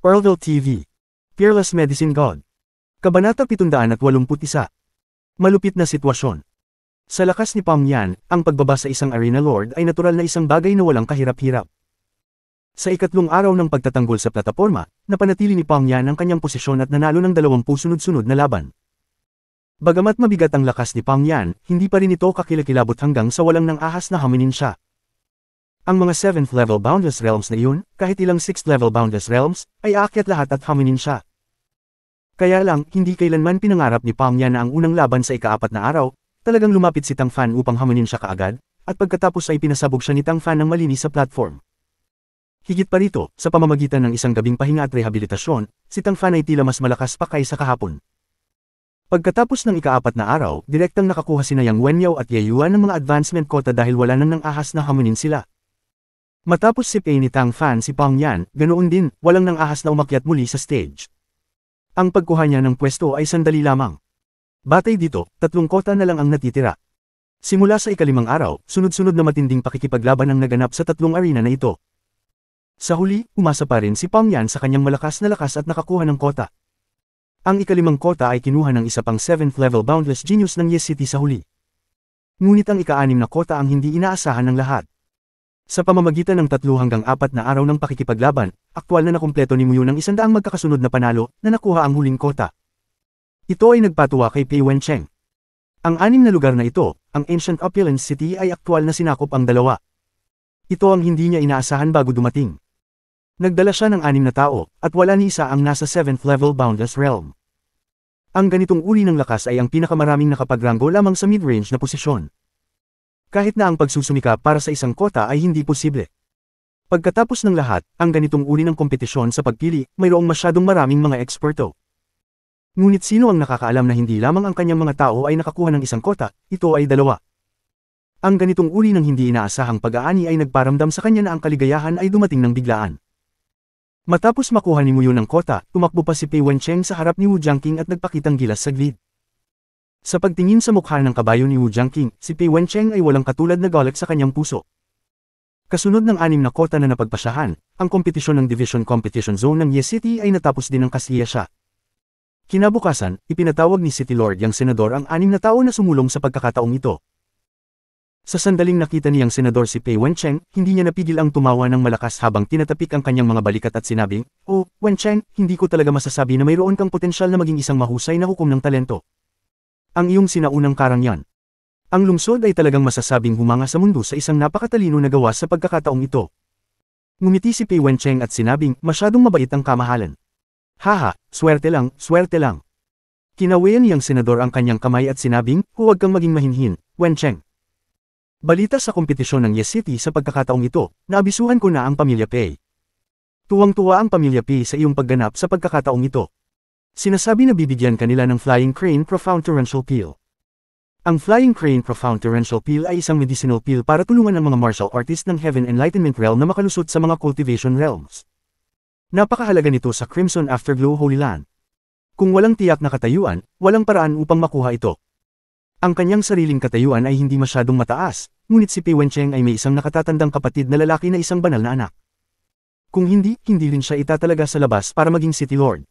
Pearlville TV. Fearless Medicine God. Kabanata 781. Malupit na sitwasyon. Sa lakas ni Pamyan, ang pagbaba sa isang arena lord ay natural na isang bagay na walang kahirap-hirap. Sa ikatlong araw ng pagtatanggol sa plataporma, napanatili ni Pamyan ang kanyang posisyon at nanalo ng dalawang sunod-sunod na laban. Bagamat mabigat ang lakas ni Pangyan, hindi pa rin ito kakilakilabot hanggang sa walang nang ahas na haminin siya. Ang mga 7th level boundless realms na iyon, kahit ilang 6th level boundless realms, ay aakyat lahat at haminin siya. Kaya lang, hindi kailanman pinangarap ni Pang niya na ang unang laban sa ikaapat na araw, talagang lumapit si Tang Fan upang hamunin siya kaagad, at pagkatapos ay pinasabog siya ni Tang Fan ng malinis sa platform. Higit pa rito, sa pamamagitan ng isang gabing pahinga at rehabilitasyon, si Tang Fan ay tila mas malakas pa kaysa kahapon. Pagkatapos ng ikaapat na araw, direktang nakakuha si Yang Wenmiao at Ye Yuan ng mga advancement quota dahil wala nang ahas na hamunin sila. Matapos si Painitang fan si Pang Yan, ganoon din, walang nang ahas na umakyat muli sa stage. Ang pagkuha niya ng pwesto ay sandali lamang. Batay dito, tatlong kota na lang ang natitira. Simula sa ikalimang araw, sunod-sunod na matinding pakikipaglaban ang naganap sa tatlong arena na ito. Sa huli, umasa pa rin si Pang Yan sa kanyang malakas na lakas at nakakuha ng kota. Ang ikalimang kota ay kinuha ng isa pang 7th level boundless genius ng Yes City sa huli. Ngunit ang ika na kota ang hindi inaasahan ng lahat. Sa pamamagitan ng tatlo hanggang apat na araw ng pakikipaglaban, aktwal na nakumpleto ni Muyo ng isandaang magkakasunod na panalo na nakuha ang huling kota. Ito ay nagpatuwa kay Pei Wencheng. Ang anim na lugar na ito, ang Ancient Opulence City ay aktwal na sinakop ang dalawa. Ito ang hindi niya inaasahan bago dumating. Nagdala siya ng anim na tao, at wala ni isa ang nasa 7th level Boundless Realm. Ang ganitong uri ng lakas ay ang pinakamaraming nakapagranggo lamang sa mid-range na posisyon kahit na ang pagsusumikap para sa isang kota ay hindi posible. Pagkatapos ng lahat, ang ganitong uri ng kompetisyon sa pagpili, mayroong masyadong maraming mga eksperto. Ngunit sino ang nakakaalam na hindi lamang ang kanyang mga tao ay nakakuha ng isang kota, ito ay dalawa. Ang ganitong uri ng hindi inaasahang pag-aani ay nagparamdam sa kanya na ang kaligayahan ay dumating ng biglaan. Matapos makuha ni Muyo ng kota, tumakbo pa si Pei Wencheng sa harap ni Wu Jiangqing at nagpakitang gilas sa grid. Sa pagtingin sa mukha ng kabayo ni Wu Jiangqing, si Pei Wencheng ay walang katulad na galak sa kanyang puso. Kasunod ng anim na kota na napagpasyahan, ang kompetisyon ng Division Competition Zone ng Ye City ay natapos din ng kasiya siya. Kinabukasan, ipinatawag ni City Lord yang senador ang anim na tao na sumulong sa pagkakataong ito. Sa sandaling nakita niyang senador si Pei Wencheng, hindi niya napigil ang tumawa ng malakas habang tinatapik ang kanyang mga balikat at sinabing, Oh, Wencheng, hindi ko talaga masasabi na mayroon kang potensyal na maging isang mahusay na hukom ng talento ang iyong sinaunang karangyan. Ang lungsod ay talagang masasabing humanga sa mundo sa isang napakatalino na gawa sa pagkakataong ito. Ngumiti si Pei Wencheng at sinabing, masyadong mabait ang kamahalan. Haha, swerte lang, swerte lang. Kinawian niyang senador ang kanyang kamay at sinabing, huwag kang maging mahinhin, Wencheng. Balita sa kompetisyon ng Yes City sa pagkakataong ito, naabisuhan ko na ang pamilya Pei. Tuwang-tuwa ang pamilya Pei sa iyong pagganap sa pagkakataong ito. Sinasabi na bibigyan kanila ng Flying Crane Profound Torrential Peel. Ang Flying Crane Profound Torrential Peel ay isang medicinal peel para tulungan ang mga martial artist ng Heaven Enlightenment Realm na makalusot sa mga cultivation realms. Napakahalaga nito sa Crimson Afterglow Holy Land. Kung walang tiyak na katayuan, walang paraan upang makuha ito. Ang kanyang sariling katayuan ay hindi masyadong mataas, ngunit si Pei Wencheng ay may isang nakatatandang kapatid na lalaki na isang banal na anak. Kung hindi, hindi rin siya itatalaga sa labas para maging City Lord.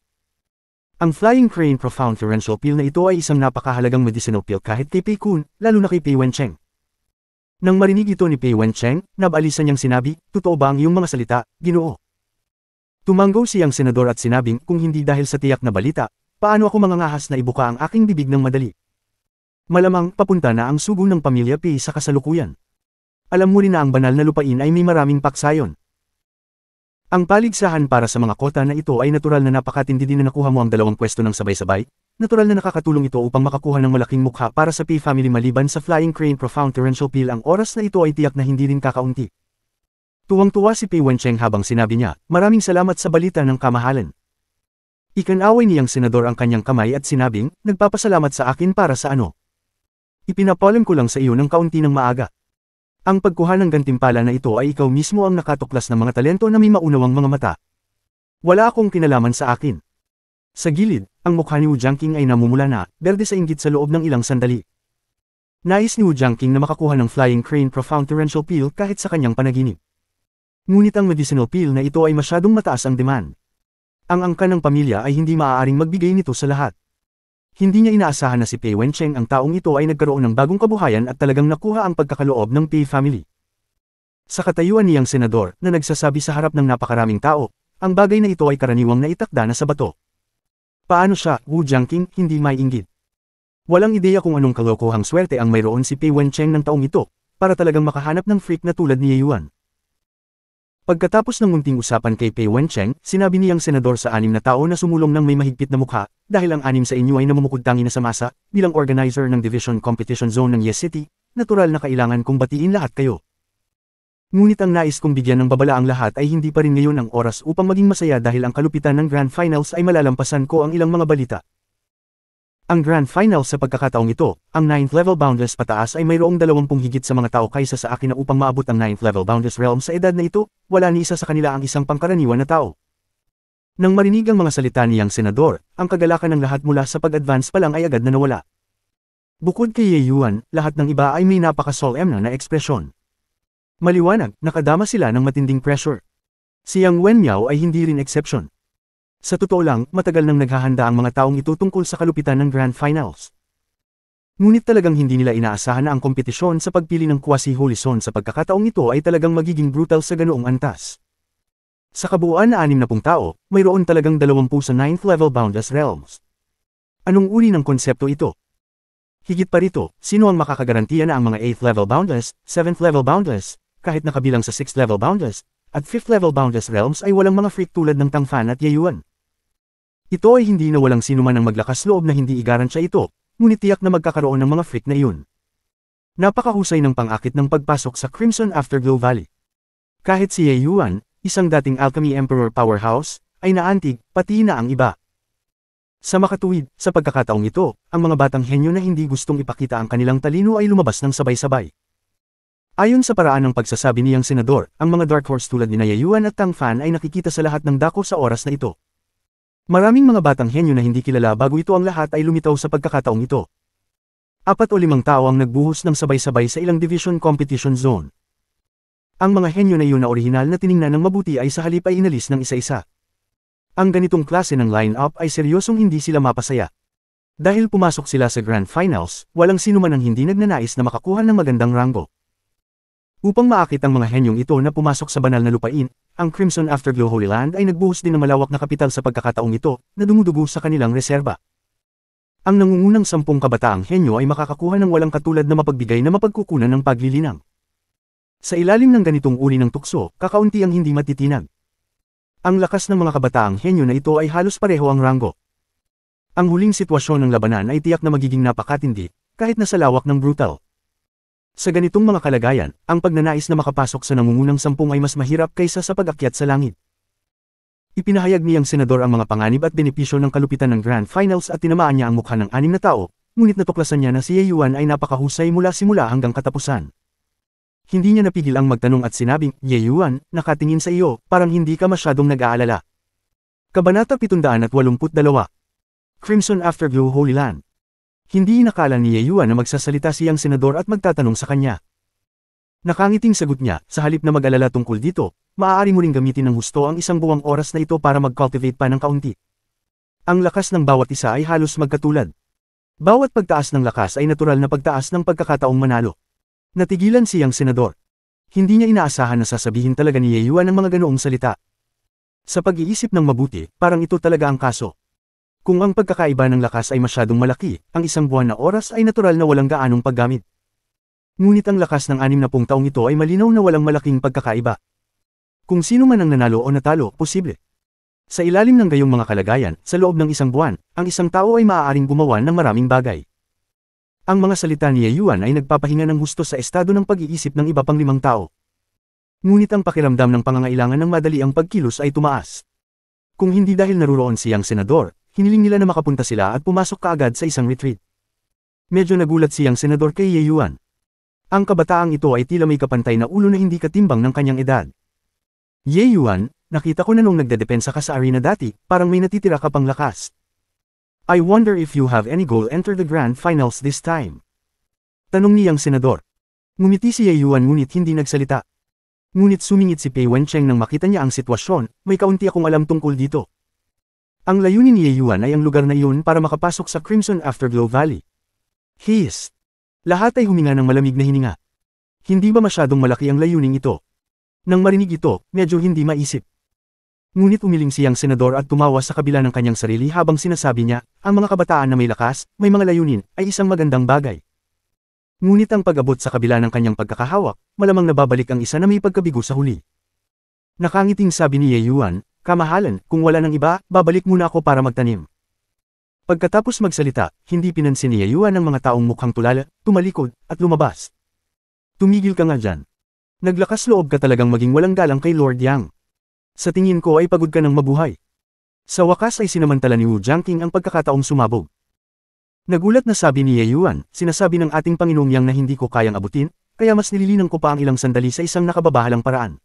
Ang Flying Crane Profound Torrential Peel na ito ay isang napakahalagang medicinal peel kahit kay Pei lalo na kay Pei Wencheng. Nang marinig ito ni Pei Wencheng, nabalisan niyang sinabi, totoo ba ang iyong mga salita, ginoo? Tumanggaw siyang senador at sinabing kung hindi dahil sa tiyak na balita, paano ako mangangahas na ibuka ang aking bibig ng madali? Malamang papunta na ang sugo ng pamilya Pei sa kasalukuyan. Alam mo rin na ang banal na lupain ay may maraming paksayon. Ang paligsahan para sa mga kota na ito ay natural na napakatindi din na nakuha mo ang dalawang pwesto ng sabay-sabay, natural na nakakatulong ito upang makakuha ng malaking mukha para sa P-Family maliban sa Flying Crane Profound Torrential Peel ang oras na ito ay tiyak na hindi din kakaunti. Tuwang-tuwa si Pei Wencheng habang sinabi niya, maraming salamat sa balita ng kamahalan. Ikanaway niyang senador ang kanyang kamay at sinabing, nagpapasalamat sa akin para sa ano. Ipinapolam ko lang sa iyo ng kaunti ng maaga. Ang pagkuha ng gantimpala na ito ay ikaw mismo ang nakatuklas ng mga talento na may maunawang mga mata. Wala akong kinalaman sa akin. Sa gilid, ang mukha ni Wu Jiangqing ay namumula na, berde sa inggit sa loob ng ilang sandali. Nais ni Wu Jiangqing na makakuha ng Flying Crane Profound Torrential Peel kahit sa kanyang panaginip. Ngunit ang medicinal peel na ito ay masyadong mataas ang demand. Ang angka ng pamilya ay hindi maaaring magbigay nito sa lahat. Hindi niya inaasahan na si Pei Wencheng ang taong ito ay nagkaroon ng bagong kabuhayan at talagang nakuha ang pagkakaloob ng Pei family. Sa katayuan niyang senador na nagsasabi sa harap ng napakaraming tao, ang bagay na ito ay karaniwang naitakda na sa bato. Paano siya, Wu Jiangqing, hindi maiinggit? Walang ideya kung anong kalokohang swerte ang mayroon si Pei Wencheng ng taong ito, para talagang makahanap ng freak na tulad ni Yuan. Pagkatapos ng munting usapan kay Pei Wencheng, sinabi niyang senador sa anim na tao na sumulong ng may mahigpit na mukha, dahil ang anim sa inyo ay namumukod-tangi na sa masa, bilang organizer ng Division Competition Zone ng Yes City, natural na kailangan kong batiin lahat kayo. Ngunit ang nais kong bigyan ng babala ang lahat ay hindi pa rin ngayon ang oras upang maging masaya dahil ang kalupitan ng Grand Finals ay malalampasan ko ang ilang mga balita, ang Grand Final sa pagkakataong ito, ang 9th level Boundless pataas ay mayroong 20 higit sa mga tao kaysa sa akin na upang maabot ang 9th level Boundless realm sa edad na ito, wala ni isa sa kanila ang isang pangkaraniwan na tao. Nang marinig ang mga salita ni Yang senador, ang kagalakan ng lahat mula sa pag-advance pa lang ay agad na nawala. Bukod kay Ye Yuan, lahat ng iba ay may napaka-solemn na ekspresyon. Maliwanag, nakadama sila ng matinding pressure. Si Yang Wenmiao ay hindi rin exception. Sa totoo lang, matagal nang naghahanda ang mga taong ito tungkol sa kalupitan ng Grand Finals. Ngunit talagang hindi nila inaasahan na ang kompetisyon sa pagpili ng Kwasi Holison sa pagkakataong ito ay talagang magiging brutal sa ganoong antas. Sa kabuuan na anim na 60 tao, mayroon talagang 20 sa 9 level Boundless realms. Anong uri ng konsepto ito? Higit pa rito, sino ang makakagarantiya na ang mga 8th level boundless, 7th level boundless, kahit nakabilang sa 6th level boundless, at 5th level boundless realms ay walang mga freak tulad ng Tangfan at Yayuan? Ito ay hindi na walang sinuman ang maglakas loob na hindi igarantya ito, ngunit tiyak na magkakaroon ng mga freak na iyon. Napakahusay ng pangakit ng pagpasok sa Crimson Afterglow Valley. Kahit si Ye Yuan, isang dating Alchemy Emperor powerhouse, ay naantig, pati na ang iba. Sa makatuwid, sa pagkakataong ito, ang mga batang henyo na hindi gustong ipakita ang kanilang talino ay lumabas ng sabay-sabay. Ayon sa paraan ng pagsasabi niyang senador, ang mga Dark Horse tulad ni Nayayuan at Tang Fan ay nakikita sa lahat ng dako sa oras na ito. Maraming mga batang henyo na hindi kilala bago ito ang lahat ay lumitaw sa pagkakataong ito. Apat o limang tao ang nagbuhos ng sabay-sabay sa ilang division competition zone. Ang mga henyo na iyon na orihinal na tiningnan ng mabuti ay sa halip ay inalis ng isa-isa. Ang ganitong klase ng lineup ay seryosong hindi sila mapasaya. Dahil pumasok sila sa Grand Finals, walang sino man ang hindi nagnanais na makakuha ng magandang ranggo. Upang maakit ang mga henyong ito na pumasok sa banal na lupain, ang Crimson Afterglow Holy Land ay nagbuhos din ng malawak na kapital sa pagkakataong ito, na dumudugo sa kanilang reserba. Ang nangungunang sampung kabataang henyo ay makakakuha ng walang katulad na mapagbigay na mapagkukunan ng paglilinang. Sa ilalim ng ganitong uli ng tukso, kakaunti ang hindi matitinag. Ang lakas ng mga kabataang henyo na ito ay halos pareho ang ranggo. Ang huling sitwasyon ng labanan ay tiyak na magiging napakatindi, kahit na sa lawak ng brutal. Sa ganitong mga kalagayan, ang pagnanais na makapasok sa nangungunang sampung ay mas mahirap kaysa sa pag-akyat sa langit. Ipinahayag niyang senador ang mga panganib at benepisyo ng kalupitan ng Grand Finals at tinamaan niya ang mukha ng anim na tao, ngunit natuklasan niya na si Yeyuan ay napakahusay mula simula hanggang katapusan. Hindi niya napigil ang magtanong at sinabing, Yeyuan, nakatingin sa iyo, parang hindi ka masyadong nag-aalala. Kabanata 782 Crimson Afterglow Holy Land hindi inakala ni Yeyuan na magsasalita siyang senador at magtatanong sa kanya. Nakangiting sagot niya, sa halip na mag-alala tungkol dito, maaari mo ring gamitin ng husto ang isang buwang oras na ito para mag-cultivate pa ng kaunti. Ang lakas ng bawat isa ay halos magkatulad. Bawat pagtaas ng lakas ay natural na pagtaas ng pagkakataong manalo. Natigilan siyang senador. Hindi niya inaasahan na sasabihin talaga ni Yeyuan ang mga ganoong salita. Sa pag-iisip ng mabuti, parang ito talaga ang kaso. Kung ang pagkakaiba ng lakas ay masyadong malaki, ang isang buwan na oras ay natural na walang gaanong paggamit. Ngunit ang lakas ng anim na pung taong ito ay malinaw na walang malaking pagkakaiba. Kung sino man ang nanalo o natalo, posible. Sa ilalim ng gayong mga kalagayan, sa loob ng isang buwan, ang isang tao ay maaaring gumawa ng maraming bagay. Ang mga salita ni Yuan ay nagpapahinga ng husto sa estado ng pag-iisip ng iba pang limang tao. Ngunit ang pakiramdam ng pangangailangan ng madali ang pagkilos ay tumaas. Kung hindi dahil naruroon siyang senador, hiniling nila na makapunta sila at pumasok kaagad sa isang retreat. Medyo nagulat siyang senador kay Yeyuan. Ang kabataang ito ay tila may kapantay na ulo na hindi katimbang ng kanyang edad. Yeyuan, nakita ko na nung nagdedepensa ka sa arena dati, parang may natitira ka pang lakas. I wonder if you have any goal enter the grand finals this time. Tanong niyang senador. Ngumiti si Yeyuan ngunit hindi nagsalita. Ngunit sumingit si Pei Wencheng nang makita niya ang sitwasyon, may kaunti akong alam tungkol dito. Ang layunin ni Yeyuan ay ang lugar na iyon para makapasok sa Crimson Afterglow Valley. His! Lahat ay huminga ng malamig na hininga. Hindi ba masyadong malaki ang layuning ito? Nang marinig ito, medyo hindi maisip. Ngunit umiling siyang senador at tumawa sa kabila ng kanyang sarili habang sinasabi niya, ang mga kabataan na may lakas, may mga layunin, ay isang magandang bagay. Ngunit ang pag-abot sa kabila ng kanyang pagkakahawak, malamang nababalik ang isa na may pagkabigo sa huli. Nakangiting sabi ni Ye Yuan, Kamahalan, kung wala ng iba, babalik muna ako para magtanim. Pagkatapos magsalita, hindi pinansin ni yuan ng mga taong mukhang tulala, tumalikod, at lumabas. Tumigil ka nga dyan. Naglakas loob ka talagang maging walang galang kay Lord Yang. Sa tingin ko ay pagod ka ng mabuhay. Sa wakas ay sinamantala ni Wu Jiangqing ang pagkakataong sumabog. Nagulat na sabi ni Ye Yuan, sinasabi ng ating Panginoong Yang na hindi ko kayang abutin, kaya mas nililinang ko pa ang ilang sandali sa isang nakababahalang paraan.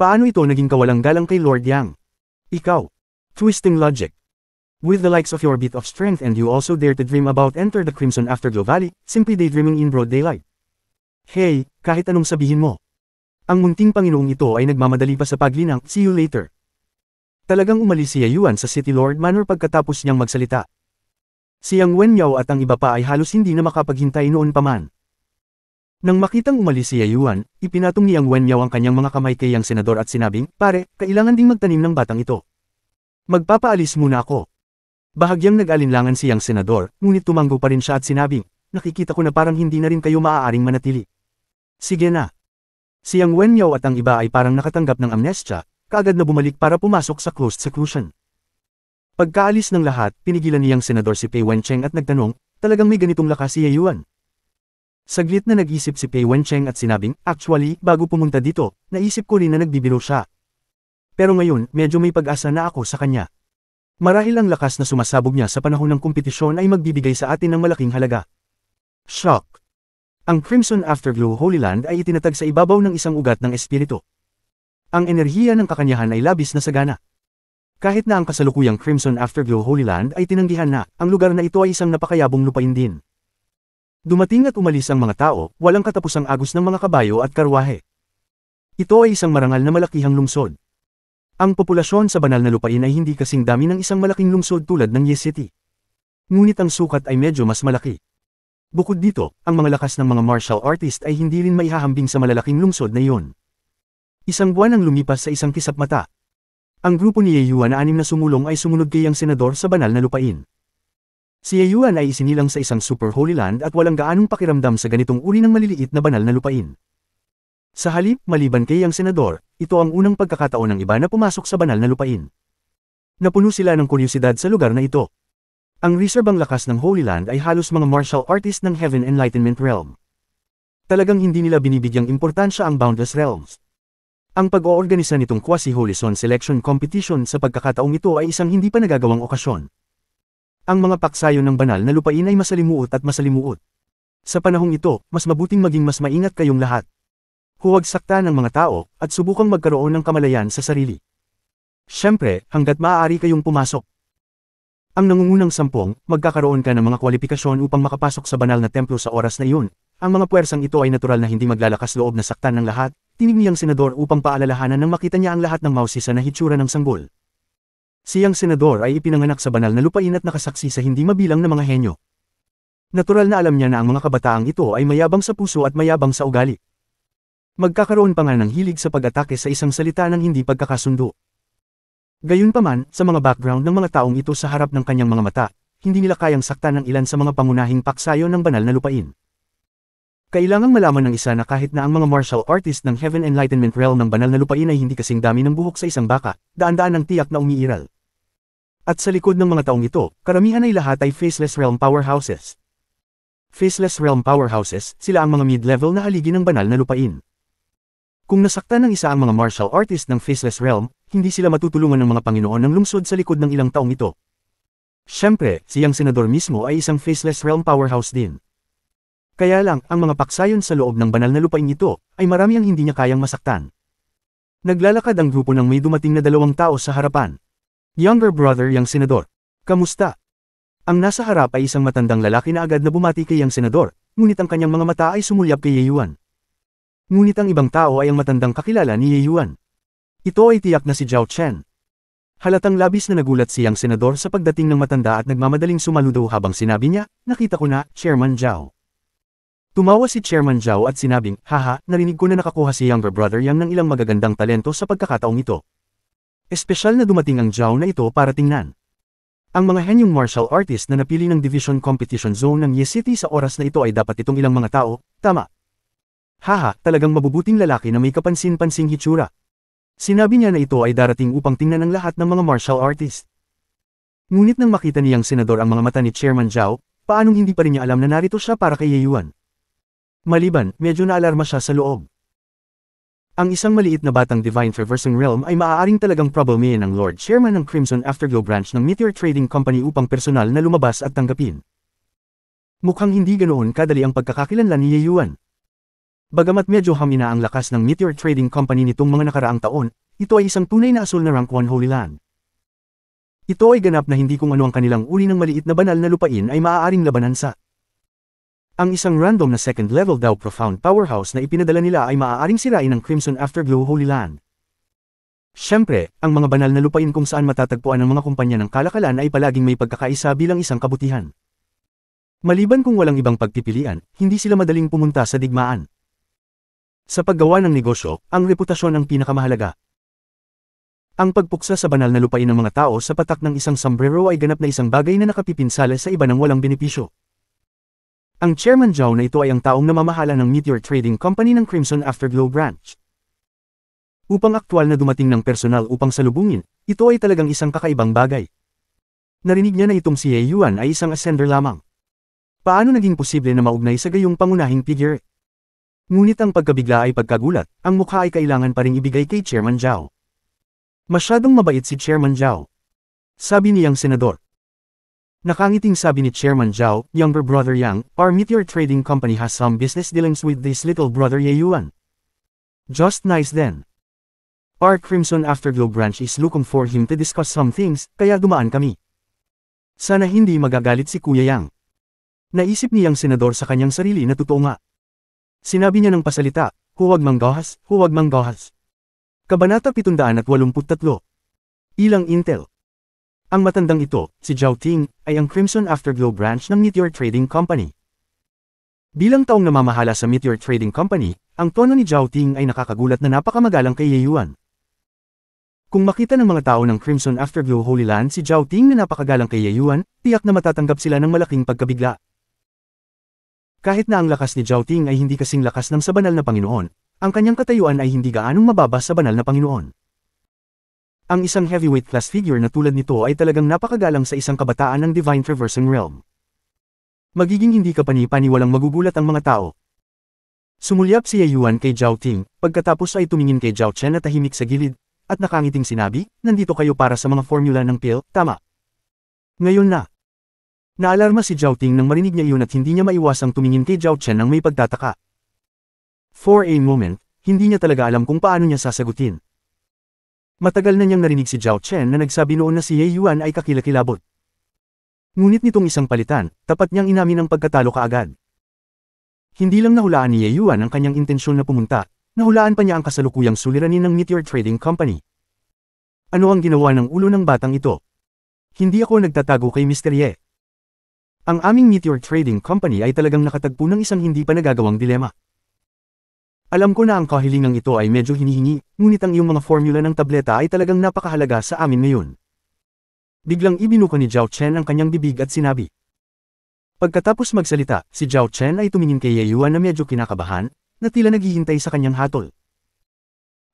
Paano ito naging kawalang-galang kay Lord Yang? Ikaw. Twisting logic. With the likes of your bit of strength and you also dare to dream about enter the Crimson Afterglow Valley, simply daydreaming in broad daylight. Hey, kahit anong sabihin mo. Ang munting Panginoong ito ay nagmamadali pa sa paglinang, see you later. Talagang umalis si Yuan sa City Lord Manor pagkatapos niyang magsalita. Si Yang Wenmiao at ang iba pa ay halos hindi na makapaghintay noon pa man. Nang makitang umalis si Yayuan, ipinatong ni Ang Wenmiao ang kanyang mga kamay kay Yang Senador at sinabing, Pare, kailangan ding magtanim ng batang ito. Magpapaalis muna ako. Bahagyang nag-alinlangan si Yang Senador, ngunit tumanggo pa rin siya at sinabing, Nakikita ko na parang hindi na rin kayo maaaring manatili. Sige na. Si Yang Wenmiao at ang iba ay parang nakatanggap ng amnestya, kaagad na bumalik para pumasok sa closed seclusion. Pagkaalis ng lahat, pinigilan ni Yang Senador si Pei Wencheng at nagtanong, talagang may ganitong lakas si Yayuan. Saglit na nag-isip si Pei Wencheng at sinabing, actually, bago pumunta dito, naisip ko rin na nagbibiro siya. Pero ngayon, medyo may pag-asa na ako sa kanya. Marahil ang lakas na sumasabog niya sa panahon ng kompetisyon ay magbibigay sa atin ng malaking halaga. Shock! Ang Crimson Afterglow Holy Land ay itinatag sa ibabaw ng isang ugat ng espiritu. Ang enerhiya ng kakanyahan ay labis na sagana. Kahit na ang kasalukuyang Crimson Afterglow Holy Land ay tinanggihan na, ang lugar na ito ay isang napakayabong lupain din. Dumating at umalis ang mga tao, walang katapusang agos ng mga kabayo at karwahe. Ito ay isang marangal na malakihang lungsod. Ang populasyon sa banal na lupain ay hindi kasing dami ng isang malaking lungsod tulad ng Yes City. Ngunit ang sukat ay medyo mas malaki. Bukod dito, ang mga lakas ng mga martial artist ay hindi rin maihahambing sa malalaking lungsod na iyon. Isang buwan ang lumipas sa isang kisap mata. Ang grupo ni Yeyua na anim na sumulong ay sumunod kay ang senador sa banal na lupain. Si Yayuan ay isinilang sa isang super holy land at walang gaanong pakiramdam sa ganitong uri ng maliliit na banal na lupain. Sa halip, maliban kay ang senador, ito ang unang pagkakataon ng iba na pumasok sa banal na lupain. Napuno sila ng kuryosidad sa lugar na ito. Ang ang lakas ng Holy Land ay halos mga martial artist ng Heaven Enlightenment Realm. Talagang hindi nila binibigyang importansya ang Boundless Realms. Ang pag-oorganisa nitong quasi-holy zone selection competition sa pagkakataong ito ay isang hindi pa nagagawang okasyon. Ang mga paksayon ng banal na lupain ay masalimuot at masalimuot. Sa panahong ito, mas mabuting maging mas maingat kayong lahat. Huwag sakta ng mga tao, at subukang magkaroon ng kamalayan sa sarili. Siyempre, hanggat maaari kayong pumasok. Ang nangungunang sampung, magkakaroon ka ng mga kwalifikasyon upang makapasok sa banal na templo sa oras na iyon. Ang mga puwersang ito ay natural na hindi maglalakas loob na saktan ng lahat, tinig niyang senador upang paalalahanan nang makita niya ang lahat ng mausisa na hitsura ng sanggol. Siyang senador ay ipinanganak sa banal na lupain at nakasaksi sa hindi mabilang na mga henyo. Natural na alam niya na ang mga kabataang ito ay mayabang sa puso at mayabang sa ugali. Magkakaroon pa nga ng hilig sa pag-atake sa isang salita ng hindi pagkakasundo. Gayunpaman, sa mga background ng mga taong ito sa harap ng kanyang mga mata, hindi nila kayang sakta ng ilan sa mga pangunahing paksayo ng banal na lupain. Kailangang malaman ng isa na kahit na ang mga martial artist ng Heaven Enlightenment Realm ng banal na lupain ay hindi kasing dami ng buhok sa isang baka, daan-daan ang tiyak na umiiral. At sa likod ng mga taong ito, karamihan ay lahat ay Faceless Realm Powerhouses. Faceless Realm Powerhouses, sila ang mga mid-level na haligi ng banal na lupain. Kung nasaktan ng isa ang mga martial artist ng Faceless Realm, hindi sila matutulungan ng mga Panginoon ng lungsod sa likod ng ilang taong ito. Siyempre, siyang senador mismo ay isang Faceless Realm Powerhouse din. Kaya lang, ang mga paksayon sa loob ng banal na lupain ito, ay marami ang hindi niya kayang masaktan. Naglalakad ang grupo ng may dumating na dalawang tao sa harapan. Younger brother yang senador. Kamusta? Ang nasa harap ay isang matandang lalaki na agad na bumati kay yang senador, ngunit ang kanyang mga mata ay sumulyap kay Ye Yuan. Ngunit ang ibang tao ay ang matandang kakilala ni Ye Yuan. Ito ay tiyak na si Zhao Chen. Halatang labis na nagulat si yang senador sa pagdating ng matanda at nagmamadaling sumaludo habang sinabi niya, nakita ko na, Chairman Zhao. Tumawa si Chairman Zhao at sinabing, Haha, narinig ko na nakakuha si younger brother Yang ng ilang magagandang talento sa pagkakataong ito. Espesyal na dumating ang Zhao na ito para tingnan. Ang mga henyong martial artist na napili ng Division Competition Zone ng Ye City sa oras na ito ay dapat itong ilang mga tao, tama. Haha, talagang mabubuting lalaki na may kapansin-pansing hitsura. Sinabi niya na ito ay darating upang tingnan ang lahat ng mga martial artist. Ngunit nang makita niyang senador ang mga mata ni Chairman Zhao, paanong hindi pa rin niya alam na narito siya para kay Ye Yuan. Maliban, medyo naalarma siya sa loob. Ang isang maliit na batang Divine Traversing Realm ay maaaring talagang problemahin ng Lord Chairman ng Crimson Afterglow branch ng Meteor Trading Company upang personal na lumabas at tanggapin. Mukhang hindi ganoon kadali ang pagkakakilanlan ni Yeyuan. Bagamat medyo hamina ang lakas ng Meteor Trading Company nitong mga nakaraang taon, ito ay isang tunay na asul na rank 1 Holy Land. Ito ay ganap na hindi kung ano ang kanilang uri ng maliit na banal na lupain ay maaaring labanan sa ang isang random na second level daw profound powerhouse na ipinadala nila ay maaaring sirain ng Crimson Afterglow Holy Land. Siyempre, ang mga banal na lupain kung saan matatagpuan ang mga kumpanya ng kalakalan ay palaging may pagkakaisa bilang isang kabutihan. Maliban kung walang ibang pagpipilian, hindi sila madaling pumunta sa digmaan. Sa paggawa ng negosyo, ang reputasyon ang pinakamahalaga. Ang pagpuksa sa banal na lupain ng mga tao sa patak ng isang sombrero ay ganap na isang bagay na nakapipinsala sa iba ng walang benepisyo. Ang Chairman Zhao na ito ay ang taong namamahala ng Meteor Trading Company ng Crimson Afterglow Branch. Upang aktwal na dumating ng personal upang salubungin, ito ay talagang isang kakaibang bagay. Narinig niya na itong si Ye Yuan ay isang ascender lamang. Paano naging posible na maugnay sa gayong pangunahing figure? Ngunit ang pagkabigla ay pagkagulat, ang mukha ay kailangan pa rin ibigay kay Chairman Zhao. Masyadong mabait si Chairman Zhao. Sabi niyang senador. Nakangiting sabi ni Chairman Zhao, younger brother Yang, our Meteor Trading Company has some business dealings with this little brother Ye Yuan. Just nice then. Our Crimson Afterglow branch is looking for him to discuss some things, kaya dumaan kami. Sana hindi magagalit si Kuya Yang. Naisip ni Yang senador sa kanyang sarili na totoo nga. Sinabi niya ng pasalita, huwag manggahas, huwag manggahas. Kabanata 783. Ilang intel. Ang matandang ito, si Zhao Ting, ay ang Crimson Afterglow branch ng Meteor Trading Company. Bilang taong namamahala sa Meteor Trading Company, ang tono ni Zhao Ting ay nakakagulat na napakamagalang kay Ye Yuan. Kung makita ng mga tao ng Crimson Afterglow Holy Land si Zhao Ting na napakagalang kay Ye Yuan, tiyak na matatanggap sila ng malaking pagkabigla. Kahit na ang lakas ni Zhao Ting ay hindi kasing lakas ng sa banal na Panginoon, ang kanyang katayuan ay hindi gaanong mababa sa banal na Panginoon. Ang isang heavyweight class figure na tulad nito ay talagang napakagalang sa isang kabataan ng Divine Traversing Realm. Magiging hindi ka panipaniwalang magugulat ang mga tao. Sumulyap si Yuan kay Zhao Ting, pagkatapos ay tumingin kay Zhao Chen na tahimik sa gilid, at nakangiting sinabi, nandito kayo para sa mga formula ng pill, tama. Ngayon na. Naalarma si Zhao Ting nang marinig niya iyon at hindi niya maiwasang tumingin kay Zhao Chen nang may pagtataka. For a moment, hindi niya talaga alam kung paano niya sasagutin. Matagal na niyang narinig si Zhao Chen na nagsabi noon na si Ye Yuan ay kakilakilabot. Ngunit nitong isang palitan, tapat niyang inamin ang pagkatalo kaagad. Hindi lang nahulaan ni Ye Yuan ang kanyang intensyon na pumunta, nahulaan pa niya ang kasalukuyang suliranin ng Meteor Trading Company. Ano ang ginawa ng ulo ng batang ito? Hindi ako nagtatago kay Mr. Ye. Ang aming Meteor Trading Company ay talagang nakatagpo ng isang hindi pa nagagawang dilema. Alam ko na ang kahilingang ito ay medyo hinihingi, ngunit ang iyong mga formula ng tableta ay talagang napakahalaga sa amin ngayon. Biglang ibinuko ni Zhao Chen ang kanyang bibig at sinabi. Pagkatapos magsalita, si Zhao Chen ay tumingin kay Yeyuan na medyo kinakabahan, na tila naghihintay sa kanyang hatol.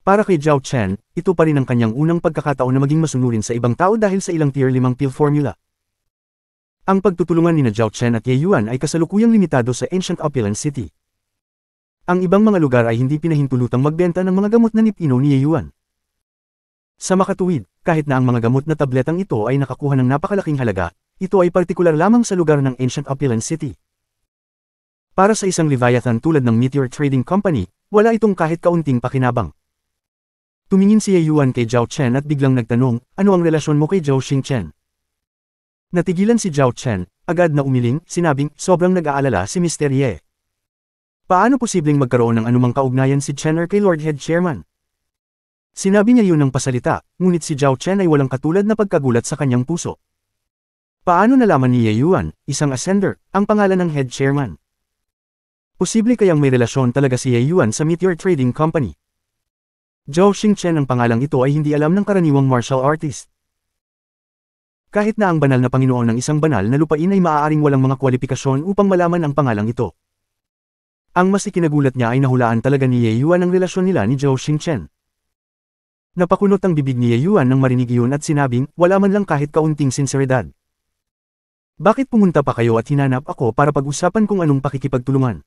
Para kay Zhao Chen, ito pa rin ang kanyang unang pagkakataon na maging masunurin sa ibang tao dahil sa ilang tier 5 pill formula. Ang pagtutulungan ni na Zhao Chen at Yeyuan ay kasalukuyang limitado sa Ancient Opulence City. Ang ibang mga lugar ay hindi pinahintulutang magbenta ng mga gamot na ni nipino ni Yuan. Sa makatuwid, kahit na ang mga gamot na tabletang ito ay nakakuha ng napakalaking halaga, ito ay partikular lamang sa lugar ng Ancient Opulent City. Para sa isang Leviathan tulad ng Meteor Trading Company, wala itong kahit kaunting pakinabang. Tumingin si Yuan kay Zhao Chen at biglang nagtanong, ano ang relasyon mo kay Zhao Xing Chen? Natigilan si Zhao Chen, agad na umiling, sinabing, sobrang nag-aalala si Mr. Ye. Paano posibleng magkaroon ng anumang kaugnayan si Chen or kay Lord Head Chairman? Sinabi niya yun ng pasalita, ngunit si Zhao Chen ay walang katulad na pagkagulat sa kanyang puso. Paano nalaman ni Ye Yuan, isang ascender, ang pangalan ng head chairman? Posible kayang may relasyon talaga si Ye Yuan sa Meteor Trading Company. Zhao Xingchen ang pangalang ito ay hindi alam ng karaniwang martial artist. Kahit na ang banal na Panginoon ng isang banal na lupain ay maaaring walang mga kwalipikasyon upang malaman ang pangalang ito. Ang mas ikinagulat niya ay nahulaan talaga ni Ye Yuan ang relasyon nila ni Zhao Xingchen. Napakunot ang bibig ni Ye Yuan nang marinig iyon at sinabing, wala man lang kahit kaunting sinseridad. Bakit pumunta pa kayo at hinanap ako para pag-usapan kung anong pakikipagtulungan?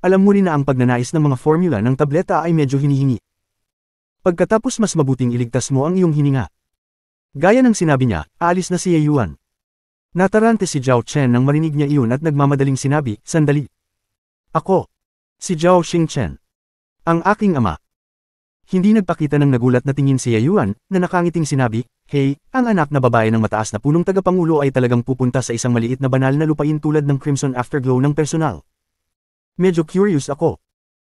Alam mo rin na ang pagnanais ng mga formula ng tableta ay medyo hinihingi. Pagkatapos mas mabuting iligtas mo ang iyong hininga. Gaya ng sinabi niya, aalis na si Yeyuan. Natarante si Zhao Chen nang marinig niya iyon at nagmamadaling sinabi, sandali. Ako. Si Zhao Xingchen. Ang aking ama. Hindi nagpakita ng nagulat na tingin si Yayuan, na nakangiting sinabi, Hey, ang anak na babae ng mataas na punong tagapangulo ay talagang pupunta sa isang maliit na banal na lupain tulad ng Crimson Afterglow ng personal. Medyo curious ako.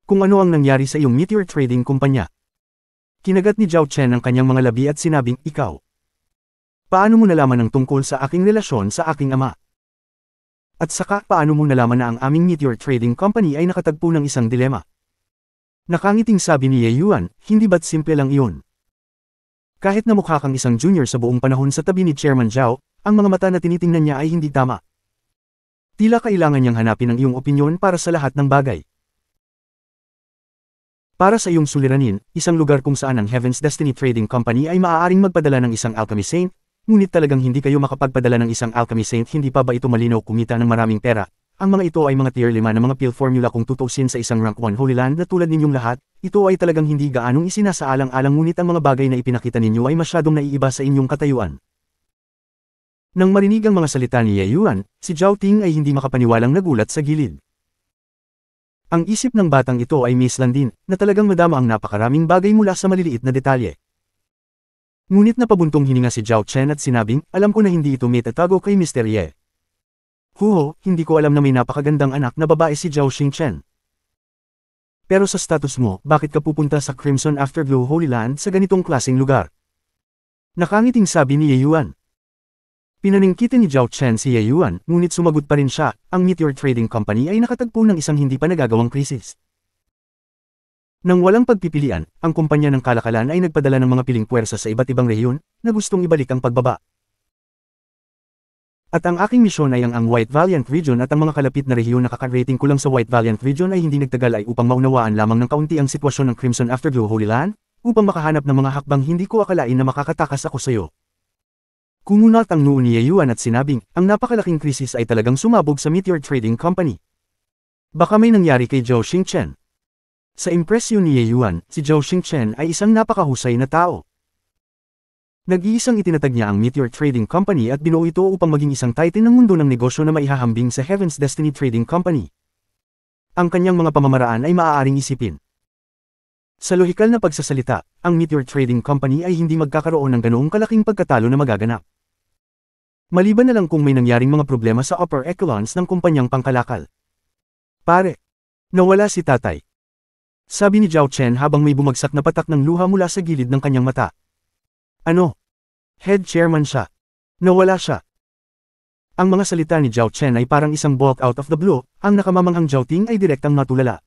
Kung ano ang nangyari sa iyong meteor trading kumpanya. Kinagat ni Zhao Chen ang kanyang mga labi at sinabing, Ikaw. Paano mo nalaman ang tungkol sa aking relasyon sa aking ama? At saka, paano mong nalaman na ang aming Meteor Trading Company ay nakatagpo ng isang dilema? Nakangiting sabi ni Ye Yuan, hindi ba't simple lang iyon? Kahit na mukha kang isang junior sa buong panahon sa tabi ni Chairman Zhao, ang mga mata na tinitingnan niya ay hindi tama. Tila kailangan niyang hanapin ang iyong opinyon para sa lahat ng bagay. Para sa iyong suliranin, isang lugar kung saan ang Heaven's Destiny Trading Company ay maaaring magpadala ng isang alchemy saint, Ngunit talagang hindi kayo makapagpadala ng isang alchemy saint hindi pa ba ito malinaw kumita ng maraming pera? Ang mga ito ay mga tier 5 na mga pill formula kung tutusin sa isang rank 1 Holy Land na tulad ninyong lahat, ito ay talagang hindi gaanong isinasaalang-alang ngunit ang mga bagay na ipinakita ninyo ay masyadong naiiba sa inyong katayuan. Nang marinig ang mga salita ni Yeyuan, si Zhao Ting ay hindi makapaniwalang nagulat sa gilid. Ang isip ng batang ito ay mislan din, na talagang madama ang napakaraming bagay mula sa maliliit na detalye. Ngunit napabuntong hininga si Zhao Chen at sinabing, alam ko na hindi ito mitatago kay Mr. Ye. Huho, hindi ko alam na may napakagandang anak na babae si Zhao Xingchen. Pero sa status mo, bakit ka pupunta sa Crimson Afterglow Holy Land sa ganitong klasing lugar? Nakangiting sabi ni Ye Yuan. Pinaningkita ni Zhao Chen si Ye Yuan, ngunit sumagot pa rin siya, ang Meteor Trading Company ay nakatagpo ng isang hindi pa nagagawang krisis. Nang walang pagpipilian, ang kumpanya ng kalakalan ay nagpadala ng mga piling puwersa sa iba't ibang rehiyon na gustong ibalik ang pagbaba. At ang aking misyon ay ang ang White Valiant Region at ang mga kalapit na rehiyon na kakarating lang sa White Valiant Region ay hindi nagtagal ay upang maunawaan lamang ng kaunti ang sitwasyon ng Crimson Afterglow Holy Land, upang makahanap ng mga hakbang hindi ko akalain na makakatakas ako sa iyo. Kumunot ang noon ni Yeyuan at sinabing, ang napakalaking krisis ay talagang sumabog sa Meteor Trading Company. Baka may nangyari kay Zhou Xingchen. Sa impresyon ni Ye Yuan, si Zhao Xingchen ay isang napakahusay na tao. Nag-iisang itinatag niya ang Meteor Trading Company at binuo ito upang maging isang titan ng mundo ng negosyo na maihahambing sa Heaven's Destiny Trading Company. Ang kanyang mga pamamaraan ay maaaring isipin. Sa lohikal na pagsasalita, ang Meteor Trading Company ay hindi magkakaroon ng ganoong kalaking pagkatalo na magaganap. Maliban na lang kung may nangyaring mga problema sa upper echelons ng kumpanyang pangkalakal. Pare, nawala si tatay, sabi ni Zhao Chen habang may bumagsak na patak ng luha mula sa gilid ng kanyang mata. Ano? Head chairman siya. Nawala siya. Ang mga salita ni Zhao Chen ay parang isang bulk out of the blue, ang nakamamanghang Zhao Ting ay direktang natulala.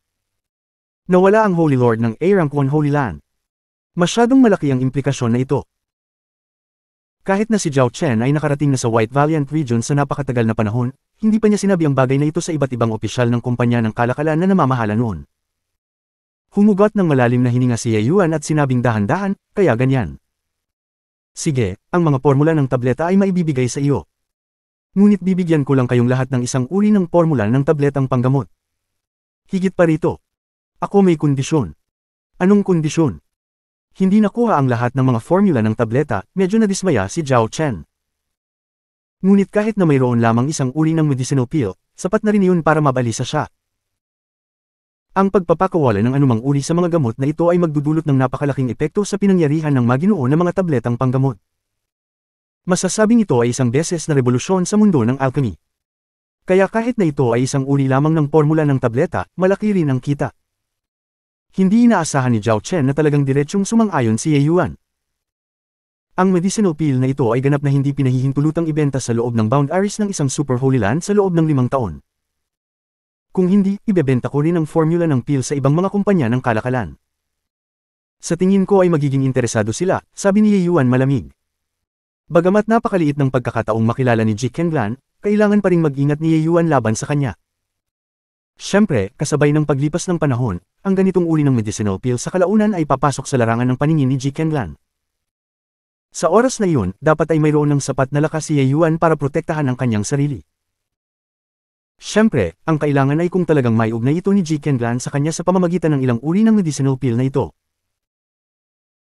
Nawala ang Holy Lord ng A-Rank 1 Holy Land. Masyadong malaki ang implikasyon na ito. Kahit na si Zhao Chen ay nakarating na sa White Valiant Region sa napakatagal na panahon, hindi pa niya sinabi ang bagay na ito sa iba't ibang opisyal ng kumpanya ng kalakalan na namamahala noon. Humugot ng malalim na hininga si Yayuan at sinabing dahan-dahan, kaya ganyan. Sige, ang mga formula ng tableta ay maibibigay sa iyo. Ngunit bibigyan ko lang kayong lahat ng isang uri ng formula ng tabletang panggamot. Higit pa rito. Ako may kondisyon. Anong kondisyon? Hindi nakuha ang lahat ng mga formula ng tableta, medyo nadismaya si Zhao Chen. Ngunit kahit na mayroon lamang isang uri ng medicinal pill, sapat na rin iyon para mabalisa siya. Ang pagpapakawala ng anumang uri sa mga gamot na ito ay magdudulot ng napakalaking epekto sa pinangyarihan ng maginoo na mga tabletang panggamot. Masasabing ito ay isang beses na revolusyon sa mundo ng alchemy. Kaya kahit na ito ay isang uri lamang ng formula ng tableta, malaki rin ang kita. Hindi inaasahan ni Zhao Chen na talagang diretsyong sumang-ayon si Ye Yuan. Ang medicinal pill na ito ay ganap na hindi pinahihintulutang ibenta sa loob ng bound iris ng isang super holy land sa loob ng limang taon. Kung hindi, ibebenta ko rin ang formula ng pill sa ibang mga kumpanya ng kalakalan. Sa tingin ko ay magiging interesado sila, sabi ni Yeyuan malamig. Bagamat napakaliit ng pagkakataong makilala ni Ji Kenglan, kailangan pa rin mag-ingat ni Yeyuan laban sa kanya. Siyempre, kasabay ng paglipas ng panahon, ang ganitong uri ng medicinal pill sa kalaunan ay papasok sa larangan ng paningin ni Ji Kenglan. Sa oras na iyon, dapat ay mayroon ng sapat na lakas si Yeyuan para protektahan ang kanyang sarili. Siyempre, ang kailangan ay kung talagang may ugnay ito ni Ji Kenran sa kanya sa pamamagitan ng ilang uri ng medicinal pill na ito.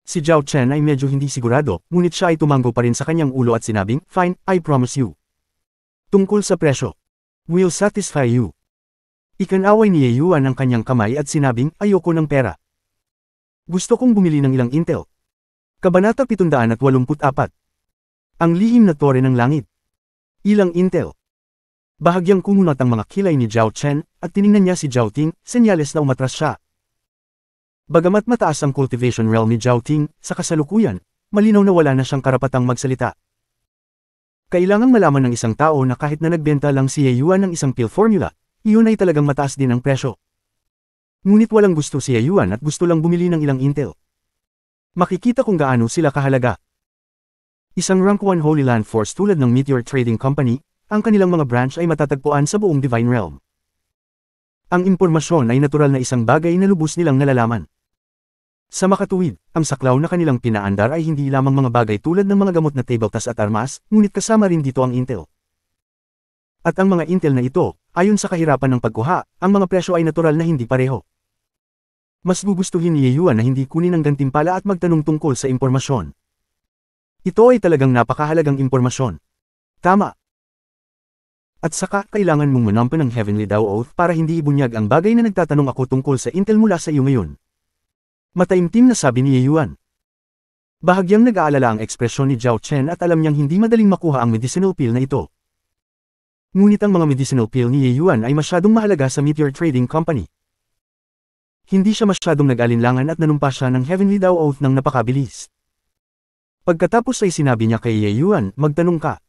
Si Zhao Chen ay medyo hindi sigurado, ngunit siya ay tumango pa rin sa kanyang ulo at sinabing, Fine, I promise you. Tungkol sa presyo. Will satisfy you. Ikanaway ni Yeyuan ang kanyang kamay at sinabing, Ayoko ng pera. Gusto kong bumili ng ilang intel. Kabanata 784. Ang lihim na tore ng langit. Ilang intel. Bahagyang kumunot ang mga kilay ni Zhao Chen, at tiningnan niya si Zhao Ting, senyales na umatras siya. Bagamat mataas ang cultivation realm ni Zhao Ting, sa kasalukuyan, malinaw na wala na siyang karapatang magsalita. Kailangang malaman ng isang tao na kahit na nagbenta lang si Yuan ng isang pill formula, iyon ay talagang mataas din ang presyo. Ngunit walang gusto si Yeyuan at gusto lang bumili ng ilang intel. Makikita kung gaano sila kahalaga. Isang rank 1 Holy Land Force tulad ng Meteor Trading Company, ang kanilang mga branch ay matatagpuan sa buong Divine Realm. Ang impormasyon ay natural na isang bagay na lubos nilang nalalaman. Sa makatuwid, ang saklaw na kanilang pinaandar ay hindi lamang mga bagay tulad ng mga gamot na tabletas at armas, ngunit kasama rin dito ang intel. At ang mga intel na ito, ayon sa kahirapan ng pagkuha, ang mga presyo ay natural na hindi pareho. Mas gugustuhin ni Yeyuan na hindi kunin ang gantimpala at magtanong tungkol sa impormasyon. Ito ay talagang napakahalagang impormasyon. Tama, at saka, kailangan mong manampan ng Heavenly Dao Oath para hindi ibunyag ang bagay na nagtatanong ako tungkol sa intel mula sa iyo ngayon. Mataimtim na sabi ni Yuan. Bahagyang nag-aalala ang ekspresyon ni Zhao Chen at alam niyang hindi madaling makuha ang medicinal pill na ito. Ngunit ang mga medicinal pill ni Yuan ay masyadong mahalaga sa Meteor Trading Company. Hindi siya masyadong nag-alinlangan at nanumpa siya ng Heavenly Dao Oath ng napakabilis. Pagkatapos ay sinabi niya kay Yuan, magtanong ka.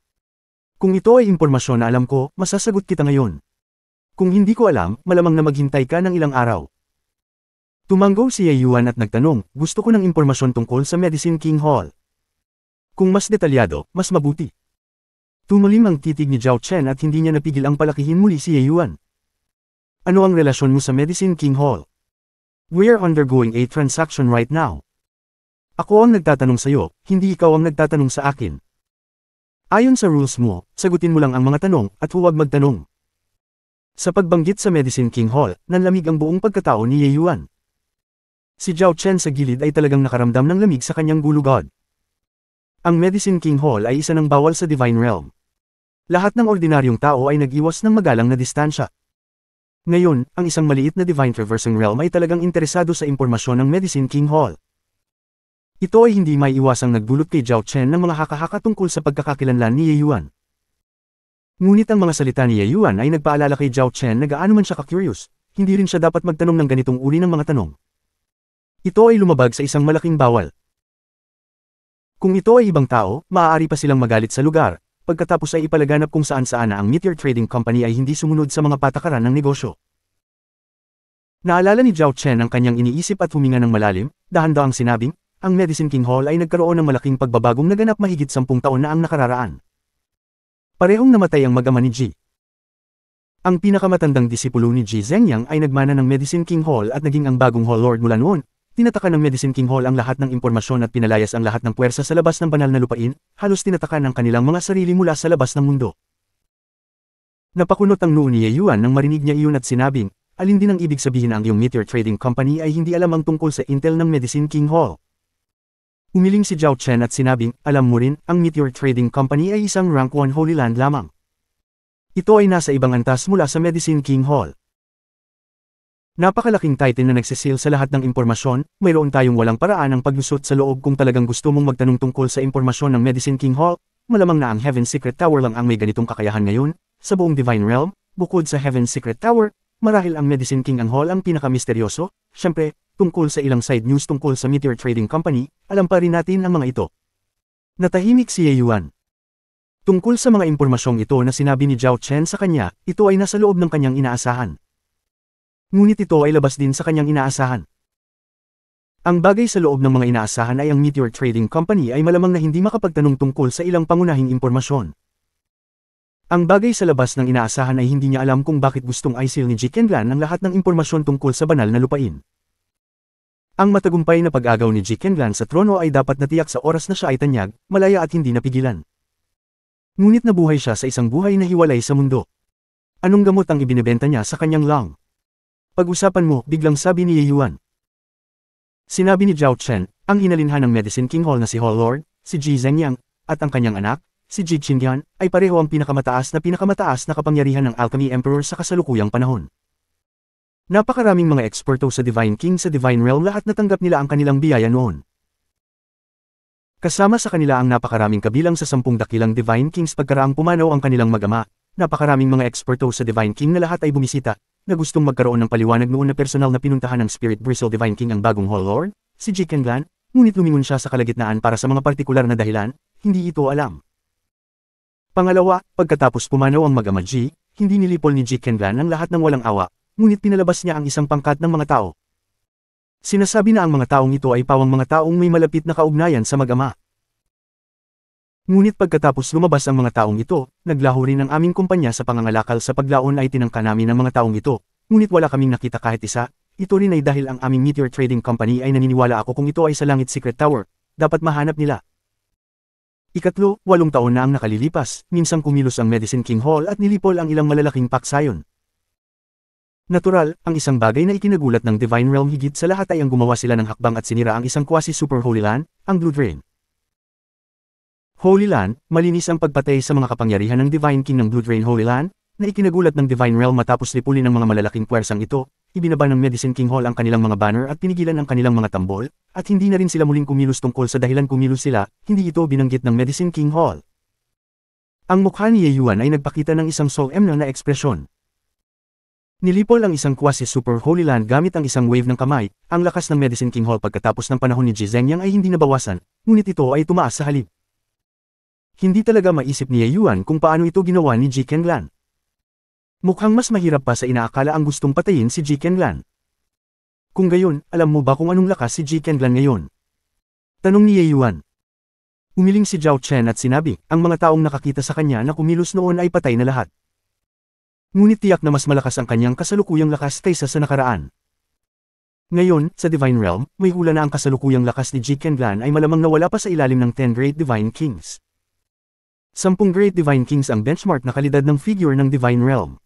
Kung ito ay impormasyon na alam ko, masasagot kita ngayon. Kung hindi ko alam, malamang na maghintay ka ng ilang araw. Tumanggaw si Yayuan at nagtanong, gusto ko ng impormasyon tungkol sa Medicine King Hall. Kung mas detalyado, mas mabuti. Tumalim ang titig ni Zhao Chen at hindi niya napigil ang palakihin muli si Yayuan. Ano ang relasyon mo sa Medicine King Hall? We're undergoing a transaction right now. Ako ang nagtatanong sa iyo, hindi ikaw ang nagtatanong sa akin. Ayon sa rules mo, sagutin mo lang ang mga tanong at huwag magtanong. Sa pagbanggit sa Medicine King Hall, nanlamig ang buong pagkatao ni Ye Yuan. Si Zhao Chen sa gilid ay talagang nakaramdam ng lamig sa kanyang god. Ang Medicine King Hall ay isa ng bawal sa Divine Realm. Lahat ng ordinaryong tao ay nag-iwas ng magalang na distansya. Ngayon, ang isang maliit na Divine Traversing Realm ay talagang interesado sa impormasyon ng Medicine King Hall. Ito ay hindi maiiwasang iwasang nagdulot kay Zhao Chen ng mga hakahaka tungkol sa pagkakakilanlan ni Ye Yuan. Ngunit ang mga salita ni Ye Yuan ay nagpaalala kay Zhao Chen na gaano man siya ka-curious, hindi rin siya dapat magtanong ng ganitong uri ng mga tanong. Ito ay lumabag sa isang malaking bawal. Kung ito ay ibang tao, maaari pa silang magalit sa lugar, pagkatapos ay ipalaganap kung saan-saan na ang Meteor Trading Company ay hindi sumunod sa mga patakaran ng negosyo. Naalala ni Zhao Chen ang kanyang iniisip at huminga ng malalim, dahan-daang sinabing, ang Medicine King Hall ay nagkaroon ng malaking pagbabagong naganap mahigit sampung taon na ang nakararaan. Parehong namatay ang mag-ama ni Ji. Ang pinakamatandang disipulo ni Ji Zhengyang ay nagmana ng Medicine King Hall at naging ang bagong Hall Lord mula noon. Tinataka ng Medicine King Hall ang lahat ng impormasyon at pinalayas ang lahat ng puwersa sa labas ng banal na lupain, halos tinataka ng kanilang mga sarili mula sa labas ng mundo. Napakunot ang noo ni Ye Yuan nang marinig niya iyon at sinabing, alin din ang ibig sabihin ang iyong meteor trading company ay hindi alam ang tungkol sa intel ng Medicine King Hall. Umiling si Zhao Chen at sinabing, alam mo rin, ang Meteor Trading Company ay isang rank 1 Holy Land lamang. Ito ay nasa ibang antas mula sa Medicine King Hall. Napakalaking titan na nagsisil sa lahat ng impormasyon, mayroon tayong walang paraan ng paglusot sa loob kung talagang gusto mong magtanong tungkol sa impormasyon ng Medicine King Hall, malamang na ang Heaven Secret Tower lang ang may ganitong kakayahan ngayon, sa buong Divine Realm, bukod sa Heaven Secret Tower, marahil ang Medicine King ang Hall ang pinakamisteryoso, syempre, tungkol sa ilang side news tungkol sa Meteor Trading Company, alam pa rin natin ang mga ito. Natahimik si Ye Yuan. Tungkol sa mga impormasyong ito na sinabi ni Zhao Chen sa kanya, ito ay nasa loob ng kanyang inaasahan. Ngunit ito ay labas din sa kanyang inaasahan. Ang bagay sa loob ng mga inaasahan ay ang Meteor Trading Company ay malamang na hindi makapagtanong tungkol sa ilang pangunahing impormasyon. Ang bagay sa labas ng inaasahan ay hindi niya alam kung bakit gustong isil ni Jikenlan ang lahat ng impormasyon tungkol sa banal na lupain. Ang matagumpay na pag-agaw ni Jiken Lan sa trono ay dapat natiyak sa oras na siya ay tanyag, malaya at hindi napigilan. Ngunit nabuhay siya sa isang buhay na hiwalay sa mundo. Anong gamot ang ibinebenta niya sa kanyang lang? Pag-usapan mo, biglang sabi ni Ye Yuan. Sinabi ni Zhao Chen, ang hinalinhan ng Medicine King Hall na si Hall Lord, si Ji Zhenyang, at ang kanyang anak, si Ji Qingyan, ay pareho ang pinakamataas na pinakamataas na kapangyarihan ng Alchemy Emperor sa kasalukuyang panahon. Napakaraming mga eksperto sa Divine King sa Divine Realm lahat natanggap nila ang kanilang biyaya noon. Kasama sa kanila ang napakaraming kabilang sa sampung dakilang Divine Kings pagkaraang pumanaw ang kanilang magama, napakaraming mga eksperto sa Divine King na lahat ay bumisita, na gustong magkaroon ng paliwanag noon na personal na pinuntahan ng Spirit Bristle Divine King ang bagong Hall Lord, si Jiken Glan, ngunit lumingon siya sa kalagitnaan para sa mga partikular na dahilan, hindi ito alam. Pangalawa, pagkatapos pumanaw ang magama G, hindi nilipol ni Jiken Glan ang lahat ng walang awa, ngunit pinalabas niya ang isang pangkat ng mga tao. Sinasabi na ang mga taong ito ay pawang mga taong may malapit na kaugnayan sa mag-ama. Ngunit pagkatapos lumabas ang mga taong ito, naglaho rin ang aming kumpanya sa pangangalakal sa paglaon ay tinangka namin ang mga taong ito, ngunit wala kaming nakita kahit isa, ito rin ay dahil ang aming Meteor Trading Company ay naniniwala ako kung ito ay sa Langit Secret Tower, dapat mahanap nila. Ikatlo, walong taon na ang nakalilipas, minsang kumilos ang Medicine King Hall at nilipol ang ilang malalaking paksayon. Natural, ang isang bagay na ikinagulat ng Divine Realm higit sa lahat ay ang gumawa sila ng hakbang at sinira ang isang quasi-super Holy Land, ang Blood Rain. Holy Land, malinis ang pagpatay sa mga kapangyarihan ng Divine King ng Blood Rain Holy Land, na ikinagulat ng Divine Realm matapos lipulin ng mga malalaking puwersang ito, ibinaba ng Medicine King Hall ang kanilang mga banner at pinigilan ang kanilang mga tambol, at hindi na rin sila muling kumilos tungkol sa dahilan kumilos sila, hindi ito binanggit ng Medicine King Hall. Ang mukha ni Yeyuan ay nagpakita ng isang solemn na ekspresyon. Nilipol ang isang quasi Super Holy Land gamit ang isang wave ng kamay, ang lakas ng Medicine King Hall pagkatapos ng panahon ni Jizenyang ay hindi nabawasan, ngunit ito ay tumaas sa halip. Hindi talaga maisip ni Yuan kung paano ito ginawa ni Ji Lan. Mukhang mas mahirap pa sa inaakala ang gustong patayin si Ji Lan. Kung gayon, alam mo ba kung anong lakas si Ji Lan ngayon? Tanong ni Yuan. Umiling si Zhao Chen at sinabi, ang mga taong nakakita sa kanya na kumilos noon ay patay na lahat ngunit tiyak na mas malakas ang kanyang kasalukuyang lakas kaysa sa nakaraan. Ngayon, sa Divine Realm, may hula na ang kasalukuyang lakas ni Jiken Glan ay malamang nawala pa sa ilalim ng 10 Great Divine Kings. Sampung Great Divine Kings ang benchmark na kalidad ng figure ng Divine Realm.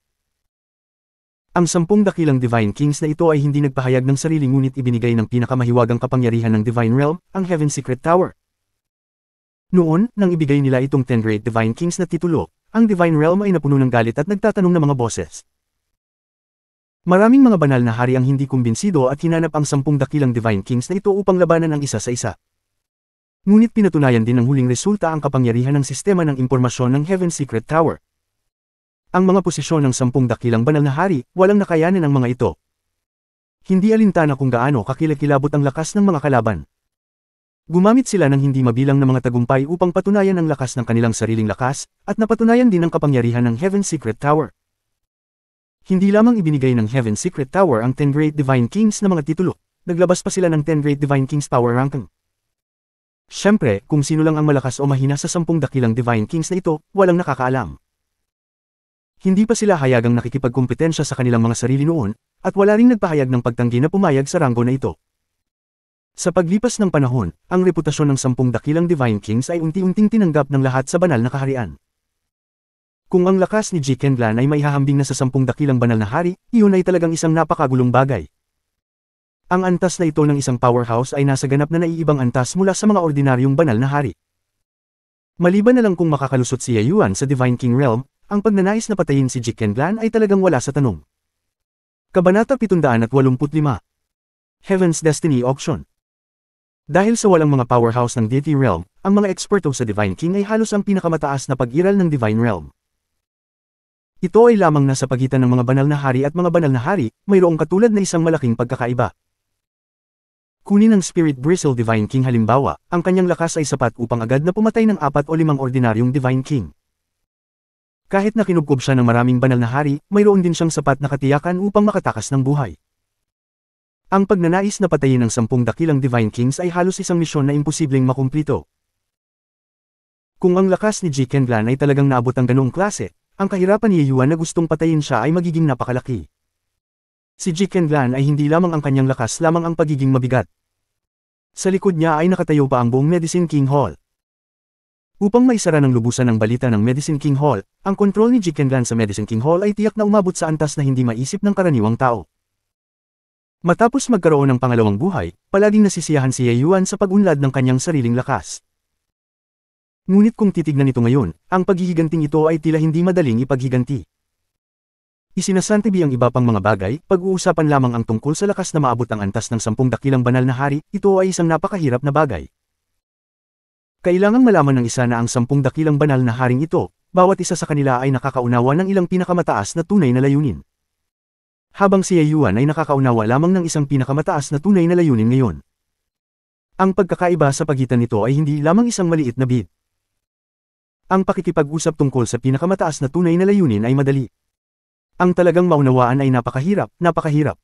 Ang sampung dakilang Divine Kings na ito ay hindi nagpahayag ng sarili ngunit ibinigay ng pinakamahiwagang kapangyarihan ng Divine Realm, ang Heaven Secret Tower. Noon, nang ibigay nila itong 10 Great Divine Kings na titulo, ang Divine Realm ay napuno ng galit at nagtatanong ng mga boses. Maraming mga banal na hari ang hindi kumbinsido at hinanap ang sampung dakilang Divine Kings na ito upang labanan ang isa sa isa. Ngunit pinatunayan din ng huling resulta ang kapangyarihan ng sistema ng impormasyon ng Heaven Secret Tower. Ang mga posisyon ng sampung dakilang banal na hari, walang nakayanin ang mga ito. Hindi alintana kung gaano kakilakilabot ang lakas ng mga kalaban. Gumamit sila ng hindi mabilang na mga tagumpay upang patunayan ang lakas ng kanilang sariling lakas, at napatunayan din ang kapangyarihan ng Heaven Secret Tower. Hindi lamang ibinigay ng Heaven Secret Tower ang 10 Great Divine Kings na mga titulo, naglabas pa sila ng 10 Great Divine Kings Power Ranking. Siyempre, kung sino lang ang malakas o mahina sa 10 dakilang Divine Kings na ito, walang nakakaalam. Hindi pa sila hayagang nakikipagkumpetensya sa kanilang mga sarili noon, at wala ring nagpahayag ng pagtanggi na pumayag sa ranggo na ito. Sa paglipas ng panahon, ang reputasyon ng sampung dakilang Divine Kings ay unti-unting tinanggap ng lahat sa banal na kaharian. Kung ang lakas ni Jiken Lan ay maihahambing na sa sampung dakilang banal na hari, iyon ay talagang isang napakagulong bagay. Ang antas na ito ng isang powerhouse ay nasa ganap na naiibang antas mula sa mga ordinaryong banal na hari. Maliban na lang kung makakalusot si Yuan sa Divine King Realm, ang pagnanais na patayin si Jiken Lan ay talagang wala sa tanong. Kabanata 785 Heaven's Destiny Auction dahil sa walang mga powerhouse ng Deity Realm, ang mga eksperto sa Divine King ay halos ang pinakamataas na pag-iral ng Divine Realm. Ito ay lamang nasa pagitan ng mga banal na hari at mga banal na hari, mayroong katulad na isang malaking pagkakaiba. Kunin ang Spirit Bristle Divine King halimbawa, ang kanyang lakas ay sapat upang agad na pumatay ng apat o limang ordinaryong Divine King. Kahit na kinubkob siya ng maraming banal na hari, mayroon din siyang sapat na katiyakan upang makatakas ng buhay. Ang pagnanais na patayin ng sampung dakilang Divine Kings ay halos isang misyon na imposibleng makumplito. Kung ang lakas ni Jiken Glan ay talagang naabot ang ganoong klase, ang kahirapan ni Yuan na gustong patayin siya ay magiging napakalaki. Si Jiken Glan ay hindi lamang ang kanyang lakas lamang ang pagiging mabigat. Sa likod niya ay nakatayo pa ang buong Medicine King Hall. Upang maisara ng lubusan ang balita ng Medicine King Hall, ang kontrol ni Jiken Glan sa Medicine King Hall ay tiyak na umabot sa antas na hindi maisip ng karaniwang tao. Matapos magkaroon ng pangalawang buhay, palaging nasisiyahan si Yeyuan sa pagunlad ng kanyang sariling lakas. Ngunit kung titignan ito ngayon, ang paghihiganting ito ay tila hindi madaling ipaghiganti. Isinasantibi ang iba pang mga bagay, pag-uusapan lamang ang tungkol sa lakas na maabot ang antas ng sampung dakilang banal na hari, ito ay isang napakahirap na bagay. Kailangang malaman ng isa na ang sampung dakilang banal na haring ito, bawat isa sa kanila ay nakakaunawa ng ilang pinakamataas na tunay na layunin habang si Yuan ay nakakaunawa lamang ng isang pinakamataas na tunay na layunin ngayon. Ang pagkakaiba sa pagitan nito ay hindi lamang isang maliit na bit. Ang pakikipag-usap tungkol sa pinakamataas na tunay na layunin ay madali. Ang talagang maunawaan ay napakahirap, napakahirap.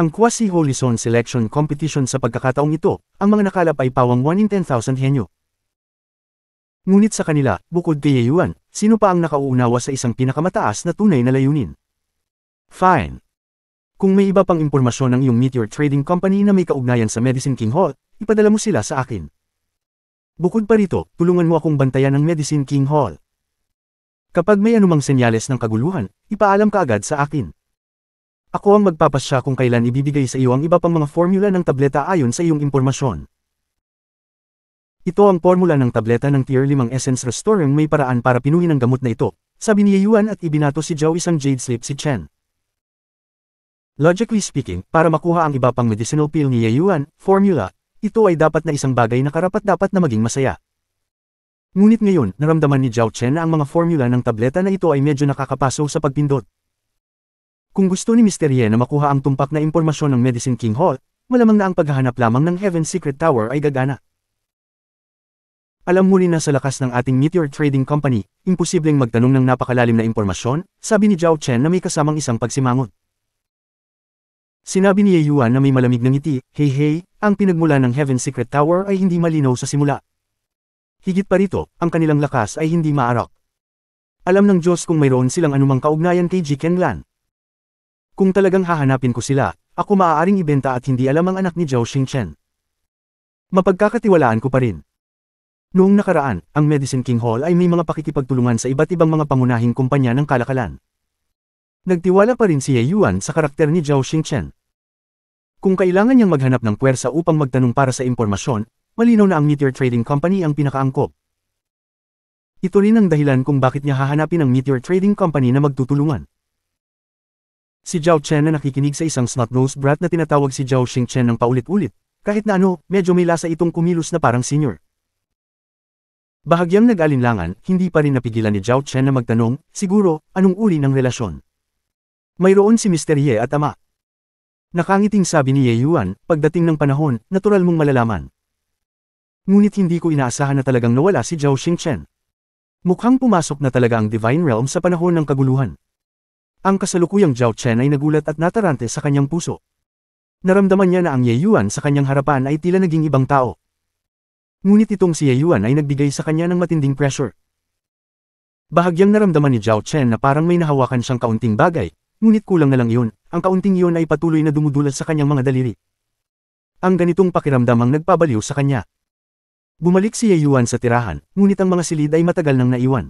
Ang quasi-Holy Zone Selection Competition sa pagkakataong ito, ang mga nakalap ay pawang 1 in 10,000 henyo. Ngunit sa kanila, bukod kay Yuan, sino pa ang nakauunawa sa isang pinakamataas na tunay na layunin? Fine. Kung may iba pang impormasyon ng iyong Meteor Trading Company na may kaugnayan sa Medicine King Hall, ipadala mo sila sa akin. Bukod pa rito, tulungan mo akong bantayan ang Medicine King Hall. Kapag may anumang senyales ng kaguluhan, ipaalam ka agad sa akin. Ako ang magpapasya kung kailan ibibigay sa iyo ang iba pang mga formula ng tableta ayon sa iyong impormasyon. Ito ang formula ng tableta ng Tier 5 Essence Restoring may paraan para pinuhin ang gamot na ito, sabi ni Yuan at ibinato si Zhao isang jade slip si Chen. Logically speaking, para makuha ang iba pang medicinal pill ni Yeyuan, formula, ito ay dapat na isang bagay na karapat-dapat na maging masaya. Ngunit ngayon, naramdaman ni Zhao Chen na ang mga formula ng tableta na ito ay medyo nakakapaso sa pagpindot. Kung gusto ni Mr. Ye na makuha ang tumpak na impormasyon ng Medicine King Hall, malamang na ang paghahanap lamang ng Heaven Secret Tower ay gagana. Alam mo rin na sa lakas ng ating Meteor Trading Company, imposibleng magtanong ng napakalalim na impormasyon, sabi ni Zhao Chen na may kasamang isang pagsimangot. Sinabi ni Yeyuan na may malamig ng ngiti, Hey hey, ang pinagmula ng Heaven Secret Tower ay hindi malinaw sa simula. Higit pa rito, ang kanilang lakas ay hindi maarok. Alam ng Diyos kung mayroon silang anumang kaugnayan kay Jiken Lan. Kung talagang hahanapin ko sila, ako maaaring ibenta at hindi alam ang anak ni Zhao Xingchen. Mapagkakatiwalaan ko pa rin. Noong nakaraan, ang Medicine King Hall ay may mga pakikipagtulungan sa iba't ibang mga pangunahing kumpanya ng kalakalan. Nagtiwala pa rin si Ye Yuan sa karakter ni Zhao Xingchen. Kung kailangan niyang maghanap ng puwersa upang magtanong para sa impormasyon, malinaw na ang Meteor Trading Company ang pinakaangkop. Ito rin ang dahilan kung bakit niya hahanapin ang Meteor Trading Company na magtutulungan. Si Zhao Chen na nakikinig sa isang snot-nosed brat na tinatawag si Zhao Xingchen ng paulit-ulit, kahit na ano, medyo may lasa itong kumilos na parang senior. Bahagyang nag-alinlangan, hindi pa rin napigilan ni Zhao Chen na magtanong, siguro, anong uri ng relasyon. Mayroon si Mr. Ye at ama. Nakangiting sabi ni Ye Yuan, pagdating ng panahon, natural mong malalaman. Ngunit hindi ko inaasahan na talagang nawala si Zhao Xingchen. Mukhang pumasok na talaga ang Divine Realm sa panahon ng kaguluhan. Ang kasalukuyang Zhao Chen ay nagulat at natarante sa kanyang puso. Naramdaman niya na ang Ye Yuan sa kanyang harapan ay tila naging ibang tao. Ngunit itong si Ye Yuan ay nagbigay sa kanya ng matinding pressure. Bahagyang naramdaman ni Zhao Chen na parang may nahawakan siyang kaunting bagay, Ngunit kulang na lang iyon, ang kaunting iyon ay patuloy na dumudulas sa kanyang mga daliri. Ang ganitong pakiramdam ang nagpabaliw sa kanya. Bumalik si Yeyuan sa tirahan, ngunit ang mga silid ay matagal nang naiwan.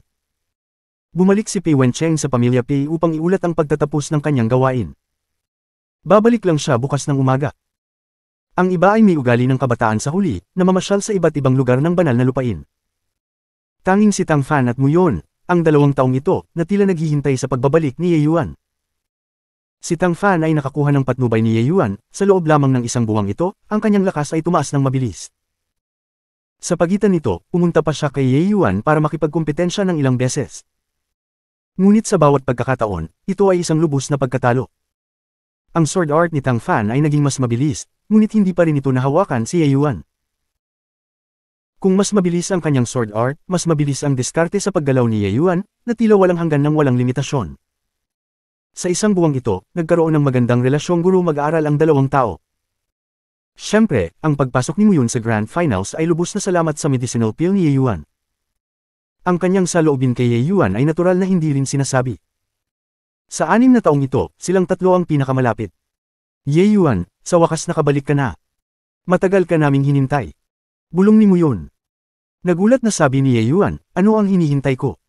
Bumalik si Pei Wencheng sa pamilya Pei upang iulat ang pagtatapos ng kanyang gawain. Babalik lang siya bukas ng umaga. Ang iba ay may ugali ng kabataan sa huli, na mamasyal sa iba't ibang lugar ng banal na lupain. Tanging si Tang Fan at Muyon, ang dalawang taong ito, na tila naghihintay sa pagbabalik ni Yeyuan. Si Tang Fan ay nakakuha ng patnubay ni Ye Yuan, sa loob lamang ng isang buwang ito, ang kanyang lakas ay tumaas ng mabilis. Sa pagitan nito, umunta pa siya kay Ye Yuan para makipagkumpetensya ng ilang beses. Ngunit sa bawat pagkakataon, ito ay isang lubos na pagkatalo. Ang sword art ni Tang Fan ay naging mas mabilis, ngunit hindi pa rin ito nahawakan si Ye Yuan. Kung mas mabilis ang kanyang sword art, mas mabilis ang diskarte sa paggalaw ni Ye Yuan, na tila walang hanggan ng walang limitasyon. Sa isang buwang ito, nagkaroon ng magandang relasyong guru mag aaral ang dalawang tao. Siyempre, ang pagpasok ni Muyun sa Grand Finals ay lubos na salamat sa medicinal pill ni Yeyuan. Ang kanyang saloobin kay Yeyuan ay natural na hindi rin sinasabi. Sa anim na taong ito, silang tatlo ang pinakamalapit. Yeyuan, sa wakas nakabalik ka na. Matagal ka naming hinintay. Bulong ni Muyun. Nagulat na sabi ni Yeyuan, ano ang hinihintay ko?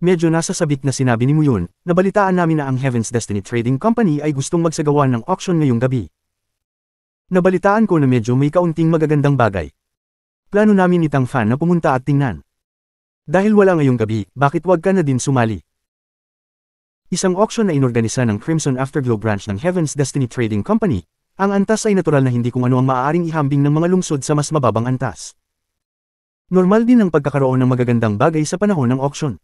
Medyo nasa sabik na sinabi ni Muyon, nabalitaan namin na ang Heaven's Destiny Trading Company ay gustong magsagawa ng auction ngayong gabi. Nabalitaan ko na medyo may kaunting magagandang bagay. Plano namin itang fan na pumunta at tingnan. Dahil wala ngayong gabi, bakit wag ka na din sumali? Isang auction na inorganisa ng Crimson Afterglow branch ng Heaven's Destiny Trading Company, ang antas ay natural na hindi kung ano ang maaaring ihambing ng mga lungsod sa mas mababang antas. Normal din ang pagkakaroon ng magagandang bagay sa panahon ng auction.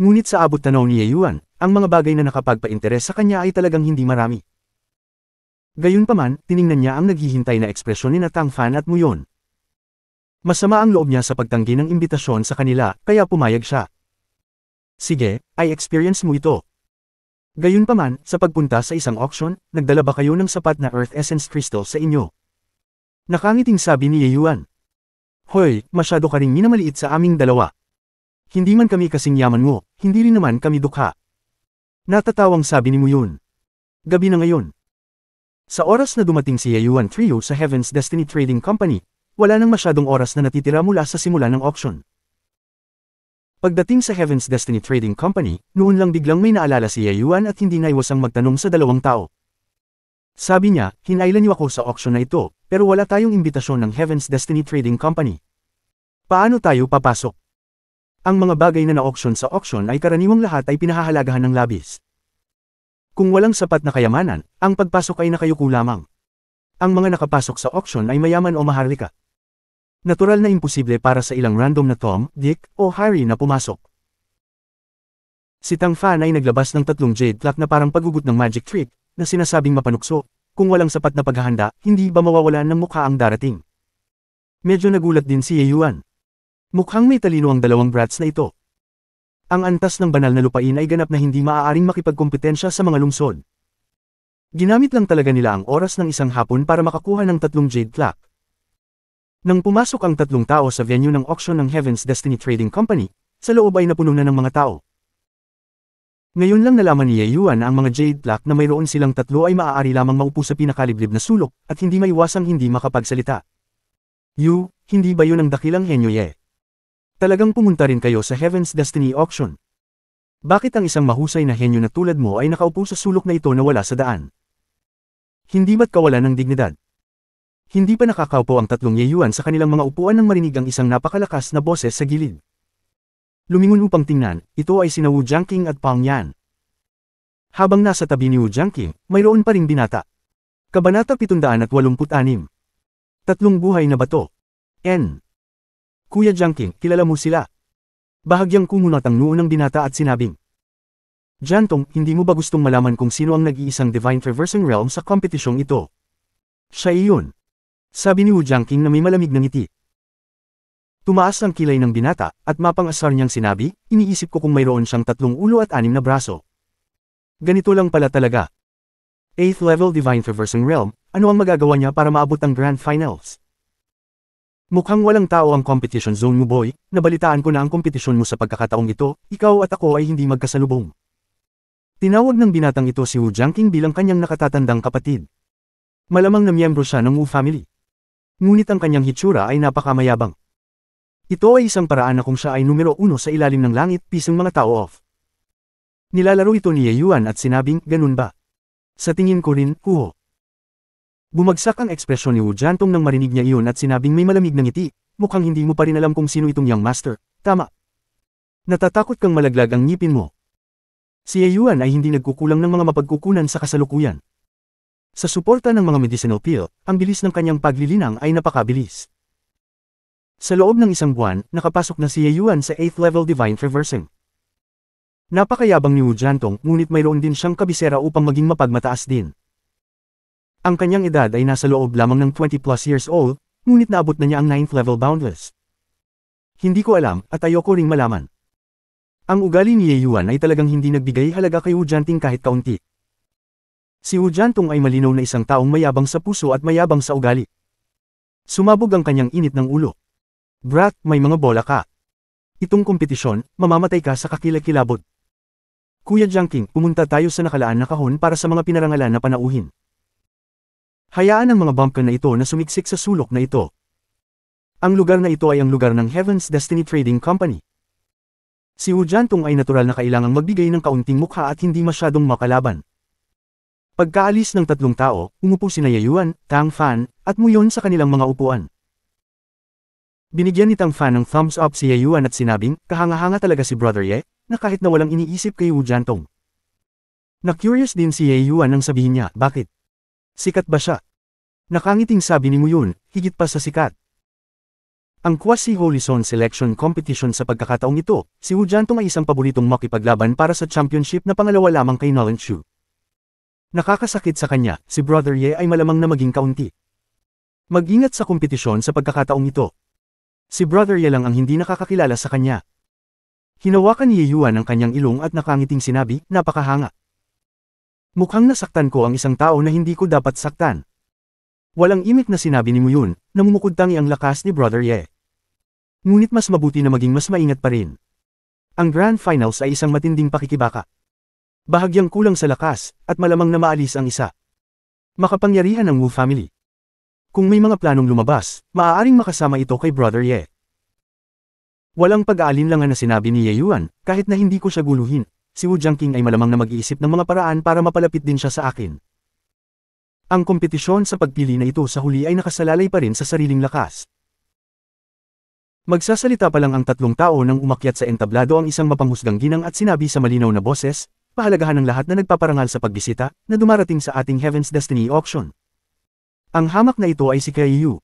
Ngunit sa abot tanaw ni Yeyuan, ang mga bagay na nakapagpa-interes sa kanya ay talagang hindi marami. Gayunpaman, tiningnan niya ang naghihintay na ekspresyon ni Natang Fan at Muyon. Masama ang loob niya sa pagtanggi ng imbitasyon sa kanila, kaya pumayag siya. Sige, I experience mo ito. Gayunpaman, sa pagpunta sa isang auction, nagdala ba kayo ng sapat na Earth Essence Crystal sa inyo? Nakangiting sabi ni Yeyuan. Hoy, masyado ka ring minamaliit sa aming dalawa. Hindi man kami kasing yaman mo, hindi rin naman kami dukha. Natatawang sabi ni Muyun. Gabi na ngayon. Sa oras na dumating si Yayuan Trio sa Heaven's Destiny Trading Company, wala nang masyadong oras na natitira mula sa simula ng auction. Pagdating sa Heaven's Destiny Trading Company, noon lang biglang may naalala si Yayuan at hindi naiwasang magtanong sa dalawang tao. Sabi niya, hinailan niyo ako sa auction na ito, pero wala tayong imbitasyon ng Heaven's Destiny Trading Company. Paano tayo papasok? Ang mga bagay na na-auction sa auction ay karaniwang lahat ay pinahahalagahan ng labis. Kung walang sapat na kayamanan, ang pagpasok ay nakayuko lamang. Ang mga nakapasok sa auction ay mayaman o maharlika. Natural na imposible para sa ilang random na Tom, Dick, o Harry na pumasok. Si Tang Fan ay naglabas ng tatlong jade clock na parang pagugot ng magic trick, na sinasabing mapanukso. Kung walang sapat na paghahanda, hindi ba mawawalan ng mukha ang darating? Medyo nagulat din si Ye Yuan, Mukhang may talino ang dalawang brats na ito. Ang antas ng banal na lupain ay ganap na hindi maaaring makipagkompetensya sa mga lungsod. Ginamit lang talaga nila ang oras ng isang hapon para makakuha ng tatlong jade clock. Nang pumasok ang tatlong tao sa venue ng auction ng Heaven's Destiny Trading Company, sa loob ay napuno na ng mga tao. Ngayon lang nalaman ni Yeyuan na ang mga Jade clock na mayroon silang tatlo ay maaari lamang maupo sa pinakaliblib na sulok, at hindi maiwasang hindi makapagsalita. Yu, hindi ba yun ang dakilang henyo ye? talagang pumunta rin kayo sa Heaven's Destiny Auction. Bakit ang isang mahusay na henyo na tulad mo ay nakaupo sa sulok na ito na wala sa daan? Hindi ba't kawalan ng dignidad? Hindi pa nakakaupo ang tatlong yeyuan sa kanilang mga upuan nang marinig ang isang napakalakas na boses sa gilid. Lumingon upang tingnan, ito ay sina Wu Jiangqing at Pang Yan. Habang nasa tabi ni Wu Jiangqing, mayroon pa ring binata. Kabanata 786 Tatlong buhay na bato. N. Kuya Jiangting, kilala mo sila. Bahagyang kumunat ang noo ng binata at sinabing, Jantong, hindi mo ba gustong malaman kung sino ang nag-iisang Divine Traversing Realm sa kompetisyong ito? Siya iyon. Sabi ni Wu Jiangking na may malamig na ngiti. Tumaas ang kilay ng binata, at mapang-asar niyang sinabi, iniisip ko kung mayroon siyang tatlong ulo at anim na braso. Ganito lang pala talaga. 8th level Divine Traversing Realm, ano ang magagawa niya para maabot ang Grand Finals? Mukhang walang tao ang competition zone mo boy, nabalitaan ko na ang kompetisyon mo sa pagkakataong ito, ikaw at ako ay hindi magkasalubong. Tinawag ng binatang ito si Wu Jiangqing bilang kanyang nakatatandang kapatid. Malamang na miyembro siya ng Wu family. Ngunit ang kanyang hitsura ay napakamayabang. Ito ay isang paraan na kung siya ay numero uno sa ilalim ng langit pisang mga tao off. Nilalaro ito ni Ye Yuan at sinabing, ganun ba? Sa tingin ko rin, kuho. Bumagsak ang ekspresyon ni Wu Jantong nang marinig niya iyon at sinabing may malamig na ngiti, mukhang hindi mo pa rin alam kung sino itong young master, tama. Natatakot kang malaglag ang ngipin mo. Si Yuan ay hindi nagkukulang ng mga mapagkukunan sa kasalukuyan. Sa suporta ng mga medicinal pill, ang bilis ng kanyang paglilinang ay napakabilis. Sa loob ng isang buwan, nakapasok na si Yuan sa 8th level Divine Reversing. Napakayabang ni Wu Jantong ngunit mayroon din siyang kabisera upang maging mapagmataas din. Ang kanyang edad ay nasa loob lamang ng 20 plus years old, ngunit naabot na niya ang 9th level boundless. Hindi ko alam, at ayoko ring malaman. Ang ugali ni Ye Yuan ay talagang hindi nagbigay halaga kay Wu Wujanting kahit kaunti. Si Wu Wujantong ay malinaw na isang taong mayabang sa puso at mayabang sa ugali. Sumabog ang kanyang init ng ulo. Brat, may mga bola ka. Itong kompetisyon, mamamatay ka sa kakilakilabot. Kuya Junking, pumunta tayo sa nakalaan na kahon para sa mga pinarangalan na panauhin. Hayaan ang mga bumpkin na ito na sumiksik sa sulok na ito. Ang lugar na ito ay ang lugar ng Heaven's Destiny Trading Company. Si Wu Jantong ay natural na kailangang magbigay ng kaunting mukha at hindi masyadong makalaban. Pagkaalis ng tatlong tao, umupo si Yayuan, Tang Fan, at Muyon sa kanilang mga upuan. Binigyan ni Tang Fan ng thumbs up si Yayuan at sinabing, kahanga-hanga talaga si Brother Ye, na kahit na walang iniisip kay Wu Jantong. Na-curious din si Yayuan nang sabihin niya, bakit? Sikat ba siya? Nakangiting sabi ni Nguyen, higit pa sa sikat. Ang Quasi Holy Selection Competition sa pagkakataong ito, si Wu Jantong ay isang paboritong makipaglaban para sa championship na pangalawa lamang kay Nolan Chu. Nakakasakit sa kanya, si Brother Ye ay malamang na maging kaunti. Mag-ingat sa kompetisyon sa pagkakataong ito. Si Brother Ye lang ang hindi nakakakilala sa kanya. Hinawakan ni Ye Yuan ang kanyang ilong at nakangiting sinabi, napakahanga. Mukhang nasaktan ko ang isang tao na hindi ko dapat saktan. Walang imik na sinabi ni Muyun, namumukod ang lakas ni Brother Ye. Ngunit mas mabuti na maging mas maingat pa rin. Ang Grand Finals ay isang matinding pakikibaka. Bahagyang kulang sa lakas, at malamang na maalis ang isa. Makapangyarihan ang Wu family. Kung may mga planong lumabas, maaaring makasama ito kay Brother Ye. Walang pag-aalinlangan na sinabi ni Ye Yuan, kahit na hindi ko siya guluhin si Wu Jiangqing ay malamang na mag-iisip ng mga paraan para mapalapit din siya sa akin. Ang kompetisyon sa pagpili na ito sa huli ay nakasalalay pa rin sa sariling lakas. Magsasalita pa lang ang tatlong tao nang umakyat sa entablado ang isang mapanghusgang ginang at sinabi sa malinaw na boses, pahalagahan ng lahat na nagpaparangal sa pagbisita, na dumarating sa ating Heaven's Destiny auction. Ang hamak na ito ay si Yu.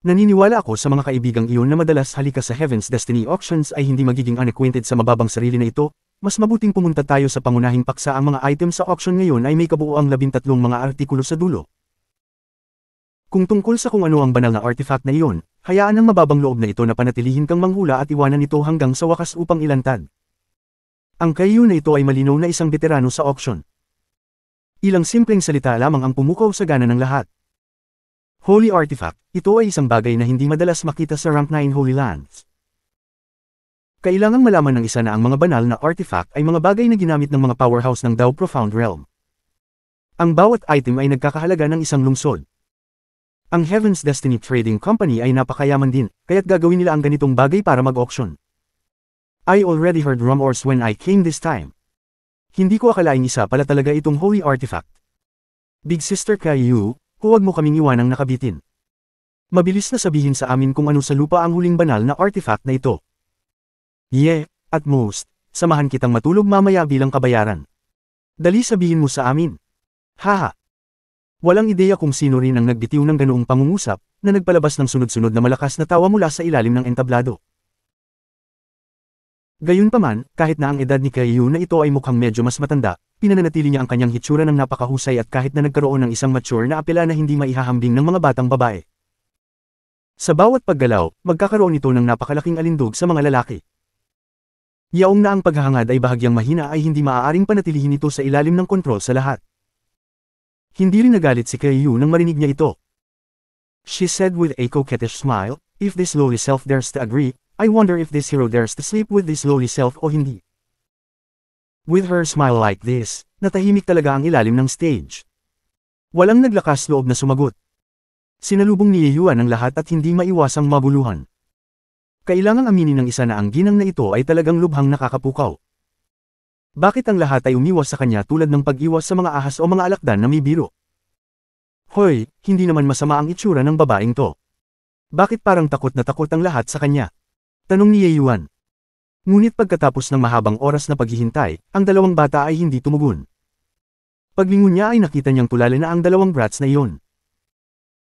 Naniniwala ako sa mga kaibigang iyon na madalas halika sa Heaven's Destiny Auctions ay hindi magiging unacquainted sa mababang sarili na ito, mas mabuting pumunta tayo sa pangunahing paksa ang mga item sa auction ngayon ay may kabuoang 13 mga artikulo sa dulo. Kung tungkol sa kung ano ang banal na artifact na iyon, hayaan ang mababang loob na ito na panatilihin kang manghula at iwanan ito hanggang sa wakas upang ilantad. Ang kayo na ito ay malinaw na isang veterano sa auction. Ilang simpleng salita lamang ang pumukaw sa gana ng lahat. Holy Artifact, ito ay isang bagay na hindi madalas makita sa Rank 9 Holy Lands. Kailangang malaman ng isa na ang mga banal na artifact ay mga bagay na ginamit ng mga powerhouse ng Dao Profound Realm. Ang bawat item ay nagkakahalaga ng isang lungsod. Ang Heaven's Destiny Trading Company ay napakayaman din, kaya't gagawin nila ang ganitong bagay para mag-auction. I already heard rumors when I came this time. Hindi ko akalain isa pala talaga itong holy artifact. Big Sister Caillou, huwag mo kaming iwanang nakabitin. Mabilis na sabihin sa amin kung ano sa lupa ang huling banal na artifact na ito. Ye, yeah, at most, samahan kitang matulog mamaya bilang kabayaran. Dali sabihin mo sa amin. Haha. Walang ideya kung sino rin ang nagbitiw ng ganoong pangungusap, na nagpalabas ng sunod-sunod na malakas na tawa mula sa ilalim ng entablado. Gayunpaman, kahit na ang edad ni Keiyu na ito ay mukhang medyo mas matanda, pinananatili niya ang kanyang hitsura ng napakahusay at kahit na nagkaroon ng isang mature na apela na hindi maihahambing ng mga batang babae. Sa bawat paggalaw, magkakaroon ito ng napakalaking alindog sa mga lalaki. Yaong na ang paghahangad ay bahagyang mahina ay hindi maaaring panatilihin ito sa ilalim ng kontrol sa lahat. Hindi rin nagalit si Keiyu nang marinig niya ito. She said with a coquettish smile, If this lowly self dares to agree, I wonder if this hero dares to sleep with this lowly self o hindi. With her smile like this, natahimik talaga ang ilalim ng stage. Walang naglakas loob na sumagot. Sinalubong ni Yuan ang lahat at hindi maiwasang mabuluhan. Kailangang aminin ng isa na ang ginang na ito ay talagang lubhang nakakapukaw. Bakit ang lahat ay umiwas sa kanya tulad ng pag-iwas sa mga ahas o mga alakdan na may biro? Hoy, hindi naman masama ang itsura ng babaeng to. Bakit parang takot na takot ang lahat sa kanya? Tanong ni Ye Yuan. Ngunit pagkatapos ng mahabang oras na paghihintay, ang dalawang bata ay hindi tumugon. Paglingon niya ay nakita niyang tulala na ang dalawang brats na iyon.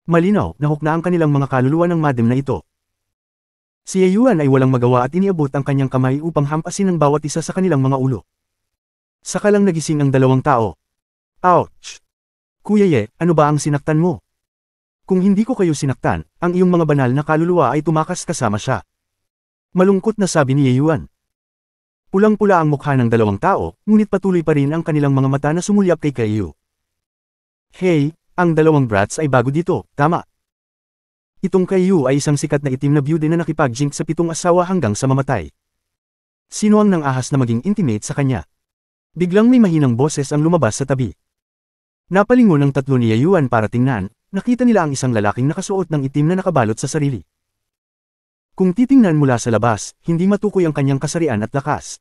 Malinaw, nahok na ang kanilang mga kaluluwa ng madam na ito. Si Ye Yuan ay walang magawa at iniabot ang kanyang kamay upang hampasin ang bawat isa sa kanilang mga ulo. Saka lang nagising ang dalawang tao. Ouch! Kuya Ye, ano ba ang sinaktan mo? Kung hindi ko kayo sinaktan, ang iyong mga banal na kaluluwa ay tumakas kasama siya. Malungkot na sabi ni Yeyuan. Pulang-pula ang mukha ng dalawang tao, ngunit patuloy pa rin ang kanilang mga mata na sumulyap kay Kaiyu. Hey, ang dalawang brats ay bago dito, tama. Itong Kaiyu ay isang sikat na itim na beauty na nakipagjink sa pitong asawa hanggang sa mamatay. Sino ang nang ahas na maging intimate sa kanya? Biglang may mahinang boses ang lumabas sa tabi. Napalingon ang tatlo ni Yayuan para tingnan, nakita nila ang isang lalaking nakasuot ng itim na nakabalot sa sarili. Kung titingnan mula sa labas, hindi matukoy ang kanyang kasarian at lakas.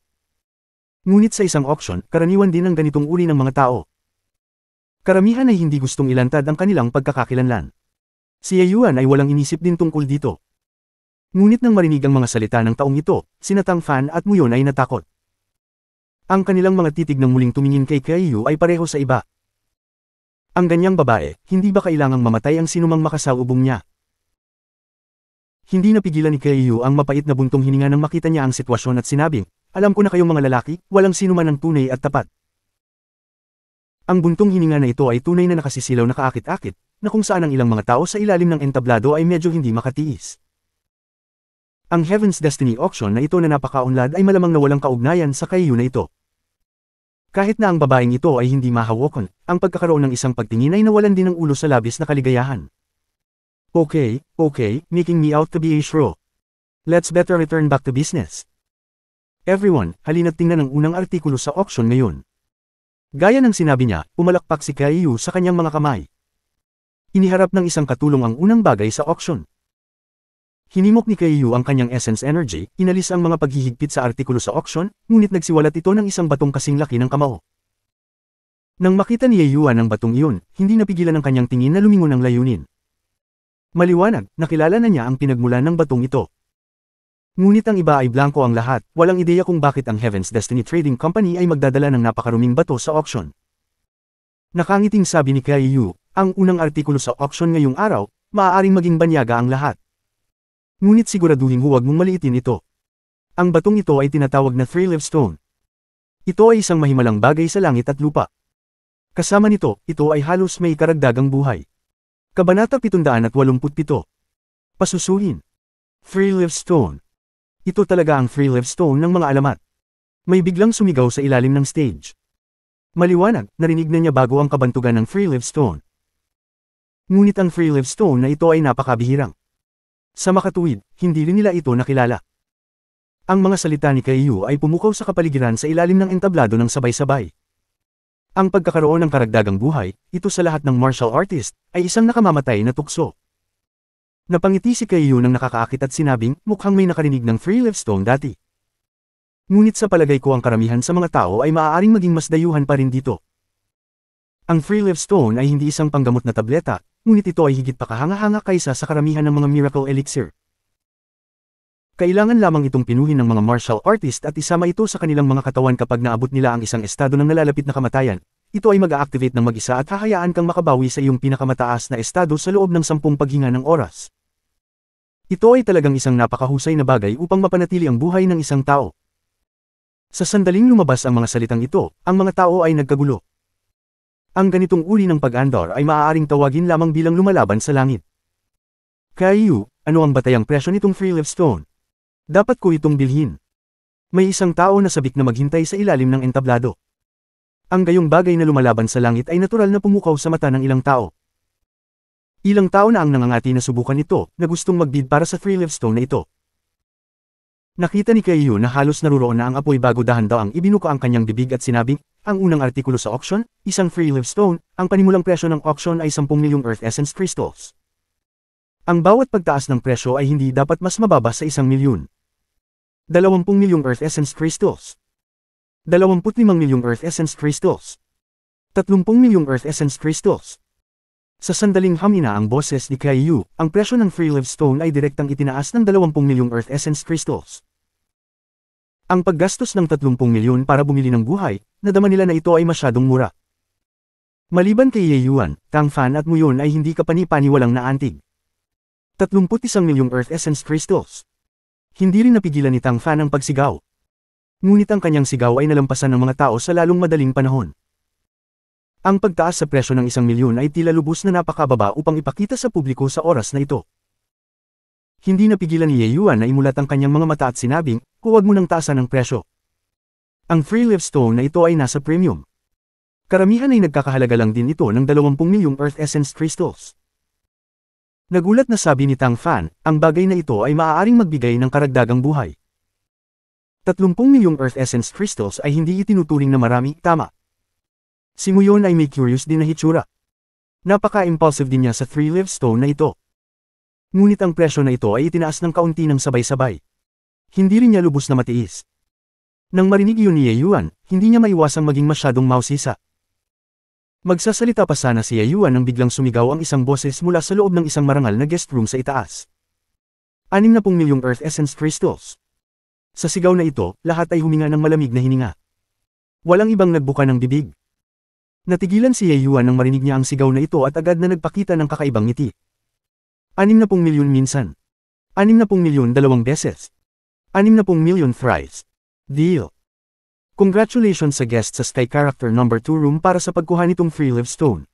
Ngunit sa isang auction, karaniwan din ang ganitong uri ng mga tao. Karamihan ay hindi gustong ilantad ang kanilang pagkakakilanlan. Si Yayuan ay walang inisip din tungkol dito. Ngunit nang marinig ang mga salita ng taong ito, sinatang fan at Muyon ay natakot. Ang kanilang mga titig nang muling tumingin kay Kaiyu ay pareho sa iba. Ang ganyang babae, hindi ba kailangang mamatay ang sinumang makasawubong niya? Hindi napigilan ni Keiyu ang mapait na buntong hininga nang makita niya ang sitwasyon at sinabi, Alam ko na kayong mga lalaki, walang sino man ang tunay at tapat. Ang buntong hininga na ito ay tunay na nakasisilaw na kaakit-akit, na kung saan ang ilang mga tao sa ilalim ng entablado ay medyo hindi makatiis. Ang Heaven's Destiny auction na ito na napakaunlad ay malamang na walang kaugnayan sa Keiyu na ito. Kahit na ang babaeng ito ay hindi mahawakan, ang pagkakaroon ng isang pagtingin ay nawalan din ng ulo sa labis na kaligayahan. Okay, okay, making me out to be a shrew. Let's better return back to business. Everyone, halina't tingnan ang unang artikulo sa auction ngayon. Gaya ng sinabi niya, umalakpak si Kaiyu sa kanyang mga kamay. Iniharap ng isang katulong ang unang bagay sa auction. Hinimok ni Kaiyu ang kanyang essence energy, inalis ang mga paghihigpit sa artikulo sa auction, ngunit nagsiwalat ito ng isang batong kasing laki ng kamao. Nang makita ni Yeyuan ang batong iyon, hindi napigilan ang kanyang tingin na lumingon ng layunin. Maliwanag, nakilala na niya ang pinagmulan ng batong ito. Ngunit ang iba ay blanco ang lahat, walang ideya kung bakit ang Heaven's Destiny Trading Company ay magdadala ng napakaruming bato sa auction. Nakangiting sabi ni Kai Yu, ang unang artikulo sa auction ngayong araw, maaaring maging banyaga ang lahat. Ngunit siguraduhin huwag mong maliitin ito. Ang batong ito ay tinatawag na Three Live Stone. Ito ay isang mahimalang bagay sa langit at lupa. Kasama nito, ito ay halos may karagdagang buhay. Kabanata 787. Pasusuhin. Three Leaf Stone. Ito talaga ang Three Leaf Stone ng mga alamat. May biglang sumigaw sa ilalim ng stage. Maliwanag, narinig na niya bago ang kabantugan ng Three Leaf Stone. Ngunit ang Three Leaf Stone na ito ay napakabihirang. Sa makatuwid, hindi rin nila ito nakilala. Ang mga salita ni Kaiyu ay pumukaw sa kapaligiran sa ilalim ng entablado ng sabay-sabay. Ang pagkakaroon ng karagdagang buhay, ito sa lahat ng martial artist, ay isang nakamamatay na tukso. Napangiti si Kayu nang nakakaakit at sinabing, mukhang may nakarinig ng free Live Stone dati. Ngunit sa palagay ko ang karamihan sa mga tao ay maaaring maging mas dayuhan pa rin dito. Ang free Live Stone ay hindi isang panggamot na tableta, ngunit ito ay higit pa kahanga-hanga kaysa sa karamihan ng mga miracle elixir. Kailangan lamang itong pinuhin ng mga martial artist at isama ito sa kanilang mga katawan kapag naabot nila ang isang estado ng nalalapit na kamatayan. Ito ay mag-activate ng mag-isa at hahayaan kang makabawi sa iyong pinakamataas na estado sa loob ng sampung paghinga ng oras. Ito ay talagang isang napakahusay na bagay upang mapanatili ang buhay ng isang tao. Sa sandaling lumabas ang mga salitang ito, ang mga tao ay nagkagulo. Ang ganitong uri ng pag-andar ay maaaring tawagin lamang bilang lumalaban sa langit. Kayu, ano ang batayang presyo nitong free live stone? Dapat ko itong bilhin. May isang tao na sabik na maghintay sa ilalim ng entablado. Ang gayong bagay na lumalaban sa langit ay natural na pumukaw sa mata ng ilang tao. Ilang tao na ang nangangati na subukan ito, na gustong magbid para sa free live stone na ito. Nakita ni Kaiyu na halos naruroon na ang apoy bago dahan daw ang ibinuko ang kanyang bibig at sinabing, ang unang artikulo sa auction, isang free live stone, ang panimulang presyo ng auction ay 10 milyong earth essence crystals. Ang bawat pagtaas ng presyo ay hindi dapat mas mababa sa isang milyon. 20 milyong Earth Essence Crystals. 25 milyong Earth Essence Crystals. 30 milyong Earth Essence Crystals. Sa sandaling hamina ang boses ni Kaiyu, ang presyo ng Free Live Stone ay direktang itinaas ng 20 milyong Earth Essence Crystals. Ang paggastos ng 30 milyon para bumili ng buhay, nadama nila na ito ay masyadong mura. Maliban kay Ye Yuan, Tang Fan at Muyon ay hindi kapanipaniwalang antig. 31 milyong Earth Essence Crystals. Hindi rin napigilan ni Tang Fan ang pagsigaw. Ngunit ang kanyang sigaw ay nalampasan ng mga tao sa lalong madaling panahon. Ang pagtaas sa presyo ng isang milyon ay tila lubos na napakababa upang ipakita sa publiko sa oras na ito. Hindi napigilan ni Ye Yuan na imulat ang kanyang mga mata at sinabing, huwag mo nang taasan ang presyo. Ang free live stone na ito ay nasa premium. Karamihan ay nagkakahalaga lang din ito ng 20 milyong Earth Essence Crystals. Nagulat na sabi ni Tang Fan, ang bagay na ito ay maaaring magbigay ng karagdagang buhay. 30 milyong Earth Essence Crystals ay hindi itinuturing na marami, tama. Si Nguyen ay may curious din na hitsura. Napaka-impulsive din niya sa three leaf stone na ito. Ngunit ang presyo na ito ay itinaas ng kaunti ng sabay-sabay. Hindi rin niya lubos na matiis. Nang marinig yun ni Ye Yuan, hindi niya maiwasang maging masyadong mausisa. Magsasalita pa sana si Yayuan nang biglang sumigaw ang isang boses mula sa loob ng isang marangal na guest room sa itaas. Anim na pong milyong Earth Essence Crystals. Sa sigaw na ito, lahat ay huminga ng malamig na hininga. Walang ibang nagbuka ng bibig. Natigilan si Yayuan nang marinig niya ang sigaw na ito at agad na nagpakita ng kakaibang ngiti. pong milyon minsan. Anim na pong milyon dalawang beses. Anim na pong milyon thrice. Deal. Congratulations sa guest sa Stay Character Number 2 Room para sa pagkuha nitong Free Live Stone.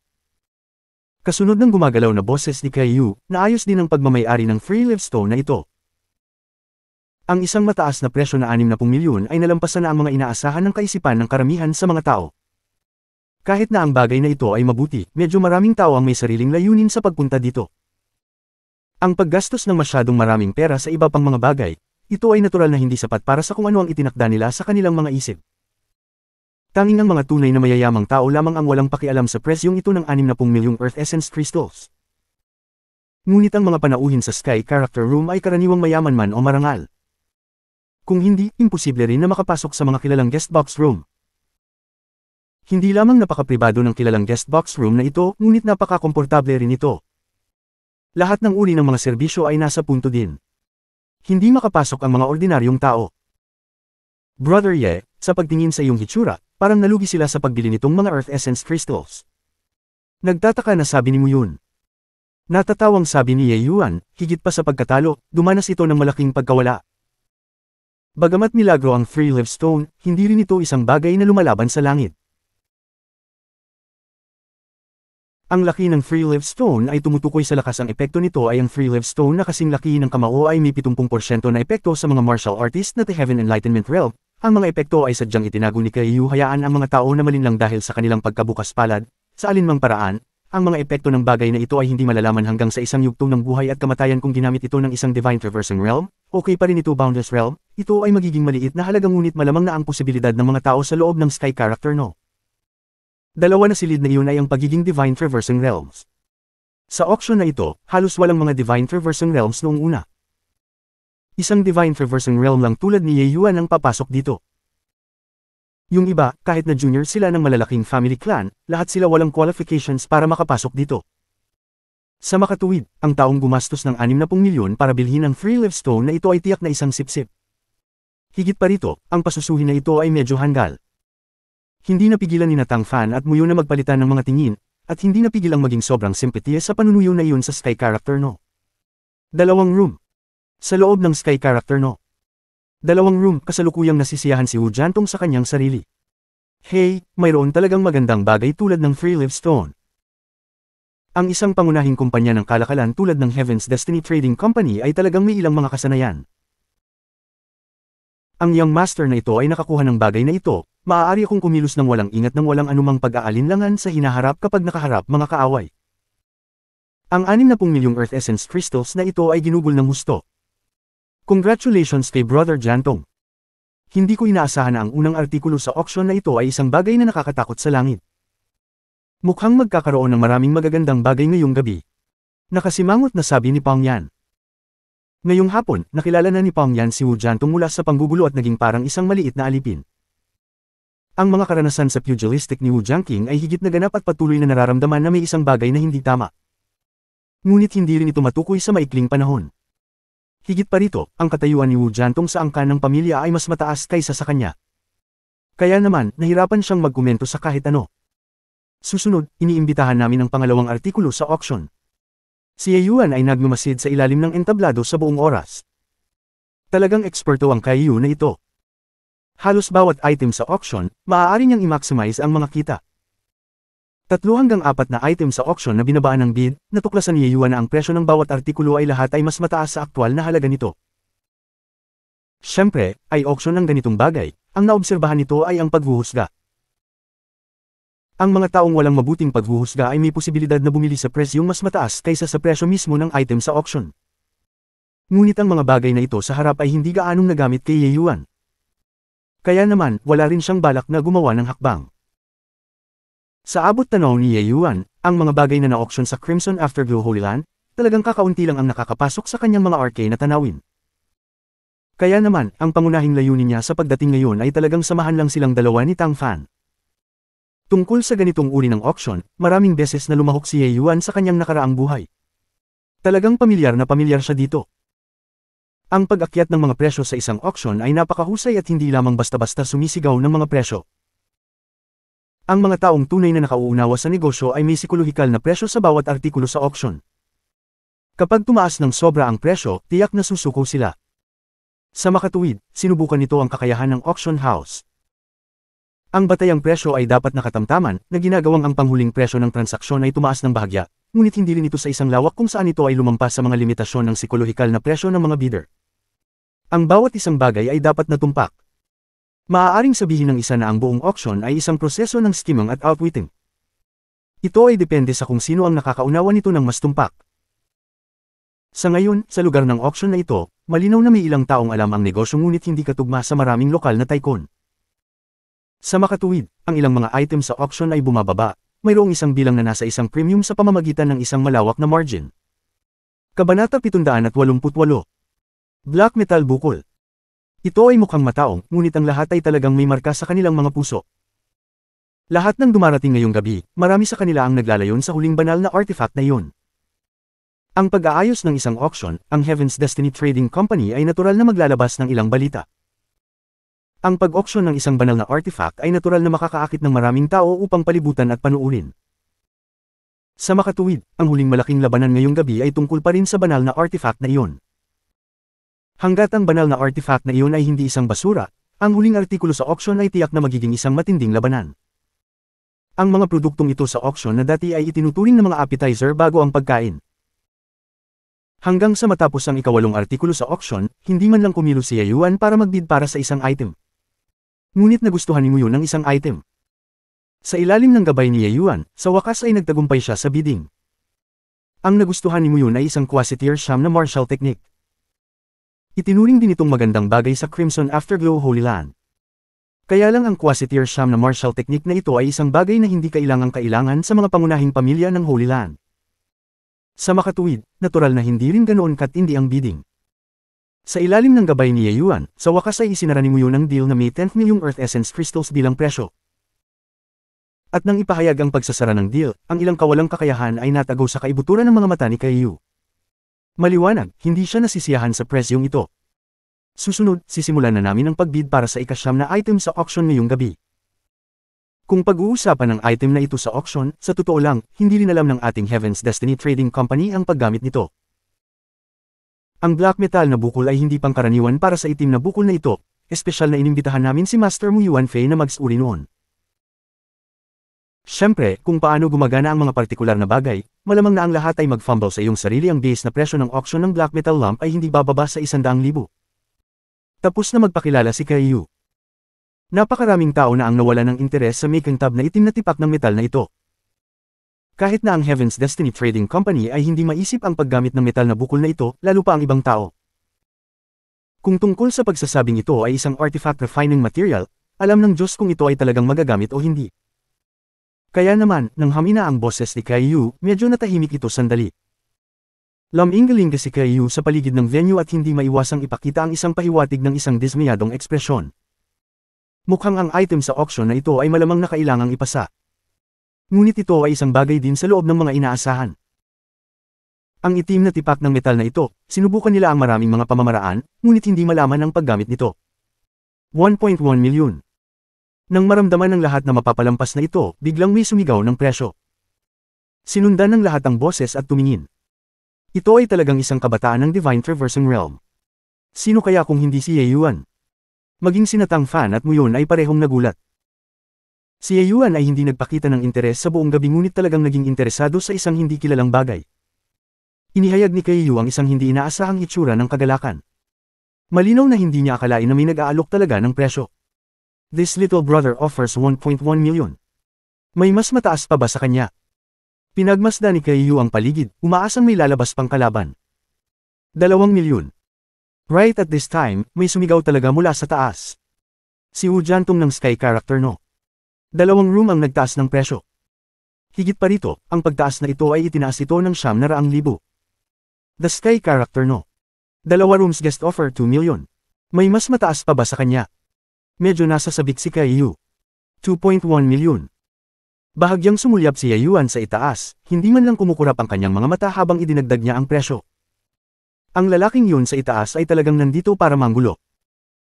Kasunod ng gumagalaw na boses ni Kayu, naayos din ang pagmamayari ng Free Live Stone na ito. Ang isang mataas na presyo na 60 milyon ay nalampasan na ang mga inaasahan ng kaisipan ng karamihan sa mga tao. Kahit na ang bagay na ito ay mabuti, medyo maraming tao ang may sariling layunin sa pagpunta dito. Ang paggastos ng masyadong maraming pera sa iba pang mga bagay, ito ay natural na hindi sapat para sa kung ano ang itinakda nila sa kanilang mga isip. Tanging ang mga tunay na mayayamang tao lamang ang walang pakialam sa presyong ito ng 60 milyong Earth Essence Crystals. Ngunit ang mga panauhin sa Sky Character Room ay karaniwang mayaman man o marangal. Kung hindi, imposible rin na makapasok sa mga kilalang guest box room. Hindi lamang napakapribado ng kilalang guest box room na ito, ngunit napakakomportable rin ito. Lahat ng uri ng mga serbisyo ay nasa punto din. Hindi makapasok ang mga ordinaryong tao. Brother Ye, sa pagtingin sa iyong hitsura, parang nalugi sila sa pagbili nitong mga Earth Essence Crystals. Nagtataka na sabi ni Muyun. Natatawang sabi ni Ye Yuan, higit pa sa pagkatalo, dumanas ito ng malaking pagkawala. Bagamat milagro ang Three Live Stone, hindi rin ito isang bagay na lumalaban sa langit. Ang laki ng Free Live Stone ay tumutukoy sa lakas ang epekto nito ay ang Free Live Stone na kasing laki ng kamao ay may 70% na epekto sa mga martial artist na The Heaven Enlightenment Realm, ang mga epekto ay sadyang itinago ni Keiyu hayaan ang mga tao na malinlang dahil sa kanilang pagkabukas palad, sa alinmang paraan, ang mga epekto ng bagay na ito ay hindi malalaman hanggang sa isang yugto ng buhay at kamatayan kung ginamit ito ng isang divine traversing realm, okay pa rin ito boundless realm, ito ay magiging maliit na halaga ngunit malamang na ang posibilidad ng mga tao sa loob ng sky character no. Dalawa na silid na iyon ay ang pagiging divine traversing realms. Sa auction na ito, halos walang mga divine traversing realms noong una. Isang Divine Traversing Realm lang tulad ni Yeyuan ang papasok dito. Yung iba, kahit na junior sila ng malalaking family clan, lahat sila walang qualifications para makapasok dito. Sa makatuwid, ang taong gumastos ng 60 milyon para bilhin ang Free Live Stone na ito ay tiyak na isang sipsip. Higit pa rito, ang pasusuhin na ito ay medyo hanggal. Hindi napigilan ni Natang Fan at Muyo na magpalitan ng mga tingin, at hindi napigil ang maging sobrang simpatiya sa panunuyo na iyon sa Sky Character No. Dalawang room, sa loob ng Sky Character No. Dalawang room kasalukuyang nasisiyahan si Wu Jantong sa kanyang sarili. Hey, mayroon talagang magandang bagay tulad ng Free Live Stone. Ang isang pangunahing kumpanya ng kalakalan tulad ng Heaven's Destiny Trading Company ay talagang may ilang mga kasanayan. Ang young master na ito ay nakakuha ng bagay na ito, maaari akong kumilos ng walang ingat ng walang anumang pag-aalinlangan sa hinaharap kapag nakaharap mga kaaway. Ang 60 milyong Earth Essence Crystals na ito ay ginugol ng husto, Congratulations kay Brother Jantong. Hindi ko inaasahan na ang unang artikulo sa auction na ito ay isang bagay na nakakatakot sa langit. Mukhang magkakaroon ng maraming magagandang bagay ngayong gabi. Nakasimangot na sabi ni Pang Yan. Ngayong hapon, nakilala na ni Pang Yan si Wu Jantong mula sa panggugulo at naging parang isang maliit na alipin. Ang mga karanasan sa pugilistic ni Wu Jiangqing ay higit na ganap at patuloy na nararamdaman na may isang bagay na hindi tama. Ngunit hindi rin ito matukoy sa maikling panahon. Higit pa rito, ang katayuan ni Wu Jantong sa angka ng pamilya ay mas mataas kaysa sa kanya. Kaya naman, nahirapan siyang magkomento sa kahit ano. Susunod, iniimbitahan namin ang pangalawang artikulo sa auction. Si Yuan ay nagmamasid sa ilalim ng entablado sa buong oras. Talagang eksperto ang Kaiyu na ito. Halos bawat item sa auction, maaari niyang i-maximize ang mga kita. Tatlo hanggang apat na item sa auction na binabaan ng bid, natuklasan ni Yuan na ang presyo ng bawat artikulo ay lahat ay mas mataas sa aktwal na halaga nito. Siyempre, ay auction ng ganitong bagay, ang naobserbahan nito ay ang paghuhusga. Ang mga taong walang mabuting paghuhusga ay may posibilidad na bumili sa presyong mas mataas kaysa sa presyo mismo ng item sa auction. Ngunit ang mga bagay na ito sa harap ay hindi gaanong nagamit kay Yeyuan. Kaya naman, wala rin siyang balak na gumawa ng hakbang. Sa abot tanaw ni Ye Yuan, ang mga bagay na na-auction sa Crimson Afterglow Holy Land, talagang kakaunti lang ang nakakapasok sa kanyang mga arcane na tanawin. Kaya naman, ang pangunahing layunin niya sa pagdating ngayon ay talagang samahan lang silang dalawa ni Tang Fan. Tungkol sa ganitong uri ng auction, maraming beses na lumahok si Ye Yuan sa kanyang nakaraang buhay. Talagang pamilyar na pamilyar siya dito. Ang pag-akyat ng mga presyo sa isang auction ay napakahusay at hindi lamang basta-basta sumisigaw ng mga presyo. Ang mga taong tunay na nakauunawa sa negosyo ay may psikolohikal na presyo sa bawat artikulo sa auction. Kapag tumaas ng sobra ang presyo, tiyak na susuko sila. Sa makatuwid, sinubukan nito ang kakayahan ng auction house. Ang batayang presyo ay dapat nakatamtaman na ginagawang ang panghuling presyo ng transaksyon ay tumaas ng bahagya, ngunit hindi rin ito sa isang lawak kung saan ito ay lumampas sa mga limitasyon ng psikolohikal na presyo ng mga bidder. Ang bawat isang bagay ay dapat natumpak, Maaaring sabihin ng isa na ang buong auction ay isang proseso ng skimming at outwitting. Ito ay depende sa kung sino ang nakakaunawa nito ng mas tumpak. Sa ngayon, sa lugar ng auction na ito, malinaw na may ilang taong alam ang negosyo ngunit hindi katugma sa maraming lokal na tycoon. Sa makatuwid, ang ilang mga item sa auction ay bumababa, mayroong isang bilang na nasa isang premium sa pamamagitan ng isang malawak na margin. Kabanata 788 Black Metal Bukol ito ay mukhang mataong, ngunit ang lahat ay talagang may marka sa kanilang mga puso. Lahat ng dumarating ngayong gabi, marami sa kanila ang naglalayon sa huling banal na artifact na iyon. Ang pag-aayos ng isang auction, ang Heaven's Destiny Trading Company ay natural na maglalabas ng ilang balita. Ang pag-auction ng isang banal na artifact ay natural na makakaakit ng maraming tao upang palibutan at panuulin. Sa makatuwid, ang huling malaking labanan ngayong gabi ay tungkol pa rin sa banal na artifact na iyon. Hanggat ang banal na artifact na iyon ay hindi isang basura, ang huling artikulo sa auction ay tiyak na magiging isang matinding labanan. Ang mga produktong ito sa auction na dati ay itinuturing na mga appetizer bago ang pagkain. Hanggang sa matapos ang ikawalong artikulo sa auction, hindi man lang kumilo si Yuan para magbid para sa isang item. Ngunit nagustuhan ni Nguyen ang isang item. Sa ilalim ng gabay ni Yuan, sa wakas ay nagtagumpay siya sa bidding. Ang nagustuhan ni Nguyen ay isang quasi-tier sham na martial technique. Itinuring din itong magandang bagay sa Crimson Afterglow Holy Land. Kaya lang ang Quasiteer Sham na martial technique na ito ay isang bagay na hindi kailangang kailangan sa mga pangunahing pamilya ng Holy Land. Sa makatuwid, natural na hindi rin ganoon katindi ang bidding. Sa ilalim ng gabay ni Yeyuan, sa wakas ay isinara ni ng deal na may 10th milyong Earth Essence Crystals bilang presyo. At nang ipahayag ang pagsasara ng deal, ang ilang kawalang kakayahan ay natago sa kaibuturan ng mga mata ni Kayu. Maliwanag, hindi siya nasisiyahan sa presyong ito. Susunod, sisimulan na namin ang pagbid para sa ikasyam na item sa auction ngayong gabi. Kung pag-uusapan ng item na ito sa auction, sa totoo lang, hindi rin alam ng ating Heaven's Destiny Trading Company ang paggamit nito. Ang black metal na bukol ay hindi pangkaraniwan para sa itim na bukol na ito, espesyal na inimbitahan namin si Master Mu Yuan Fei na magsuri noon. Siyempre, kung paano gumagana ang mga partikular na bagay, malamang na ang lahat ay magfumble sa iyong sarili ang base na presyo ng auction ng black metal lump ay hindi bababa sa 100,000. Tapos na magpakilala si Kaiyu. Napakaraming tao na ang nawala ng interes sa making Tab na itim na tipak ng metal na ito. Kahit na ang Heaven's Destiny Trading Company ay hindi maisip ang paggamit ng metal na bukol na ito, lalo pa ang ibang tao. Kung tungkol sa pagsasabing ito ay isang artifact refining material, alam ng Diyos kung ito ay talagang magagamit o hindi. Kaya naman, nang hamina ang boses ni Kaiyu, medyo natahimik ito sandali. Laminggaling kasi Kaiyu sa paligid ng venue at hindi maiwasang ipakita ang isang pahiwatig ng isang dismayadong ekspresyon. Mukhang ang item sa auction na ito ay malamang na kailangang ipasa. Ngunit ito ay isang bagay din sa loob ng mga inaasahan. Ang itim na tipak ng metal na ito, sinubukan nila ang maraming mga pamamaraan, ngunit hindi malaman ang paggamit nito. 1.1 milyon nang maramdaman ng lahat na mapapalampas na ito, biglang may sumigaw ng presyo. Sinundan ng lahat ang boses at tumingin. Ito ay talagang isang kabataan ng Divine Traversing Realm. Sino kaya kung hindi si Yeyuan? Maging sinatang fan at Muyon ay parehong nagulat. Si Yeyuan ay hindi nagpakita ng interes sa buong gabi ngunit talagang naging interesado sa isang hindi kilalang bagay. Inihayag ni Kayu ang isang hindi inaasahang itsura ng kagalakan. Malinaw na hindi niya akalain na may nag-aalok talaga ng presyo. This little brother offers 1.1 million. May mas mataas pa ba sa kanya? Pinagmasda ni Keiyu ang paligid, umaasang may lalabas pang kalaban. 2 milyon. Right at this time, may sumigaw talaga mula sa taas. Si Wu Jantong ng Sky Character no. Dalawang room ang nagtaas ng presyo. Higit pa rito, ang pagtaas na ito ay itinaas ito ng siyam na raang libo. The Sky Character no. Dalawa rooms guest offer 2 million. May mas mataas pa ba sa kanya? medyo nasa sabik si Kaiyu. 2.1 milyon. Bahagyang sumulyap si Yayuan sa itaas, hindi man lang kumukurap ang kanyang mga mata habang idinagdag niya ang presyo. Ang lalaking yun sa itaas ay talagang nandito para manggulo.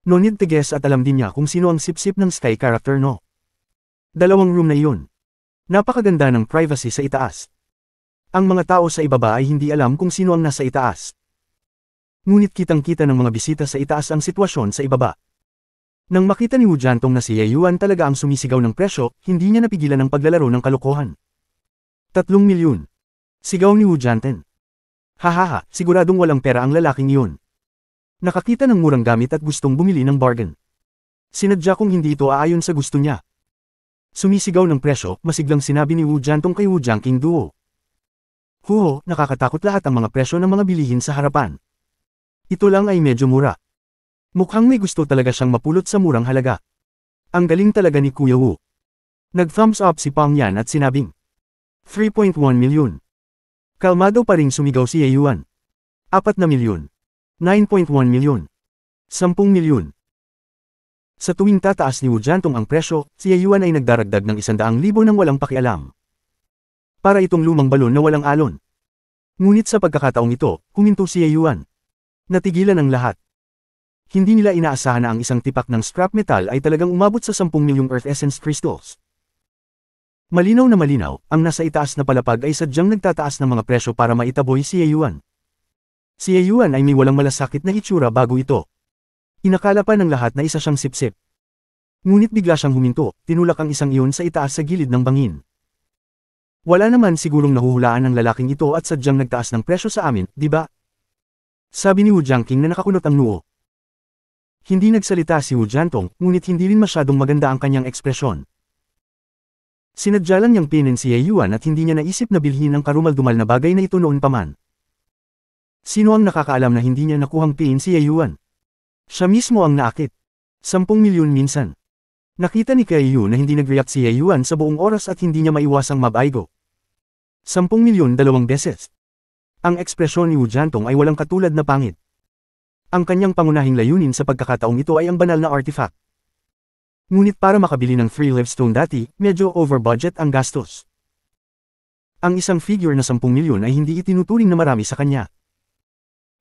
No need to guess at alam din niya kung sino ang sipsip ng Sky character no. Dalawang room na iyon. Napakaganda ng privacy sa itaas. Ang mga tao sa ibaba ay hindi alam kung sino ang nasa itaas. Ngunit kitang-kita ng mga bisita sa itaas ang sitwasyon sa ibaba. Nang makita ni Wu Jiantong na si Ye Yuan talaga ang sumisigaw ng presyo, hindi niya napigilan ang paglalaro ng kalokohan. Tatlong milyon. Sigaw ni Wu Jianten. Hahaha, siguradong walang pera ang lalaking iyon. Nakakita ng murang gamit at gustong bumili ng bargain. Sinadya kong hindi ito aayon sa gusto niya. Sumisigaw ng presyo, masiglang sinabi ni Wu Jiantong kay Wu Jiangqing Duo. Huho, nakakatakot lahat ang mga presyo ng mga bilihin sa harapan. Ito lang ay medyo mura. Mukhang may gusto talaga siyang mapulot sa murang halaga. Ang galing talaga ni Kuya Wu. Nag-thumbs up si Pang Yan at sinabing. 3.1 milyon. Kalmado pa ring sumigaw si Yeyuan. 4 na milyon. 9.1 milyon. 10 milyon. Sa tuwing tataas ni Wu Jantong ang presyo, si Yeyuan ay nagdaragdag ng 100,000 nang walang pakialam. Para itong lumang balon na walang alon. Ngunit sa pagkakataong ito, huminto si Yeyuan. Natigilan ang lahat hindi nila inaasahan na ang isang tipak ng scrap metal ay talagang umabot sa 10 milyong Earth Essence Crystals. Malinaw na malinaw, ang nasa itaas na palapag ay sadyang nagtataas ng mga presyo para maitaboy si Yayuan. Si Yayuan ay may walang malasakit na itsura bago ito. Inakala pa ng lahat na isa siyang sipsip. Ngunit bigla siyang huminto, tinulak ang isang iyon sa itaas sa gilid ng bangin. Wala naman sigurong nahuhulaan ng lalaking ito at sadyang nagtaas ng presyo sa amin, di ba? Sabi ni Wu Jiangking na nakakunot ang noo, hindi nagsalita si Wu Jiantong, ngunit hindi rin masyadong maganda ang kanyang ekspresyon. Sinadya niyang pinin si Ye Yuan at hindi niya naisip na bilhin ang karumaldumal na bagay na ito noon paman. Sino ang nakakaalam na hindi niya nakuhang pin si Ye Yuan? Siya mismo ang naakit. Sampung milyon minsan. Nakita ni Kei Yu na hindi nag-react si Ye Yuan sa buong oras at hindi niya maiwasang mabaigo. 10 milyon dalawang beses. Ang ekspresyon ni Wu Jantong ay walang katulad na pangit. Ang kanyang pangunahing layunin sa pagkakataong ito ay ang banal na artifact. Ngunit para makabili ng free livestone dati, medyo over budget ang gastos. Ang isang figure na 10 milyon ay hindi itinuturing na marami sa kanya.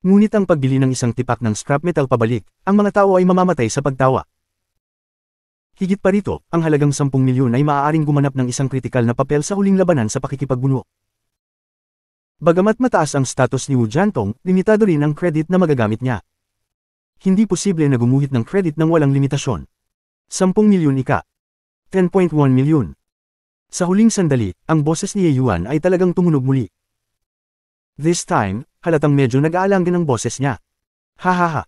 Ngunit ang pagbili ng isang tipak ng scrap metal pabalik, ang mga tao ay mamamatay sa pagtawa. Higit pa rito, ang halagang 10 milyon ay maaaring gumanap ng isang kritikal na papel sa huling labanan sa pakikipagbuno. Bagamat mataas ang status ni Wu Jiantong, limitado rin ang credit na magagamit niya hindi posible na gumuhit ng credit ng walang limitasyon. 10 milyon ika. 10.1 milyon. Sa huling sandali, ang boses ni Yuan ay talagang tumunog muli. This time, halatang medyo nag-aalanggan ang boses niya. Hahaha.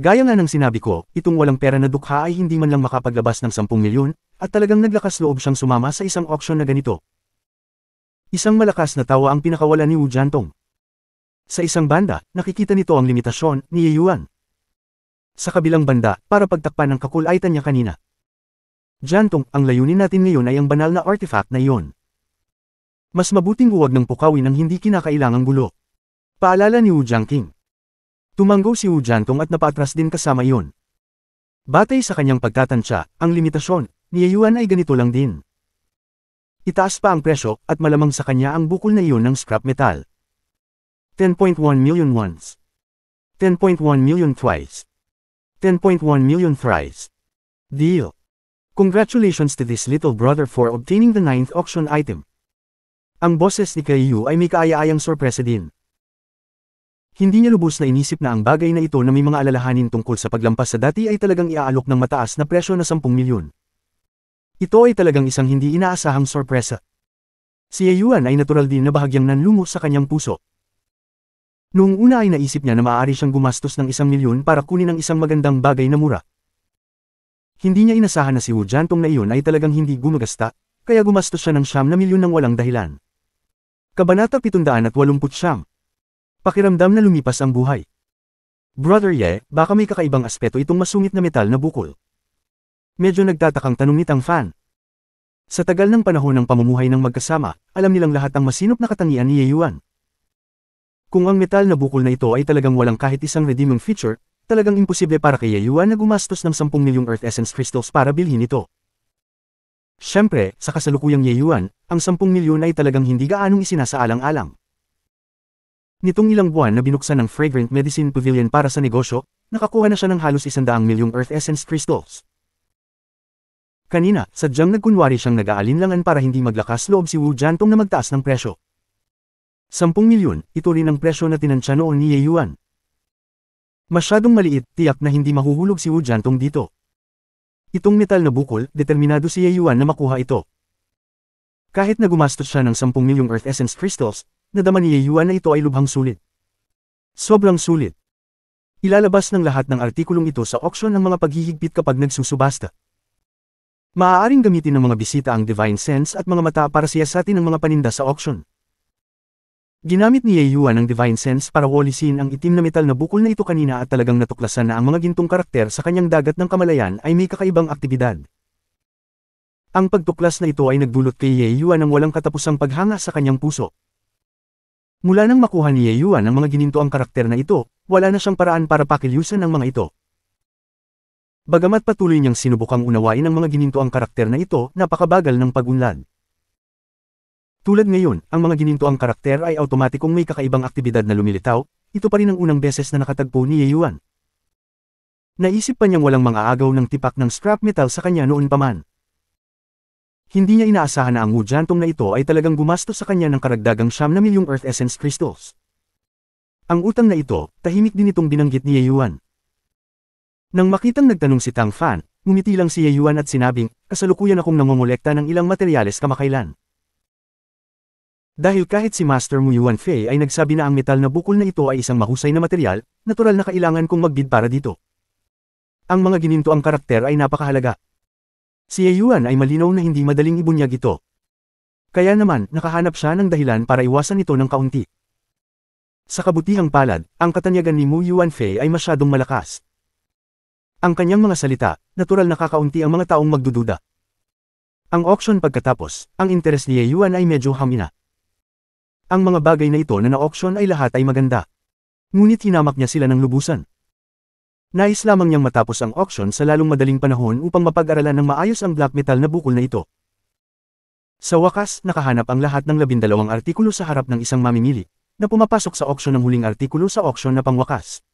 Gaya nga ng sinabi ko, itong walang pera na dukha ay hindi man lang makapaglabas ng 10 milyon, at talagang naglakas loob siyang sumama sa isang auction na ganito. Isang malakas na tawa ang pinakawala ni Wu Jantong. Sa isang banda, nakikita nito ang limitasyon ni Yiyuan. Sa kabilang banda, para pagtakpan ng kakulaitan niya kanina. Jantong, ang layunin natin ngayon ay ang banal na artifact na iyon. Mas mabuting huwag ng pukawin ang hindi kinakailangang bulo. Paalala ni Wu Jiangqing. Tumanggo si Wu Jiangtong at napatras din kasama iyon. Batay sa kanyang pagkatansya, ang limitasyon ni Yuan ay ganito lang din. Itaas pa ang presyo at malamang sa kanya ang bukol na iyon ng scrap metal. 10.1 million once. 10.1 million twice. 10.1 million thrice. Deal. Congratulations to this little brother for obtaining the ninth auction item. Ang boses ni Kayu ay may kaaya-ayang sorpresa din. Hindi niya lubos na inisip na ang bagay na ito na may mga alalahanin tungkol sa paglampas sa dati ay talagang iaalok ng mataas na presyo na 10 milyon. Ito ay talagang isang hindi inaasahang sorpresa. Si Yuan ay natural din na bahagyang nanlungo sa kanyang puso. Noong una ay naisip niya na maaari siyang gumastos ng isang milyon para kunin ang isang magandang bagay na mura. Hindi niya inasahan na si Wu Jantong na iyon ay talagang hindi gumagasta, kaya gumastos siya ng siyam na milyon ng walang dahilan. Kabanata 780 Pakiramdam na lumipas ang buhay. Brother Ye, baka may kakaibang aspeto itong masungit na metal na bukol. Medyo nagtatakang tanong ni Tang Fan. Sa tagal ng panahon ng pamumuhay ng magkasama, alam nilang lahat ang masinop na katangian ni Ye Yuan. Kung ang metal na bukol na ito ay talagang walang kahit isang redeeming feature, talagang imposible para kay Yayua na gumastos ng 10 milyong Earth Essence Crystals para bilhin ito. Siyempre, sa kasalukuyang Yayuan, ang 10 milyon ay talagang hindi gaanong isinasaalang-alang. Nitong ilang buwan na binuksan ng Fragrant Medicine Pavilion para sa negosyo, nakakuha na siya ng halos 100 milyong Earth Essence Crystals. Kanina, sadyang nagkunwari siyang nag-aalinlangan para hindi maglakas loob si Wu Jantong na magtaas ng presyo. 10 milyon, ito rin ang presyo na tinansya noon ni Ye Yuan. Masyadong maliit, tiyak na hindi mahuhulog si Wu Jiantong dito. Itong metal na bukol, determinado si Ye Yuan na makuha ito. Kahit na gumastos siya ng 10 milyong Earth Essence Crystals, nadama ni Ye Yuan na ito ay lubhang sulit. Sobrang sulit. Ilalabas ng lahat ng artikulong ito sa auction ng mga paghihigpit kapag nagsusubasta. Maaaring gamitin ng mga bisita ang Divine Sense at mga mata para siyasatin ang mga paninda sa auction. Ginamit ni Yeyuan ang Divine Sense para walisin ang itim na metal na bukol na ito kanina at talagang natuklasan na ang mga gintong karakter sa kanyang dagat ng kamalayan ay may kakaibang aktibidad. Ang pagtuklas na ito ay nagdulot kay Yeyuan ng walang katapusang paghanga sa kanyang puso. Mula nang makuha ni Yeyuan ang mga gininto ang karakter na ito, wala na siyang paraan para pakilusan ang mga ito. Bagamat patuloy niyang sinubukang unawain ang mga gininto ang karakter na ito, napakabagal ng pagunlad. Tulad ngayon, ang mga ginintoang karakter ay automatikong may kakaibang aktibidad na lumilitaw, ito pa rin ang unang beses na nakatagpo ni Yeyuan. Naisip pa niyang walang mga agaw ng tipak ng scrap metal sa kanya noon pa man. Hindi niya inaasahan na ang hudyantong na ito ay talagang gumastos sa kanya ng karagdagang siyam na milyong Earth Essence Crystals. Ang utang na ito, tahimik din itong binanggit ni Yeyuan. Nang makitang nagtanong si Tang Fan, ngumiti lang si Yeyuan at sinabing, kasalukuyan akong nangongolekta ng ilang materyales kamakailan. Dahil kahit si Master Mu Yuan Fei ay nagsabi na ang metal na bukol na ito ay isang mahusay na material, natural na kailangan kong magbid para dito. Ang mga ginintoang karakter ay napakahalaga. Si Ye Yuan ay malinaw na hindi madaling ibunyag ito. Kaya naman, nakahanap siya ng dahilan para iwasan ito ng kaunti. Sa kabutihang palad, ang katanyagan ni Mu Yuan Fei ay masyadong malakas. Ang kanyang mga salita, natural na kakaunti ang mga taong magdududa. Ang auction pagkatapos, ang interes ni Ye Yuan ay medyo hamina. Ang mga bagay na ito na na-auction ay lahat ay maganda. Ngunit hinamak niya sila ng lubusan. Nais lamang niyang matapos ang auction sa lalong madaling panahon upang mapag-aralan ng maayos ang black metal na bukol na ito. Sa wakas, nakahanap ang lahat ng labindalawang artikulo sa harap ng isang mamimili, na pumapasok sa auction ng huling artikulo sa auction na pangwakas.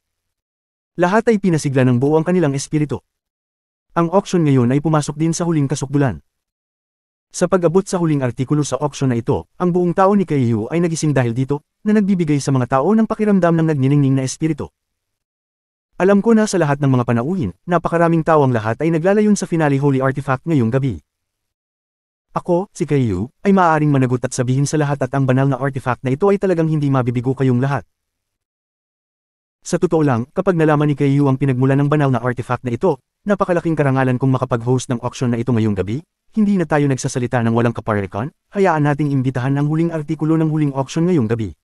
Lahat ay pinasigla ng buo ang kanilang espiritu. Ang auction ngayon ay pumasok din sa huling kasukdulan. Sa pag-abot sa huling artikulo sa auction na ito, ang buong tao ni Keiyu ay nagising dahil dito, na nagbibigay sa mga tao ng pakiramdam ng nagniningning na espiritu. Alam ko na sa lahat ng mga panauhin, napakaraming tao ang lahat ay naglalayon sa finale Holy Artifact ngayong gabi. Ako, si Keiyu, ay maaaring managot at sabihin sa lahat at ang banal na artifact na ito ay talagang hindi mabibigo kayong lahat. Sa totoo lang, kapag nalaman ni Keiyu ang pinagmula ng banal na artifact na ito, napakalaking karangalan kong makapag-host ng auction na ito ngayong gabi, hindi na tayo nagsasalita ng walang kaparekon, hayaan nating imbitahan ang huling artikulo ng huling auction ngayong gabi.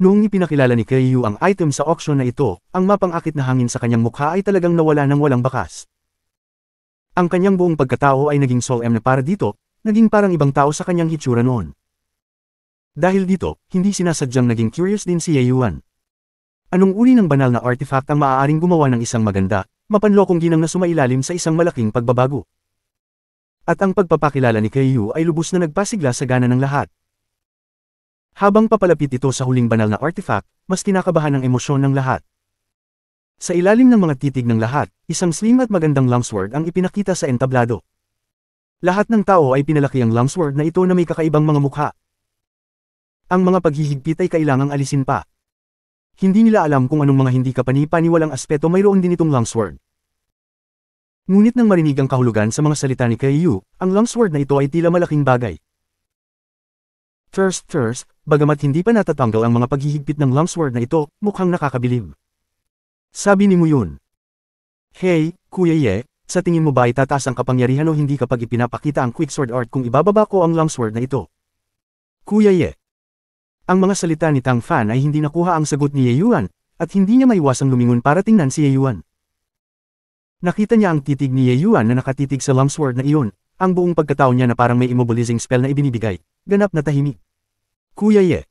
Noong ipinakilala ni Keiyu ang item sa auction na ito, ang mapangakit na hangin sa kanyang mukha ay talagang nawala ng walang bakas. Ang kanyang buong pagkatao ay naging solemn na para dito, naging parang ibang tao sa kanyang hitsura noon. Dahil dito, hindi sinasadyang naging curious din si Yeyuan. Anong uri ng banal na artifact ang maaaring gumawa ng isang maganda, mapanlokong ginang na sumailalim sa isang malaking pagbabago? At ang pagpapakilala ni Keiyu ay lubos na nagpasigla sa gana ng lahat. Habang papalapit ito sa huling banal na artifact, mas kinakabahan ang emosyon ng lahat. Sa ilalim ng mga titig ng lahat, isang slim at magandang longsword ang ipinakita sa entablado. Lahat ng tao ay pinalaki ang longsword na ito na may kakaibang mga mukha. Ang mga paghihigpit ay kailangang alisin pa. Hindi nila alam kung anong mga hindi kapani-paniwalang aspeto mayroon din itong longsword. Ngunit nang marinig ang kahulugan sa mga salita ni Kaiyu, ang longsword na ito ay tila malaking bagay. First first, bagamat hindi pa natatanggal ang mga paghihigpit ng longsword na ito, mukhang nakakabilib. Sabi ni Muyun. Hey, Kuya Ye, sa tingin mo ba ay tataas ang kapangyarihan o hindi kapag ipinapakita ang quicksword art kung ibababa ko ang longsword na ito? Kuya Ye. Ang mga salita ni Tang Fan ay hindi nakuha ang sagot ni Ye Yuan, at hindi niya maiwasang lumingon para tingnan si Ye Yuan. Nakita niya ang titig ni Ye Yuan na nakatitig sa longsword na iyon, ang buong pagkatao niya na parang may immobilizing spell na ibinibigay, ganap na tahimik. Kuya Ye,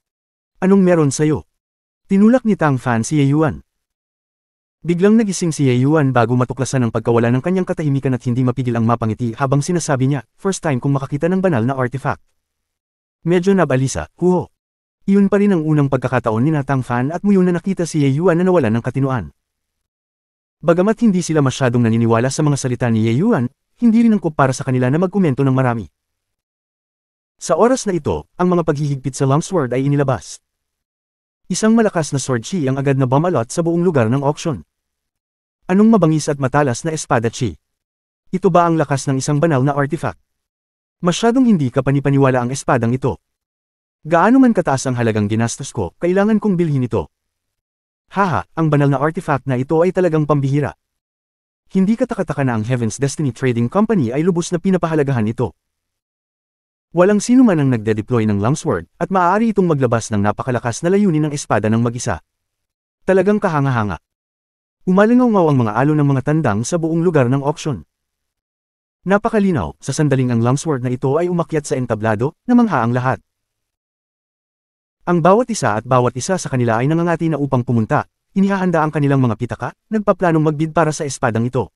anong meron sa'yo? Tinulak ni Tang Fan si Ye Yuan. Biglang nagising si Ye Yuan bago matuklasan ang pagkawala ng kanyang katahimikan at hindi mapigil ang mapangiti habang sinasabi niya, first time kong makakita ng banal na artifact. Medyo nabalisa, huho. Iyon pa rin ang unang pagkakataon ni Natang Fan at muyon na nakita si Ye Yuan na nawalan ng katinoan. Bagamat hindi sila masyadong naniniwala sa mga salita ni Ye Yuan, hindi rin angkop para sa kanila na magkomento ng marami. Sa oras na ito, ang mga paghihigpit sa Longsword ay inilabas. Isang malakas na sword chi ang agad na bumalot sa buong lugar ng auction. Anong mabangis at matalas na espada chi? Ito ba ang lakas ng isang banal na artifact? Masyadong hindi ka panipaniwala ang espadang ito. Gaano man kataas ang halagang ginastos ko, kailangan kong bilhin ito. Haha, ang banal na artifact na ito ay talagang pambihira. Hindi katakataka na ang Heaven's Destiny Trading Company ay lubos na pinapahalagahan ito. Walang sino man ang nagde-deploy ng Longsword, at maaari itong maglabas ng napakalakas na layunin ng espada ng mag-isa. Talagang kahanga-hanga. Umalingaw ang mga alo ng mga tandang sa buong lugar ng auction. Napakalinaw, sa sandaling ang longsword na ito ay umakyat sa entablado, namangha ang lahat. Ang bawat isa at bawat isa sa kanila ay nangangati na upang pumunta, inihahanda ang kanilang mga pitaka, nagpaplanong magbid para sa espadang ito.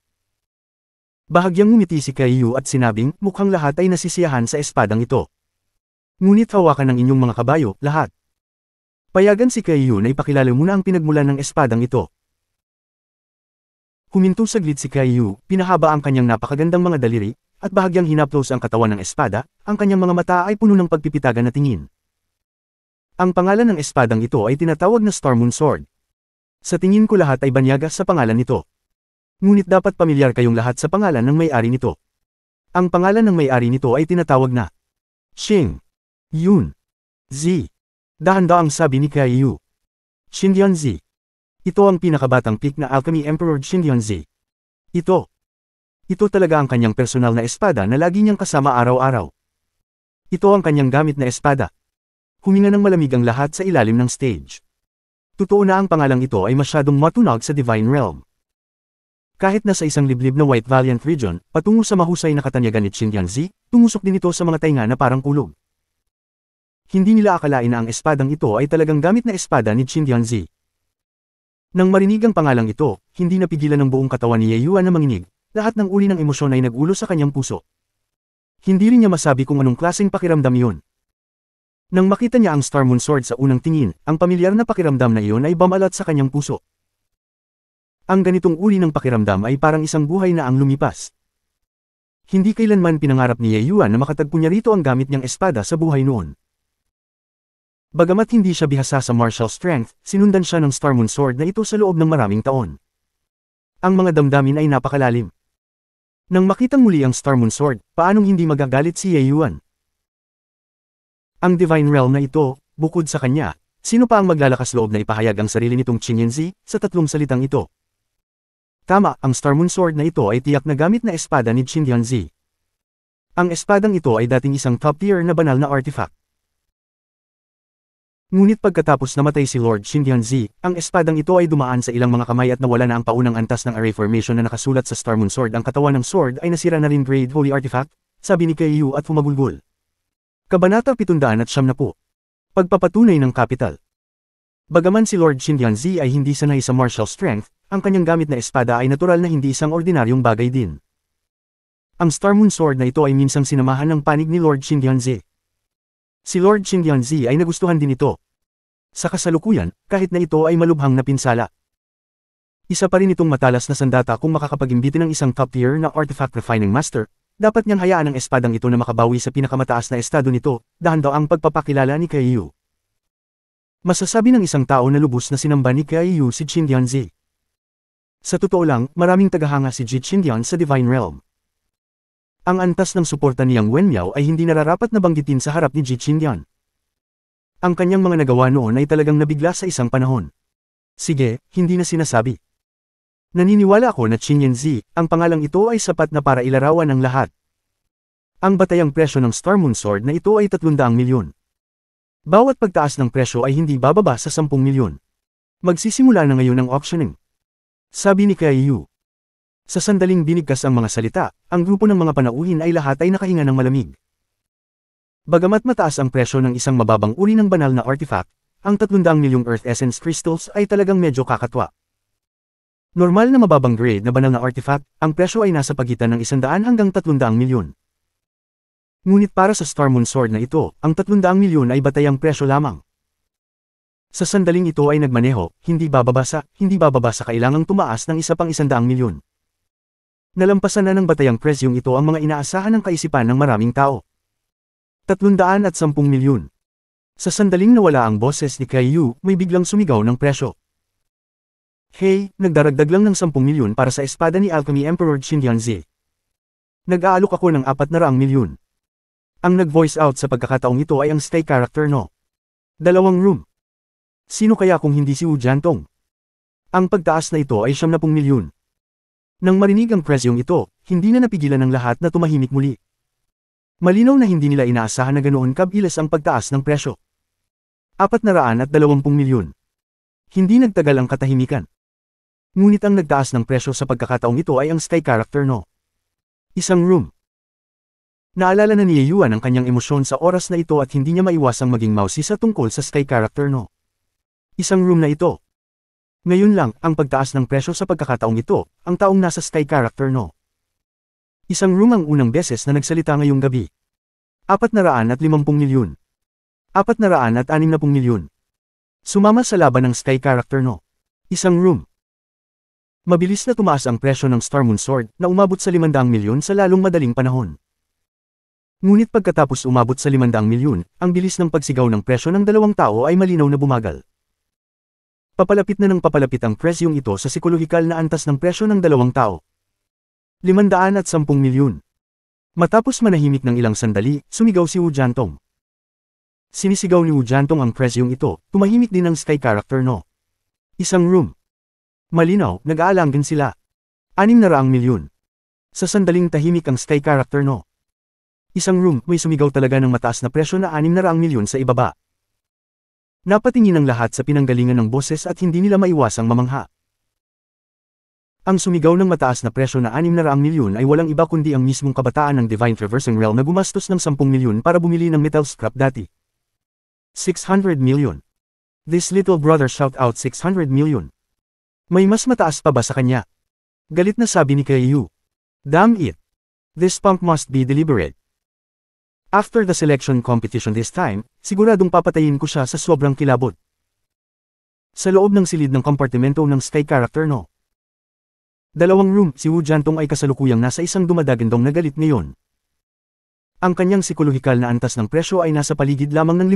Bahagyang ngumiti si Kaiyu at sinabing, mukhang lahat ay nasisiyahan sa espadang ito. Ngunit hawakan ng inyong mga kabayo, lahat. Payagan si Kaiyu na ipakilala muna ang pinagmulan ng espadang ito. Huminto saglit si Kaiyu, pinahaba ang kanyang napakagandang mga daliri, at bahagyang hinaplos ang katawan ng espada, ang kanyang mga mata ay puno ng pagpipitagan na tingin. Ang pangalan ng espadang ito ay tinatawag na Stormmoon Sword. Sa tingin ko lahat ay banyaga sa pangalan nito. Ngunit dapat pamilyar kayong lahat sa pangalan ng may-ari nito. Ang pangalan ng may-ari nito ay tinatawag na Xing, Yun, Zi. Dahan-daang sabi ni Kai Yu. Xindian Zi. Ito ang pinakabatang peak na Alchemy Emperor Xindian Zi. Ito. Ito talaga ang kanyang personal na espada na lagi niyang kasama araw-araw. Ito ang kanyang gamit na espada, huminga ng malamig ang lahat sa ilalim ng stage. Totoo na ang pangalang ito ay masyadong matunog sa Divine Realm. Kahit na sa isang liblib na White Valiant region, patungo sa mahusay na katanyagan ni Qin Yangzi, tumusok din ito sa mga tainga na parang kulog. Hindi nila akalain na ang espadang ito ay talagang gamit na espada ni Qin Yangzi. Nang marinig ang pangalang ito, hindi napigilan ng buong katawan ni Ye Yuan na manginig, lahat ng uli ng emosyon ay nagulo sa kanyang puso. Hindi rin niya masabi kung anong klaseng pakiramdam yun. Nang makita niya ang Star Moon Sword sa unang tingin, ang pamilyar na pakiramdam na iyon ay bamalat sa kanyang puso. Ang ganitong uri ng pakiramdam ay parang isang buhay na ang lumipas. Hindi kailanman pinangarap ni Ye Yuan na makatagpo niya rito ang gamit niyang espada sa buhay noon. Bagamat hindi siya bihasa sa martial strength, sinundan siya ng Star Moon Sword na ito sa loob ng maraming taon. Ang mga damdamin ay napakalalim. Nang makita muli ang Star Moon Sword, paanong hindi magagalit si Ye Yuan? Ang divine realm na ito, bukod sa kanya, sino pa ang maglalakas loob na ipahayag ang sarili nitong Chinyenzi sa tatlong salitang ito? Tama, ang Star Moon Sword na ito ay tiyak na gamit na espada ni Qin Yanzi. Ang espadang ito ay dating isang top-tier na banal na artifact. Ngunit pagkatapos namatay si Lord Qin Yanzi, ang espadang ito ay dumaan sa ilang mga kamay at nawala na ang paunang antas ng array formation na nakasulat sa Star Moon Sword. Ang katawan ng sword ay nasira na rin grade holy artifact, sabi ni Keiyu at humagulgol. Kabanata 700 po. Pagpapatunay ng kapital. Bagaman si Lord Xindianzi ay hindi sanay sa martial strength, ang kanyang gamit na espada ay natural na hindi isang ordinaryong bagay din. Ang Star Moon Sword na ito ay minsang sinamahan ng panig ni Lord Xindianzi. Si Lord Xindianzi ay nagustuhan din ito. Sa kasalukuyan, kahit na ito ay malubhang na pinsala. Isa pa rin itong matalas na sandata kung makakapagimbitin ng isang top-tier na artifact refining master, dapat niyang hayaan ang espadang ito na makabawi sa pinakamataas na estado nito, dahan daw ang pagpapakilala ni Kaiyu. Masasabi ng isang tao na lubos na sinamba ni Kaiyu si Qin Dianzi. Sa totoo lang, maraming tagahanga si Ji Qindian sa Divine Realm. Ang antas ng suporta niyang Wen Miao ay hindi nararapat na banggitin sa harap ni Ji Qindian. Ang kanyang mga nagawa noon ay talagang nabigla sa isang panahon. Sige, hindi na sinasabi. Naniniwala ako na Chinyenzi, ang pangalang ito ay sapat na para ilarawan ang lahat. Ang batayang presyo ng Star Moon Sword na ito ay 300 milyon. Bawat pagtaas ng presyo ay hindi bababa sa 10 milyon. Magsisimula na ngayon ang auctioning. Sabi ni Kaya Yu. Sa sandaling binigkas ang mga salita, ang grupo ng mga panauhin ay lahat ay nakahinga ng malamig. Bagamat mataas ang presyo ng isang mababang uri ng banal na artifact, ang 300 milyong Earth Essence Crystals ay talagang medyo kakatwa. Normal na mababang grade na banal na artifact, ang presyo ay nasa pagitan ng 100 hanggang 300 milyon. Ngunit para sa Star Sword na ito, ang 300 milyon ay batayang presyo lamang. Sa sandaling ito ay nagmaneho, hindi bababa sa, hindi bababa sa kailangang tumaas ng isa pang 100 milyon. Nalampasan na ng batayang presyong ito ang mga inaasahan ng kaisipan ng maraming tao. 310 milyon. Sa sandaling nawala ang boses ni Kai Yu, may biglang sumigaw ng presyo. Hey, nagdaragdag lang ng 10 milyon para sa espada ni Alchemy Emperor Qin Yanzi. Nag-aalok ako ng 400 milyon. Ang nag-voice out sa pagkakataong ito ay ang stay character no. Dalawang room. Sino kaya kung hindi si Wu Jiantong? Ang pagtaas na ito ay 70 milyon. Nang marinig ang presyong ito, hindi na napigilan ng lahat na tumahimik muli. Malinaw na hindi nila inaasahan na ganoon kabilis ang pagtaas ng presyo. 420 milyon. Hindi nagtagal ang katahimikan. Ngunit ang nagtaas ng presyo sa pagkakataong ito ay ang sky character no. Isang room. Naalala na ni Yuan ang kanyang emosyon sa oras na ito at hindi niya maiwasang maging mousy sa tungkol sa sky character no. Isang room na ito. Ngayon lang, ang pagtaas ng presyo sa pagkakataong ito, ang taong nasa sky character no. Isang room ang unang beses na nagsalita ngayong gabi. at 450 milyon. 460 milyon. Sumama sa laban ng Sky Character No. Isang room. Mabilis na tumaas ang presyo ng Star Moon Sword na umabot sa 500 milyon sa lalong madaling panahon. Ngunit pagkatapos umabot sa 500 milyon, ang bilis ng pagsigaw ng presyo ng dalawang tao ay malinaw na bumagal. Papalapit na ng papalapit ang presyong ito sa sikolohikal na antas ng presyo ng dalawang tao. at 10 milyon. Matapos manahimik ng ilang sandali, sumigaw si Wu Ujantong. Sinisigaw ni Wu Ujantong ang presyong ito, tumahimik din ang sky character no. Isang room. Malinaw, nag-aalanggan sila. Anim na raang milyon. Sa sandaling tahimik ang stay character no. Isang room, may sumigaw talaga ng mataas na presyo na anim na raang milyon sa ibaba. Napatingin ang lahat sa pinanggalingan ng boses at hindi nila maiwasang mamangha. Ang sumigaw ng mataas na presyo na anim na raang milyon ay walang iba kundi ang mismong kabataan ng Divine Traversing Realm na gumastos ng 10 milyon para bumili ng metal scrap dati. 600 million. This little brother shout out 600 million. May mas mataas pa ba sa kanya? Galit na sabi ni Kayu. Damn it! This punk must be deliberate. After the selection competition this time, siguradong papatayin ko siya sa sobrang kilabot. Sa loob ng silid ng kompartimento ng Sky Character No. Dalawang room, si Wu Jantong ay kasalukuyang nasa isang dumadagandong na galit ngayon. Ang kanyang psikolohikal na antas ng presyo ay nasa paligid lamang ng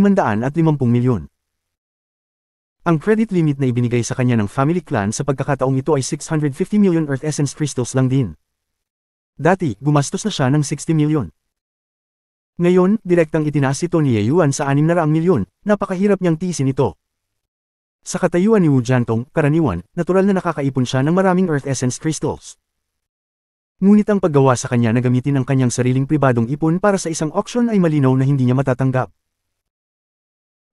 550 milyon. Ang credit limit na ibinigay sa kanya ng family clan sa pagkakataong ito ay 650 million Earth Essence Crystals lang din. Dati, gumastos na siya ng 60 million. Ngayon, direktang itinaas ito ni Yeyuan sa 600 milyon, napakahirap niyang tiisin ito. Sa katayuan ni Wu Jiantong, karaniwan, natural na nakakaipon siya ng maraming Earth Essence Crystals. Ngunit ang paggawa sa kanya na gamitin ang kanyang sariling pribadong ipon para sa isang auction ay malinaw na hindi niya matatanggap.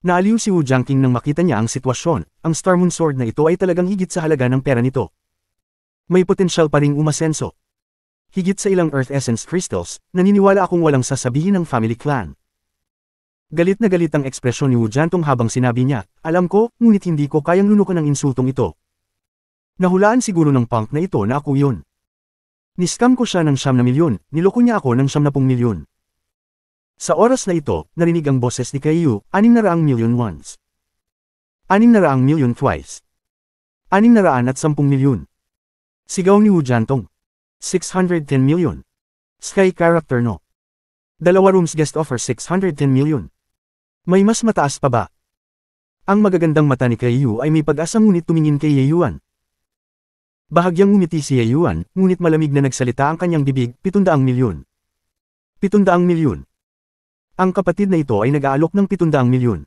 Naaliw si Wu Jiangqing nang makita niya ang sitwasyon, ang Star Moon Sword na ito ay talagang higit sa halaga ng pera nito. May potensyal pa ring umasenso. Higit sa ilang Earth Essence Crystals, naniniwala akong walang sasabihin ng family clan. Galit na galit ang ekspresyon ni Wu Jiantong habang sinabi niya, alam ko, ngunit hindi ko kayang lunukan ang insultong ito. Nahulaan siguro ng punk na ito na ako yun. Niskam ko siya ng siyam na milyon, niloko niya ako ng siyam na pong milyon. Sa oras na ito, narinig ang boses ni Kaiyu, 600 million once. 600 million twice. at 10 million. Sigaw ni Wu Jantong. 610 million. Sky Character No. Dalawa rooms guest offer 610 million. May mas mataas pa ba? Ang magagandang mata ni Kaiyu ay may pag-asa ngunit tumingin kay Yeyuan. Bahagyang ngumiti si Yeyuan, ngunit malamig na nagsalita ang kanyang bibig, 700 milyon. 700 milyon. Ang kapatid na ito ay nag-aalok ng 700 milyon.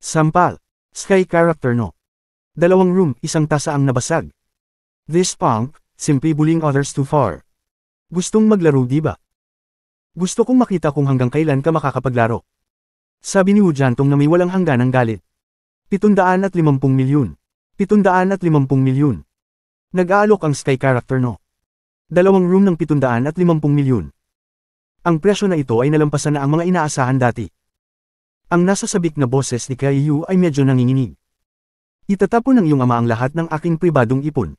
Sampal. Sky Character No. Dalawang room, isang tasa ang nabasag. This punk, simply bullying others too far. Gustong maglaro diba? Gusto kong makita kung hanggang kailan ka makakapaglaro. Sabi ni Wujantong na may walang hanggan ang galit. 750 milyon. 750 milyon. Nag-aalok ang Sky Character No. Dalawang room ng 750 milyon. Ang presyo na ito ay nalampasan na ang mga inaasahan dati. Ang nasasabik na boses ni Kaiyu ay medyo nanginginig. Itatapon ng iyong ama ang lahat ng aking pribadong ipon.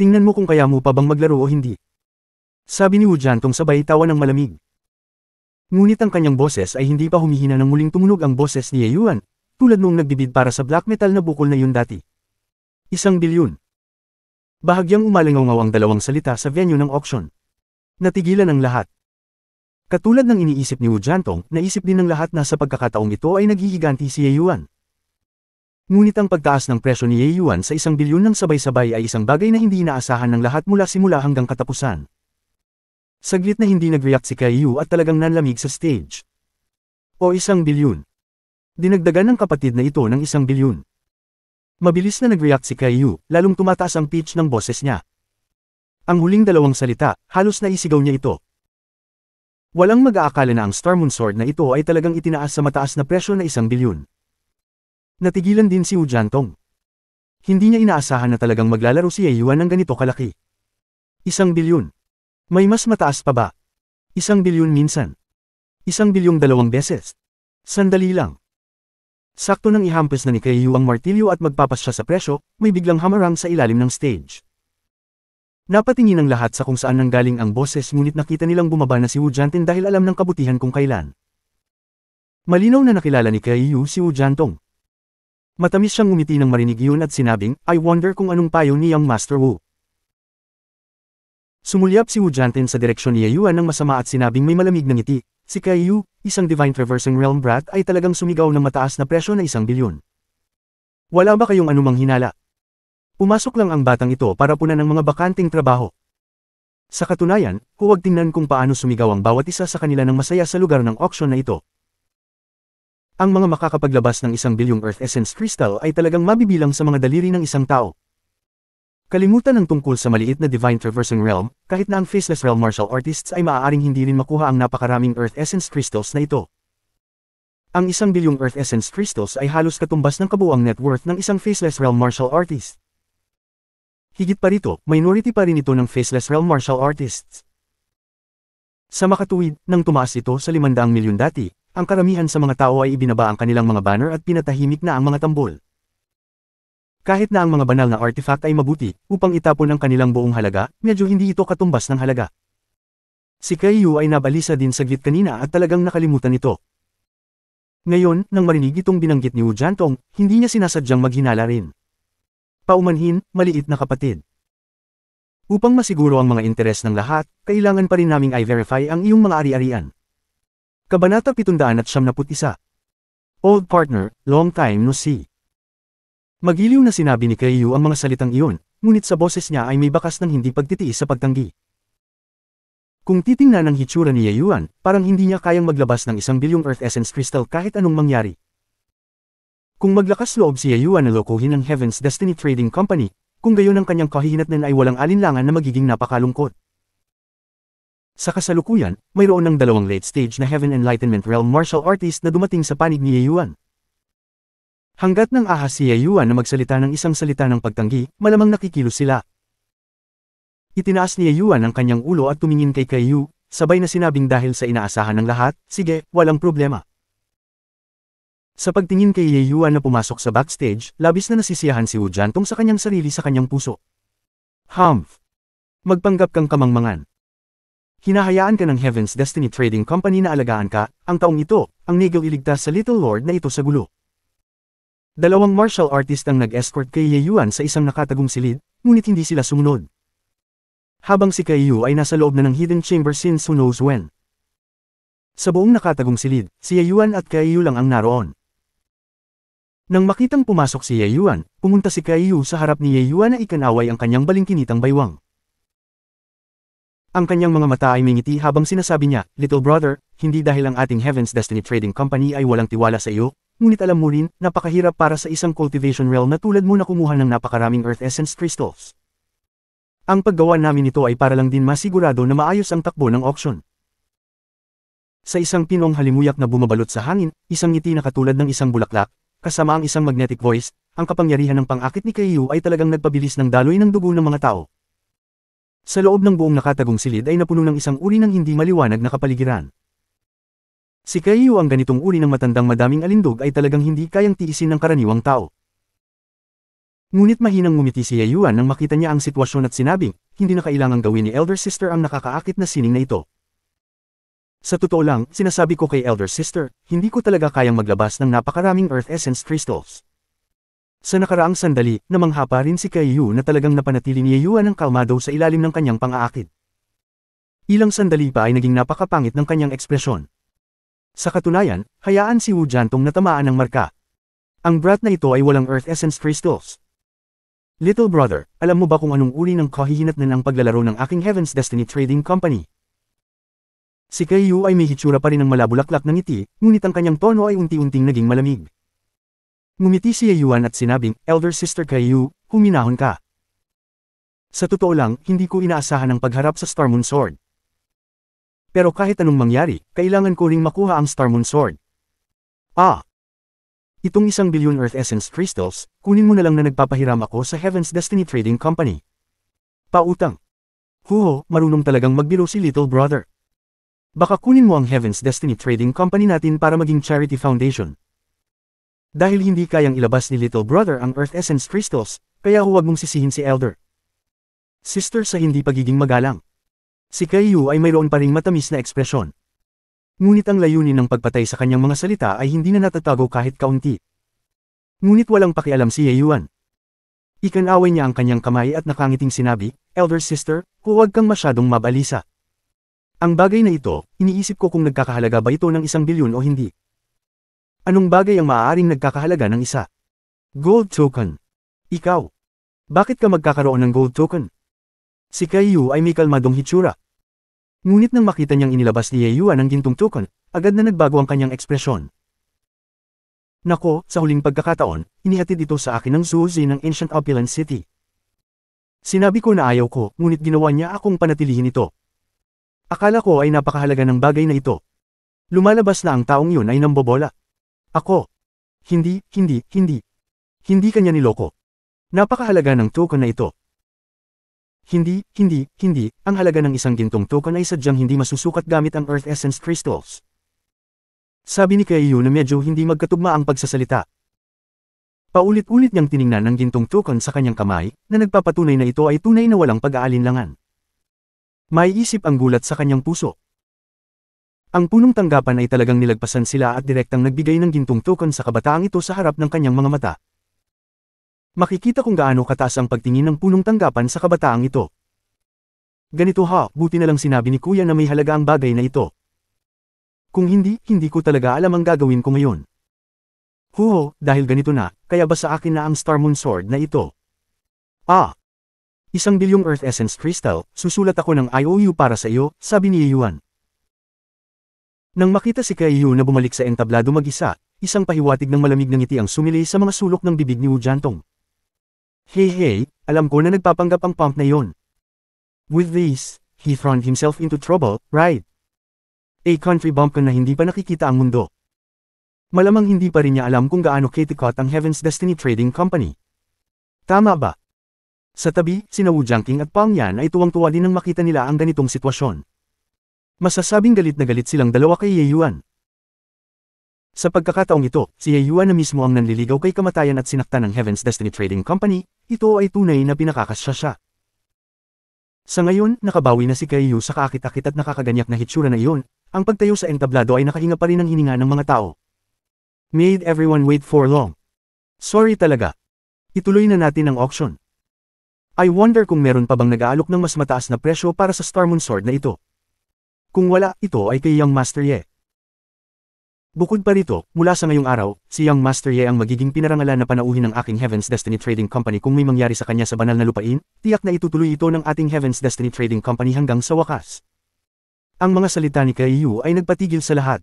Tingnan mo kung kaya mo pa bang maglaro o hindi. Sabi ni Wujan tong sabay tawa ng malamig. Ngunit ang kanyang boses ay hindi pa humihina nang muling tumunog ang boses ni Yeyuan, tulad noong nagbibid para sa black metal na bukol na yun dati. Isang bilyon. Bahagyang umalingaw ang dalawang salita sa venue ng auction. Natigilan ang lahat. Katulad ng iniisip ni Wu Jiantong, naisip din ng lahat na sa pagkakataong ito ay nagigiganti si Ye Yuan. Ngunit ang pagtaas ng presyo ni Ye Yuan sa isang bilyon ng sabay-sabay ay isang bagay na hindi inaasahan ng lahat mula simula hanggang katapusan. Saglit na hindi nag-react si Kai Yu at talagang nanlamig sa stage. O isang bilyon. Dinagdagan ng kapatid na ito ng isang bilyon. Mabilis na nag-react si Kai Yu, lalong tumataas ang pitch ng boses niya. Ang huling dalawang salita, halos naisigaw niya ito, Walang mag-aakala na ang Star Moon Sword na ito ay talagang itinaas sa mataas na presyo na isang bilyon. Natigilan din si Wu Jiantong. Hindi niya inaasahan na talagang maglalaro si Yuan ng ganito kalaki. Isang bilyon. May mas mataas pa ba? Isang bilyon minsan. Isang bilyong dalawang beses. Sandali lang. Sakto nang ihampas na ni Kayu ang martilyo at magpapas siya sa presyo, may biglang hamarang sa ilalim ng stage. Napatingin ang lahat sa kung saan nanggaling ang boses ngunit nakita nilang bumaba na si Wu Jantin dahil alam ng kabutihan kung kailan. Malinaw na nakilala ni Kai Yu si Wu Jantong. Matamis siyang ngumiti nang marinig yun at sinabing, I wonder kung anong payo ni Young Master Wu. Sumulyap si Wu Jantin sa direksyon ni Yayuan ng masama at sinabing may malamig na ngiti, si Kai Yu, isang Divine Traversing Realm Brat ay talagang sumigaw ng mataas na presyo na isang bilyon. Wala ba kayong anumang hinala? Pumasok lang ang batang ito para punan ng mga bakanting trabaho. Sa katunayan, huwag tingnan kung paano sumigaw ang bawat isa sa kanila ng masaya sa lugar ng auction na ito. Ang mga makakapaglabas ng isang bilyong Earth Essence Crystal ay talagang mabibilang sa mga daliri ng isang tao. Kalimutan ang tungkol sa maliit na Divine Traversing Realm, kahit na ang Faceless Realm martial artists ay maaaring hindi rin makuha ang napakaraming Earth Essence Crystals na ito. Ang isang bilyong Earth Essence Crystals ay halos katumbas ng kabuang net worth ng isang Faceless Realm martial artist. Higit pa rito, minority pa rin ito ng faceless realm martial artists. Sa makatuwid, nang tumaas ito sa 500 milyon dati, ang karamihan sa mga tao ay ibinaba ang kanilang mga banner at pinatahimik na ang mga tambol. Kahit na ang mga banal na artifact ay mabuti, upang itapon ang kanilang buong halaga, medyo hindi ito katumbas ng halaga. Si Kaiyu ay nabalisa din sa git kanina at talagang nakalimutan ito. Ngayon, nang marinig itong binanggit ni Wu Jantong, hindi niya sinasadyang maghinala rin paumanhin, maliit na kapatid. Upang masiguro ang mga interes ng lahat, kailangan pa rin naming i-verify ang iyong mga ari-arian. Kabanata 771 Old partner, long time no see. Magiliw na sinabi ni Kayu ang mga salitang iyon, ngunit sa boses niya ay may bakas ng hindi pagtitiis sa pagtanggi. Kung titingnan ang hitsura ni Yayuan, parang hindi niya kayang maglabas ng isang bilyong Earth Essence Crystal kahit anong mangyari. Kung maglakas loob si Yayuan na lokohin ang Heaven's Destiny Trading Company, kung gayon ang kanyang kahihinatnan ay walang alinlangan na magiging napakalungkot. Sa kasalukuyan, mayroon ng dalawang late-stage na Heaven Enlightenment Realm martial artist na dumating sa panig ni Yayuan. Hanggat nang ahas si Yayuan na magsalita ng isang salita ng pagtanggi, malamang nakikilos sila. Itinaas ni Yayuan ang kanyang ulo at tumingin kay Kayu, sabay na sinabing dahil sa inaasahan ng lahat, sige, walang problema. Sa pagtingin kay Ye Yuan na pumasok sa backstage, labis na nasisiyahan si Wu tong sa kanyang sarili sa kanyang puso. Humph! Magpanggap kang kamangmangan. Hinahayaan ka ng Heaven's Destiny Trading Company na alagaan ka, ang taong ito, ang nigel iligtas sa Little Lord na ito sa gulo. Dalawang martial artist ang nag-escort kay Ye Yuan sa isang nakatagong silid, ngunit hindi sila sumunod. Habang si Kai Yu ay nasa loob na ng hidden chamber since who knows when. Sa buong nakatagong silid, si Ye Yuan at Kai Yu lang ang naroon. Nang makitang pumasok si Ye Yuan, pumunta si Kaiyu sa harap ni Ye Yuan na ikanaway ang kanyang balingkinitang baywang. Ang kanyang mga mata ay mingiti habang sinasabi niya, Little brother, hindi dahil ang ating Heaven's Destiny Trading Company ay walang tiwala sa iyo, ngunit alam mo rin, napakahirap para sa isang cultivation realm na tulad mo na kumuha ng napakaraming Earth Essence Crystals. Ang paggawa namin nito ay para lang din masigurado na maayos ang takbo ng auction. Sa isang pinong halimuyak na bumabalot sa hangin, isang ngiti na katulad ng isang bulaklak, kasama ang isang magnetic voice, ang kapangyarihan ng pangakit ni Keiyu ay talagang nagpabilis ng daloy ng dugo ng mga tao. Sa loob ng buong nakatagong silid ay napuno ng isang uri ng hindi maliwanag na kapaligiran. Si Keiyu ang ganitong uri ng matandang madaming alindog ay talagang hindi kayang tiisin ng karaniwang tao. Ngunit mahinang ngumiti si Yayuan nang makita niya ang sitwasyon at sinabing, hindi na kailangang gawin ni Elder Sister ang nakakaakit na sining na ito. Sa totoo lang, sinasabi ko kay Elder Sister, hindi ko talaga kayang maglabas ng napakaraming Earth Essence Crystals. Sa nakaraang sandali, namangha pa rin si Kaiyu na talagang napanatili ni Yeyuan ng kalmado sa ilalim ng kanyang pang aakit Ilang sandali pa ay naging napakapangit ng kanyang ekspresyon. Sa katunayan, hayaan si Wu Jantong tamaan ng marka. Ang brat na ito ay walang Earth Essence Crystals. Little brother, alam mo ba kung anong uri ng kahihinatnan ang paglalaro ng aking Heaven's Destiny Trading Company? Si Keiyu ay may hitsura pa rin ng malabulaklak ng ngiti, ngunit ang kanyang tono ay unti-unting naging malamig. Ngumiti si Yuan at sinabing, Elder Sister Keiyu, huminahon ka. Sa totoo lang, hindi ko inaasahan ang pagharap sa Starmoon Sword. Pero kahit anong mangyari, kailangan ko ring makuha ang Starmoon Sword. Ah! Itong isang billion Earth Essence Crystals, kunin mo na lang na nagpapahiram ako sa Heaven's Destiny Trading Company. Pautang. Huho, marunong talagang magbiro si Little Brother. Baka kunin mo ang Heaven's Destiny Trading Company natin para maging charity foundation. Dahil hindi kayang ilabas ni Little Brother ang Earth Essence Crystals, kaya huwag mong sisihin si Elder. Sister sa hindi pagiging magalang. Si Kaiyu ay mayroon pa ring matamis na ekspresyon. Ngunit ang layunin ng pagpatay sa kanyang mga salita ay hindi na natatago kahit kaunti. Ngunit walang pakialam si Yeyuan. Ikanaway niya ang kanyang kamay at nakangiting sinabi, Elder Sister, huwag kang masyadong mabalisa. Ang bagay na ito, iniisip ko kung nagkakahalaga ba ito ng isang bilyon o hindi. Anong bagay ang maaaring nagkakahalaga ng isa? Gold Token. Ikaw. Bakit ka magkakaroon ng gold token? Si Kaiyu ay may kalmadong hitsura. Ngunit nang makita niyang inilabas ni Yeyuan ang gintong token, agad na nagbago ang kanyang ekspresyon. Nako, sa huling pagkakataon, inihatid ito sa akin ng Suzy ng Ancient Opulent City. Sinabi ko na ayaw ko, ngunit ginawa niya akong panatilihin ito. Akala ko ay napakahalaga ng bagay na ito. Lumalabas na ang taong yun ay nambobola. Ako. Hindi, hindi, hindi. Hindi kanya niloko. Napakahalaga ng token na ito. Hindi, hindi, hindi, ang halaga ng isang gintong token ay sadyang hindi masusukat gamit ang Earth Essence Crystals. Sabi ni Kaiyu na medyo hindi magkatugma ang pagsasalita. Paulit-ulit niyang tiningnan ang gintong token sa kanyang kamay, na nagpapatunay na ito ay tunay na walang pag-aalinlangan. May isip ang gulat sa kanyang puso. Ang punong tanggapan ay talagang nilagpasan sila at direktang nagbigay ng gintong token sa kabataang ito sa harap ng kanyang mga mata. Makikita kung gaano kataas ang pagtingin ng punong tanggapan sa kabataang ito. Ganito ha, buti na lang sinabi ni kuya na may halaga ang bagay na ito. Kung hindi, hindi ko talaga alam ang gagawin ko ngayon. Huho, dahil ganito na, kaya ba sa akin na ang Star Moon Sword na ito? Ah, Isang bilyong Earth Essence Crystal, susulat ako ng IOU para sa iyo, sabi ni Yuan. Nang makita si Kai Yu na bumalik sa entablado mag-isa, isang pahiwatig ng malamig ng ngiti ang sumili sa mga sulok ng bibig ni Ujantong. Hey hey, alam ko na nagpapanggap ang pump na yon. With this, he thrown himself into trouble, right? A country bumpkin na hindi pa nakikita ang mundo. Malamang hindi pa rin niya alam kung gaano kitikot ang Heaven's Destiny Trading Company. Tama ba? Sa tabi, sina Wu Jiangqing at Pang Yan ay tuwang-tuwa din nang makita nila ang ganitong sitwasyon. Masasabing galit na galit silang dalawa kay Ye Yuan. Sa pagkakataong ito, si Ye Yuan na mismo ang nanliligaw kay kamatayan at sinaktan ng Heaven's Destiny Trading Company, ito ay tunay na pinakakasya siya. Sa ngayon, nakabawi na si Yu sa kaakit-akit at nakakaganyak na hitsura na iyon, ang pagtayo sa entablado ay nakahinga pa rin ang hininga ng mga tao. Made everyone wait for long. Sorry talaga. Ituloy na natin ang auction. I wonder kung meron pa bang nag-aalok ng mas mataas na presyo para sa Starmon Sword na ito. Kung wala, ito ay kay Young Master Ye. Bukod pa rito, mula sa ngayong araw, si Young Master Ye ang magiging pinarangalan na panauhin ng aking Heaven's Destiny Trading Company kung may mangyari sa kanya sa banal na lupain, tiyak na itutuloy ito ng ating Heaven's Destiny Trading Company hanggang sa wakas. Ang mga salita ni Kai Yu ay nagpatigil sa lahat.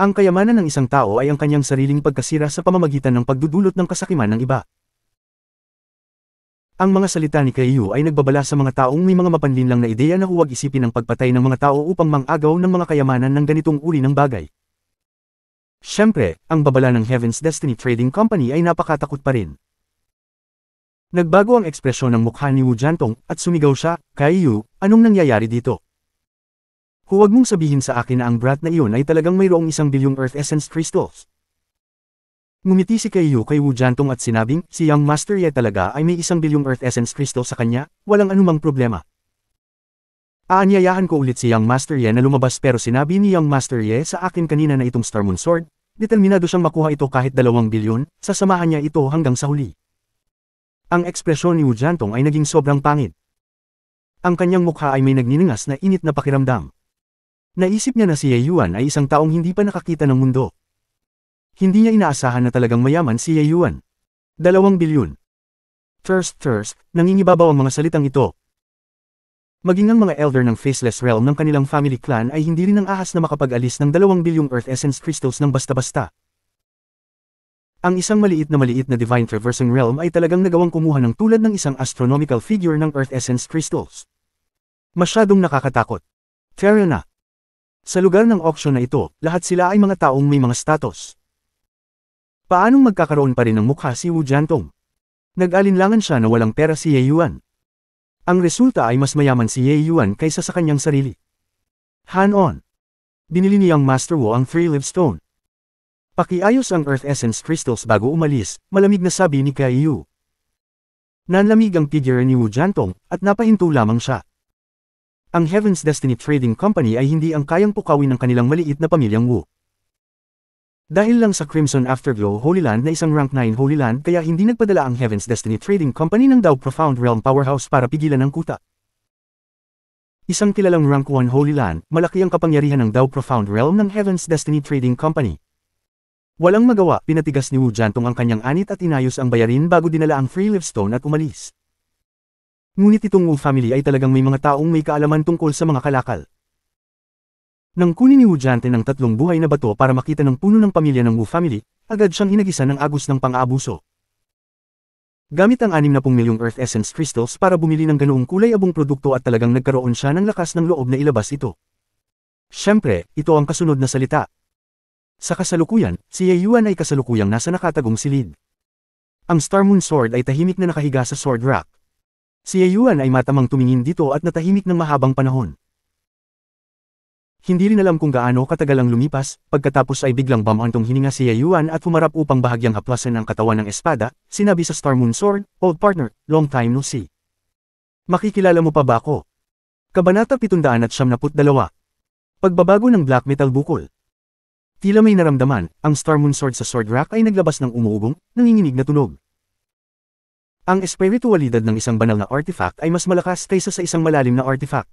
Ang kayamanan ng isang tao ay ang kanyang sariling pagkasira sa pamamagitan ng pagdudulot ng kasakiman ng iba. Ang mga salita ni Kayu ay nagbabala sa mga taong may mga mapanlinlang na ideya na huwag isipin ang pagpatay ng mga tao upang mangagaw ng mga kayamanan ng ganitong uri ng bagay. Siyempre, ang babala ng Heaven's Destiny Trading Company ay napakatakot pa rin. Nagbago ang ekspresyon ng mukha ni Wu Jantong at sumigaw siya, Kayu, anong nangyayari dito? Huwag mong sabihin sa akin na ang brat na iyon ay talagang mayroong isang bilyong Earth Essence Crystals. Ngumiti si Keiyu kay Wu at sinabing, si Young Master Ye talaga ay may isang bilyong Earth Essence Crystal sa kanya, walang anumang problema. Aanyayahan ko ulit si Young Master Ye na lumabas pero sinabi ni Young Master Ye sa akin kanina na itong Star Moon Sword, determinado siyang makuha ito kahit dalawang bilyon, sasamahan niya ito hanggang sa huli. Ang ekspresyon ni Wu ay naging sobrang pangit. Ang kanyang mukha ay may nagniningas na init na pakiramdam. Naisip niya na si Ye Yuan ay isang taong hindi pa nakakita ng mundo. Hindi niya inaasahan na talagang mayaman si Ye Yuan. Dalawang bilyon. First, thirst, nangingibabaw ang mga salitang ito. Maging ang mga elder ng Faceless Realm ng kanilang family clan ay hindi rin ang ahas na makapag-alis ng dalawang bilyong Earth Essence Crystals ng basta-basta. Ang isang maliit na maliit na Divine Traversing Realm ay talagang nagawang kumuha ng tulad ng isang astronomical figure ng Earth Essence Crystals. Masyadong nakakatakot. Terra na. Sa lugar ng auction na ito, lahat sila ay mga taong may mga status. Paano magkakaroon pa rin ng mukha si Wu Jiantong? Nag-alinlangan siya na walang pera si Ye Yuan. Ang resulta ay mas mayaman si Ye Yuan kaysa sa kanyang sarili. Han on. Binili niyang Master Wu ang Three Live Stone. Pakiayos ang Earth Essence Crystals bago umalis, malamig na sabi ni Kai Yu. Nanlamig ang figure ni Wu Jiantong, at napahinto lamang siya. Ang Heaven's Destiny Trading Company ay hindi ang kayang pukawin ng kanilang maliit na pamilyang Wu. Dahil lang sa Crimson Afterglow Holy Land na isang rank 9 Holy Land kaya hindi nagpadala ang Heaven's Destiny Trading Company ng Dow Profound Realm Powerhouse para pigilan ang kuta. Isang kilalang rank 1 Holy Land, malaki ang kapangyarihan ng Dow Profound Realm ng Heaven's Destiny Trading Company. Walang magawa, pinatigas ni Wu Jantong ang kanyang anit at inayos ang bayarin bago dinala ang Free Livestone at umalis. Ngunit itong Wu family ay talagang may mga taong may kaalaman tungkol sa mga kalakal. Nang kunin ni Wu Jante ng tatlong buhay na bato para makita ng puno ng pamilya ng Wu family, agad siyang hinagisa ng agos ng pang-aabuso. Gamit ang 60 milyong Earth Essence Crystals para bumili ng ganoong kulay abong produkto at talagang nagkaroon siya ng lakas ng loob na ilabas ito. Siyempre, ito ang kasunod na salita. Sa kasalukuyan, si Yeyuan ay kasalukuyang nasa nakatagong silid. Ang Star Moon Sword ay tahimik na nakahiga sa sword rack. Si Yeyuan ay matamang tumingin dito at natahimik ng mahabang panahon. Hindi rin alam kung gaano katagal ang lumipas, pagkatapos ay biglang bamantong hininga si Yayuan at pumarap upang bahagyang haplasan ang katawan ng espada, sinabi sa Star Moon Sword, Old partner, long time no see. Makikilala mo pa ba ako? Kabanata 772 Pagbabago ng Black Metal Bukol Tila may naramdaman, ang Star Moon Sword sa Sword Rack ay naglabas ng umuugong, nanginginig na tunog. Ang espiritualidad ng isang banal na artifact ay mas malakas kaysa sa isang malalim na artifact.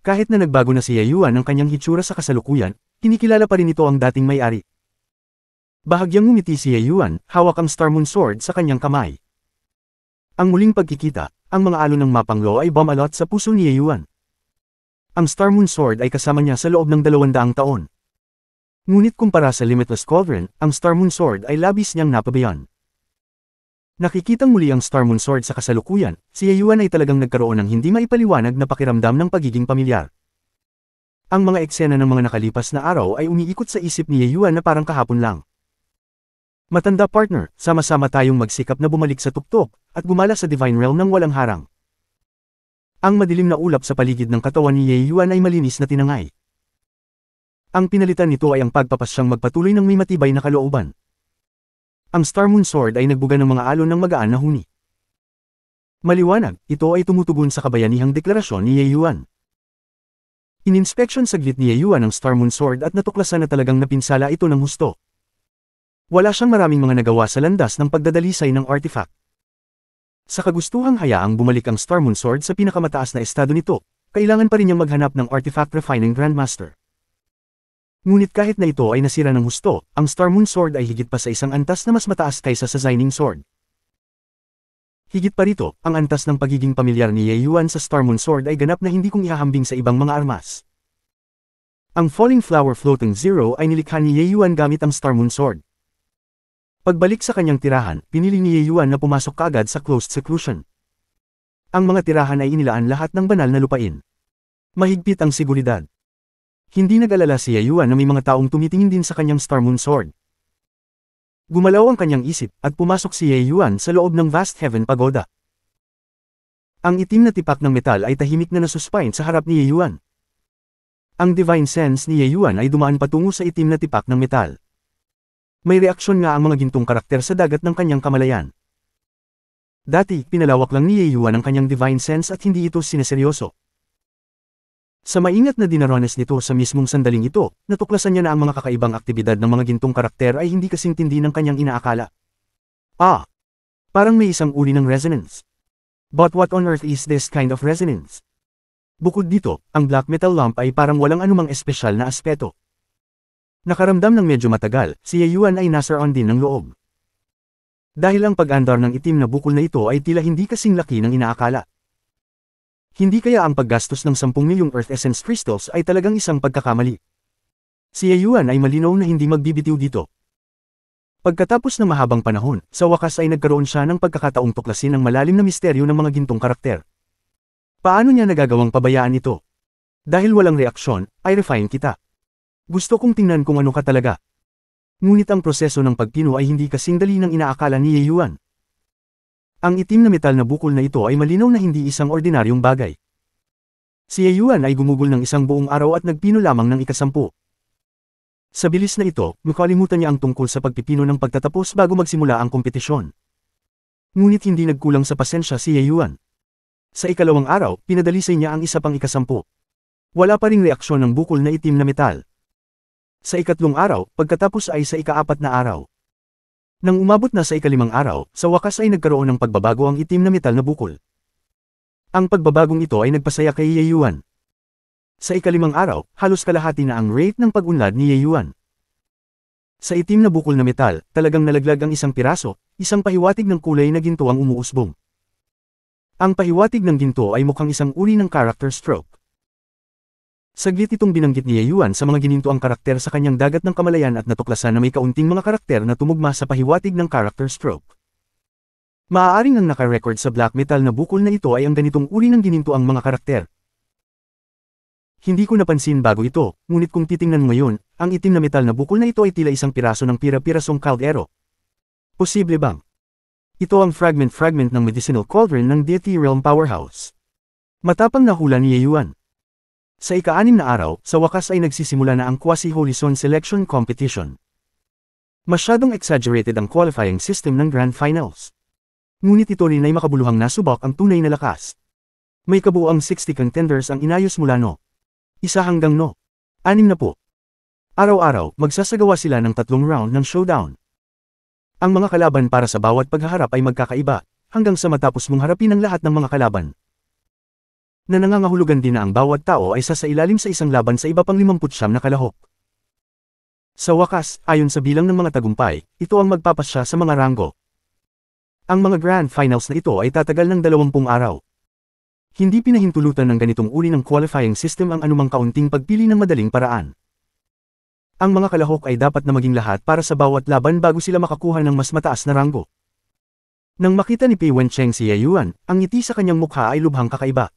Kahit na nagbago na si Yayuan ang kanyang hitsura sa kasalukuyan, kinikilala pa rin ito ang dating may-ari. Bahagyang umiti si Yayuan, hawak ang Starmoon Sword sa kanyang kamay. Ang muling pagkikita, ang mga alon ng mapang law ay bumalot sa puso ni Yayuan. Ang Starmoon Sword ay kasama niya sa loob ng dalawandaang taon. Ngunit kumpara sa Limitless Cauldron, ang Starmoon Sword ay labis niyang napabayan. Nakikitang muli ang Star Moon Sword sa kasalukuyan, si Yuan ay talagang nagkaroon ng hindi maipaliwanag na pakiramdam ng pagiging pamilyar. Ang mga eksena ng mga nakalipas na araw ay umiikot sa isip ni Yuan na parang kahapon lang. Matanda partner, sama-sama tayong magsikap na bumalik sa tuktok, at gumala sa Divine Realm ng walang harang. Ang madilim na ulap sa paligid ng katawan ni Yuan ay malinis na tinangay. Ang pinalitan nito ay ang pagpapasyang magpatuloy ng may matibay na kalooban. Ang Starmoon Sword ay nagbuga ng mga alon ng magaan na huni. Maliwanag, ito ay tumutugon sa kabayanihang deklarasyon ni Ye Yuan. Ininspeksyon saglit ni Yeyuan ang Star Moon Sword at natuklasan na talagang napinsala ito ng husto. Wala siyang maraming mga nagawa sa landas ng pagdadalisay ng artifact. Sa kagustuhang hayaang bumalik ang Starmoon Sword sa pinakamataas na estado nito, kailangan pa rin niyang maghanap ng artifact refining grandmaster. Ngunit kahit na ito ay nasira ng husto, ang Starmoon Sword ay higit pa sa isang antas na mas mataas kaysa sa Shining Sword. Higit pa rito, ang antas ng pagiging pamilyar ni Ye Yuan sa Starmoon Sword ay ganap na hindi kong ihahambing sa ibang mga armas. Ang Falling Flower Floating Zero ay nilikha ni Ye Yuan gamit ang Starmoon Sword. Pagbalik sa kanyang tirahan, pinili ni Ye Yuan na pumasok kaagad sa closed seclusion. Ang mga tirahan ay inilaan lahat ng banal na lupain. Mahigpit ang seguridad. Hindi nag-alala si Yayuan na may mga taong tumitingin din sa kanyang Star Moon Sword. Gumalaw ang kanyang isip at pumasok si Yayuan sa loob ng Vast Heaven Pagoda. Ang itim na tipak ng metal ay tahimik na nasuspine sa harap ni Yayuan. Ang divine sense ni Yayuan ay dumaan patungo sa itim na tipak ng metal. May reaksyon nga ang mga gintong karakter sa dagat ng kanyang kamalayan. Dati, pinalawak lang ni Yayuan ang kanyang divine sense at hindi ito sineseryoso. Sa maingat na dinaranas nito sa mismong sandaling ito, natuklasan niya na ang mga kakaibang aktibidad ng mga gintong karakter ay hindi kasing tindi ng kanyang inaakala. Ah! Parang may isang uri ng resonance. But what on earth is this kind of resonance? Bukod dito, ang black metal lump ay parang walang anumang espesyal na aspeto. Nakaramdam ng medyo matagal, si Yayuan ay nasar on din ng loob. Dahil ang pag-andar ng itim na bukol na ito ay tila hindi kasing laki ng inaakala. Hindi kaya ang paggastos ng 10 milyong Earth Essence Crystals ay talagang isang pagkakamali. Si Yuan ay malinaw na hindi magbibitiw dito. Pagkatapos ng mahabang panahon, sa wakas ay nagkaroon siya ng pagkakataong tuklasin ang malalim na misteryo ng mga gintong karakter. Paano niya nagagawang pabayaan ito? Dahil walang reaksyon, ay refine kita. Gusto kong tingnan kung ano ka talaga. Ngunit ang proseso ng pagpino ay hindi kasing dali ng inaakala ni Yeyuan. Ang itim na metal na bukol na ito ay malinaw na hindi isang ordinaryong bagay. Si Yuan ay gumugol ng isang buong araw at nagpino lamang ng ikasampu. Sa bilis na ito, nakalimutan niya ang tungkol sa pagpipino ng pagtatapos bago magsimula ang kompetisyon. Ngunit hindi nagkulang sa pasensya si Yuan. Sa ikalawang araw, pinadalisay niya ang isa pang ikasampu. Wala pa ring reaksyon ng bukol na itim na metal. Sa ikatlong araw, pagkatapos ay sa ikaapat na araw. Nang umabot na sa ikalimang araw, sa wakas ay nagkaroon ng pagbabago ang itim na metal na bukol. Ang pagbabagong ito ay nagpasaya kay Yeyuan. Sa ikalimang araw, halos kalahati na ang rate ng pag-unlad ni Yeyuan. Sa itim na bukol na metal, talagang nalaglag ang isang piraso, isang pahiwatig ng kulay na ginto ang umuusbong. Ang pahiwatig ng ginto ay mukhang isang uri ng character stroke. Saglit itong binanggit ni Yuan sa mga gininto ang karakter sa kanyang dagat ng kamalayan at natuklasan na may kaunting mga karakter na tumugma sa pahiwatig ng character stroke. Maaaring ang nakarecord sa black metal na bukol na ito ay ang ganitong uri ng gininto ang mga karakter. Hindi ko napansin bago ito, ngunit kung titingnan ngayon, ang itim na metal na bukol na ito ay tila isang piraso ng pira-pirasong caldero. Posible bang? Ito ang fragment-fragment ng medicinal cauldron ng deity realm powerhouse. Matapang na hula ni Yuan. Sa ikaanim na araw, sa wakas ay nagsisimula na ang quasi Horizon selection competition. Masyadong exaggerated ang qualifying system ng Grand Finals. Ngunit ito rin ay makabuluhang nasubok ang tunay na lakas. May kabuang 60 contenders ang inayos mula no. Isa hanggang no. Anim na po. Araw-araw, magsasagawa sila ng tatlong round ng showdown. Ang mga kalaban para sa bawat paghaharap ay magkakaiba, hanggang sa matapos mong harapin ang lahat ng mga kalaban na nangangahulugan din na ang bawat tao ay sasailalim sa isang laban sa iba pang 59 na kalahok. Sa wakas, ayon sa bilang ng mga tagumpay, ito ang magpapasya sa mga ranggo. Ang mga grand finals na ito ay tatagal ng 20 araw. Hindi pinahintulutan ng ganitong uri ng qualifying system ang anumang kaunting pagpili ng madaling paraan. Ang mga kalahok ay dapat na maging lahat para sa bawat laban bago sila makakuha ng mas mataas na ranggo. Nang makita ni Pei Wencheng si Yayuan, ang ngiti sa kanyang mukha ay lubhang kakaiba.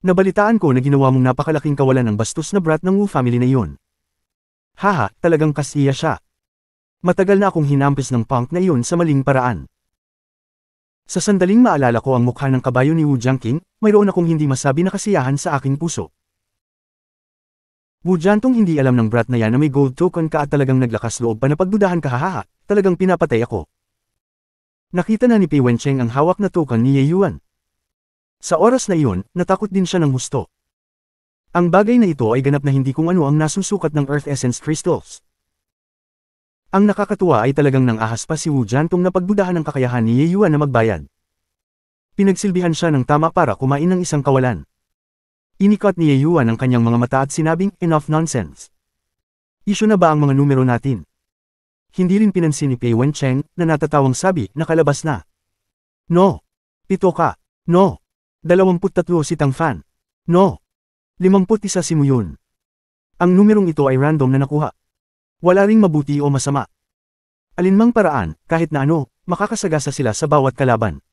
Nabalitaan ko na ginawa mong napakalaking kawalan ng bastos na brat ng Wu family na iyon. Haha, talagang kasiya siya. Matagal na akong hinampis ng punk na iyon sa maling paraan. Sa sandaling maalala ko ang mukha ng kabayo ni Wu Jiangqing, mayroon akong hindi masabi na kasiyahan sa aking puso. Wu Jiantong hindi alam ng brat na yan na may gold token ka at talagang naglakas loob pa na pagdudahan ka hahaha, talagang pinapatay ako. Nakita na ni Pei Wencheng ang hawak na token ni Ye Yuan, sa oras na iyon, natakot din siya ng husto. Ang bagay na ito ay ganap na hindi kung ano ang nasusukat ng Earth Essence Crystals. Ang nakakatuwa ay talagang nang ahas pa si Wu Jantong napagbudahan ng kakayahan ni Ye Yuan na magbayad. Pinagsilbihan siya ng tama para kumain ng isang kawalan. Inikot ni Ye Yuan ang kanyang mga mata at sinabing, enough nonsense. Isyo na ba ang mga numero natin? Hindi rin pinansin ni Pei Wen Cheng na natatawang sabi, nakalabas na. No. Pito ka. No. 23 si Tang Fan. No. 51 si Muyun. Ang numerong ito ay random na nakuha. Wala ring mabuti o masama. Alinmang paraan, kahit na ano, makakasagasa sila sa bawat kalaban.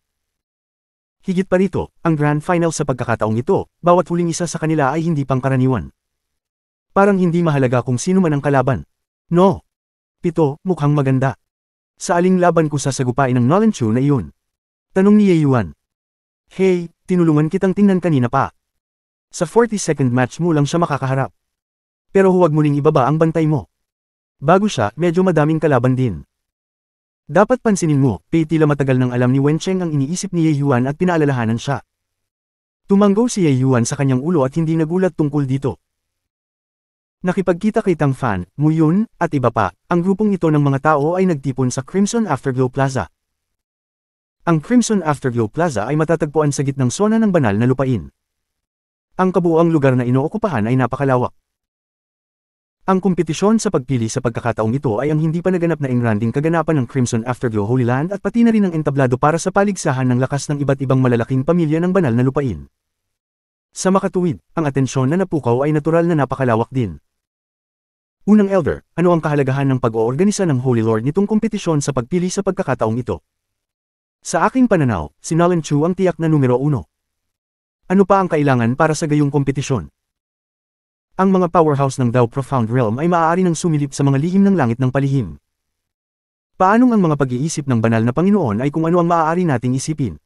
Higit pa rito, ang grand final sa pagkakataong ito, bawat huling isa sa kanila ay hindi pangkaraniwan. Parang hindi mahalaga kung sino man ang kalaban. No. Pito, mukhang maganda. Sa aling laban ko sasagupain ang Nolan Chu na iyon? Tanong ni Ye Yuan. Hey, tinulungan kitang tingnan kanina pa. Sa 42nd match mo lang siya makakaharap. Pero huwag mo muling ibaba ang bantay mo. Bago siya, medyo madaming kalaban din. Dapat pansinin mo, Pei tila matagal nang alam ni Wencheng ang iniisip ni Ye Yuan at pinaalalahanan siya. Tumanggaw si Ye Yuan sa kanyang ulo at hindi nagulat tungkol dito. Nakipagkita kay Tang Fan, Muyun, at iba pa, ang grupong ito ng mga tao ay nagtipon sa Crimson Afterglow Plaza. Ang Crimson Afterglow Plaza ay matatagpuan sa gitnang sona ng banal na lupain. Ang kabuuang lugar na inookupahan ay napakalawak. Ang kompetisyon sa pagpili sa pagkakataong ito ay ang hindi pa naganap na inranding kaganapan ng Crimson Afterglow Holy Land at pati na rin ang entablado para sa paligsahan ng lakas ng iba't ibang malalaking pamilya ng banal na lupain. Sa makatuwid, ang atensyon na napukaw ay natural na napakalawak din. Unang Elder, ano ang kahalagahan ng pag-oorganisa ng Holy Lord nitong kompetisyon sa pagpili sa pagkakataong ito? Sa aking pananaw, si Nolan Chu ang tiyak na numero uno. Ano pa ang kailangan para sa gayong kompetisyon? Ang mga powerhouse ng Dao Profound Realm ay maaari ng sumilip sa mga lihim ng langit ng palihim. Paanong ang mga pag-iisip ng banal na Panginoon ay kung ano ang maaari nating isipin?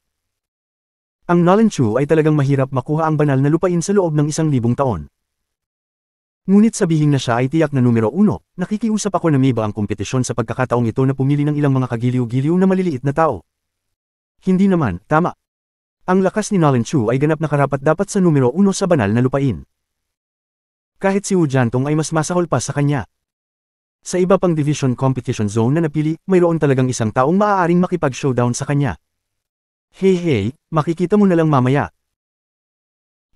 Ang Nolan Chu ay talagang mahirap makuha ang banal na lupain sa loob ng isang libong taon. Ngunit sabihin na siya ay tiyak na numero uno, nakikiusap ako na may ba ang kompetisyon sa pagkakataong ito na pumili ng ilang mga kagiliw-giliw na maliliit na tao. Hindi naman, tama. Ang lakas ni Nolan Chu ay ganap na karapat dapat sa numero uno sa banal na lupain. Kahit si Ujantong ay mas masahol pa sa kanya. Sa iba pang division competition zone na napili, mayroon talagang isang taong maaaring makipag-showdown sa kanya. Hey hey, makikita mo na lang mamaya.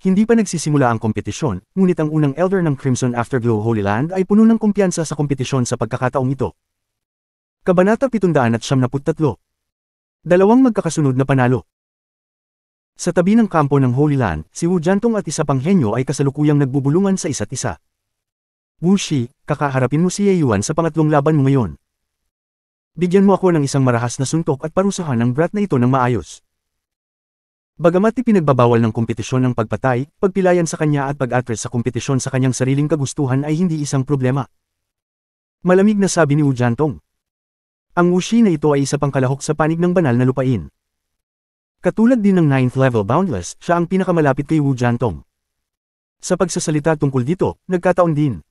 Hindi pa nagsisimula ang kompetisyon, ngunit ang unang elder ng Crimson Afterglow Holy Land ay puno ng kumpiyansa sa kompetisyon sa pagkakataong ito. Kabanata 773 Dalawang magkakasunod na panalo. Sa tabi ng kampo ng Holy Land, si Wu Jiantong at isa pang henyo ay kasalukuyang nagbubulungan sa isa't isa. Wu Shi, kakaharapin mo si Ye Yuan sa pangatlong laban mo ngayon. Bigyan mo ako ng isang marahas na suntok at parusahan ang brat na ito ng maayos. Bagamat ipinagbabawal ng kompetisyon ng pagpatay, pagpilayan sa kanya at pag-atres sa kompetisyon sa kanyang sariling kagustuhan ay hindi isang problema. Malamig na sabi ni Wu Jiantong. Ang wuxi na ito ay isa pang kalahok sa panig ng banal na lupain. Katulad din ng 9th level Boundless, siya ang pinakamalapit kay Wu Jantong. Sa pagsasalita tungkol dito, nagkataon din.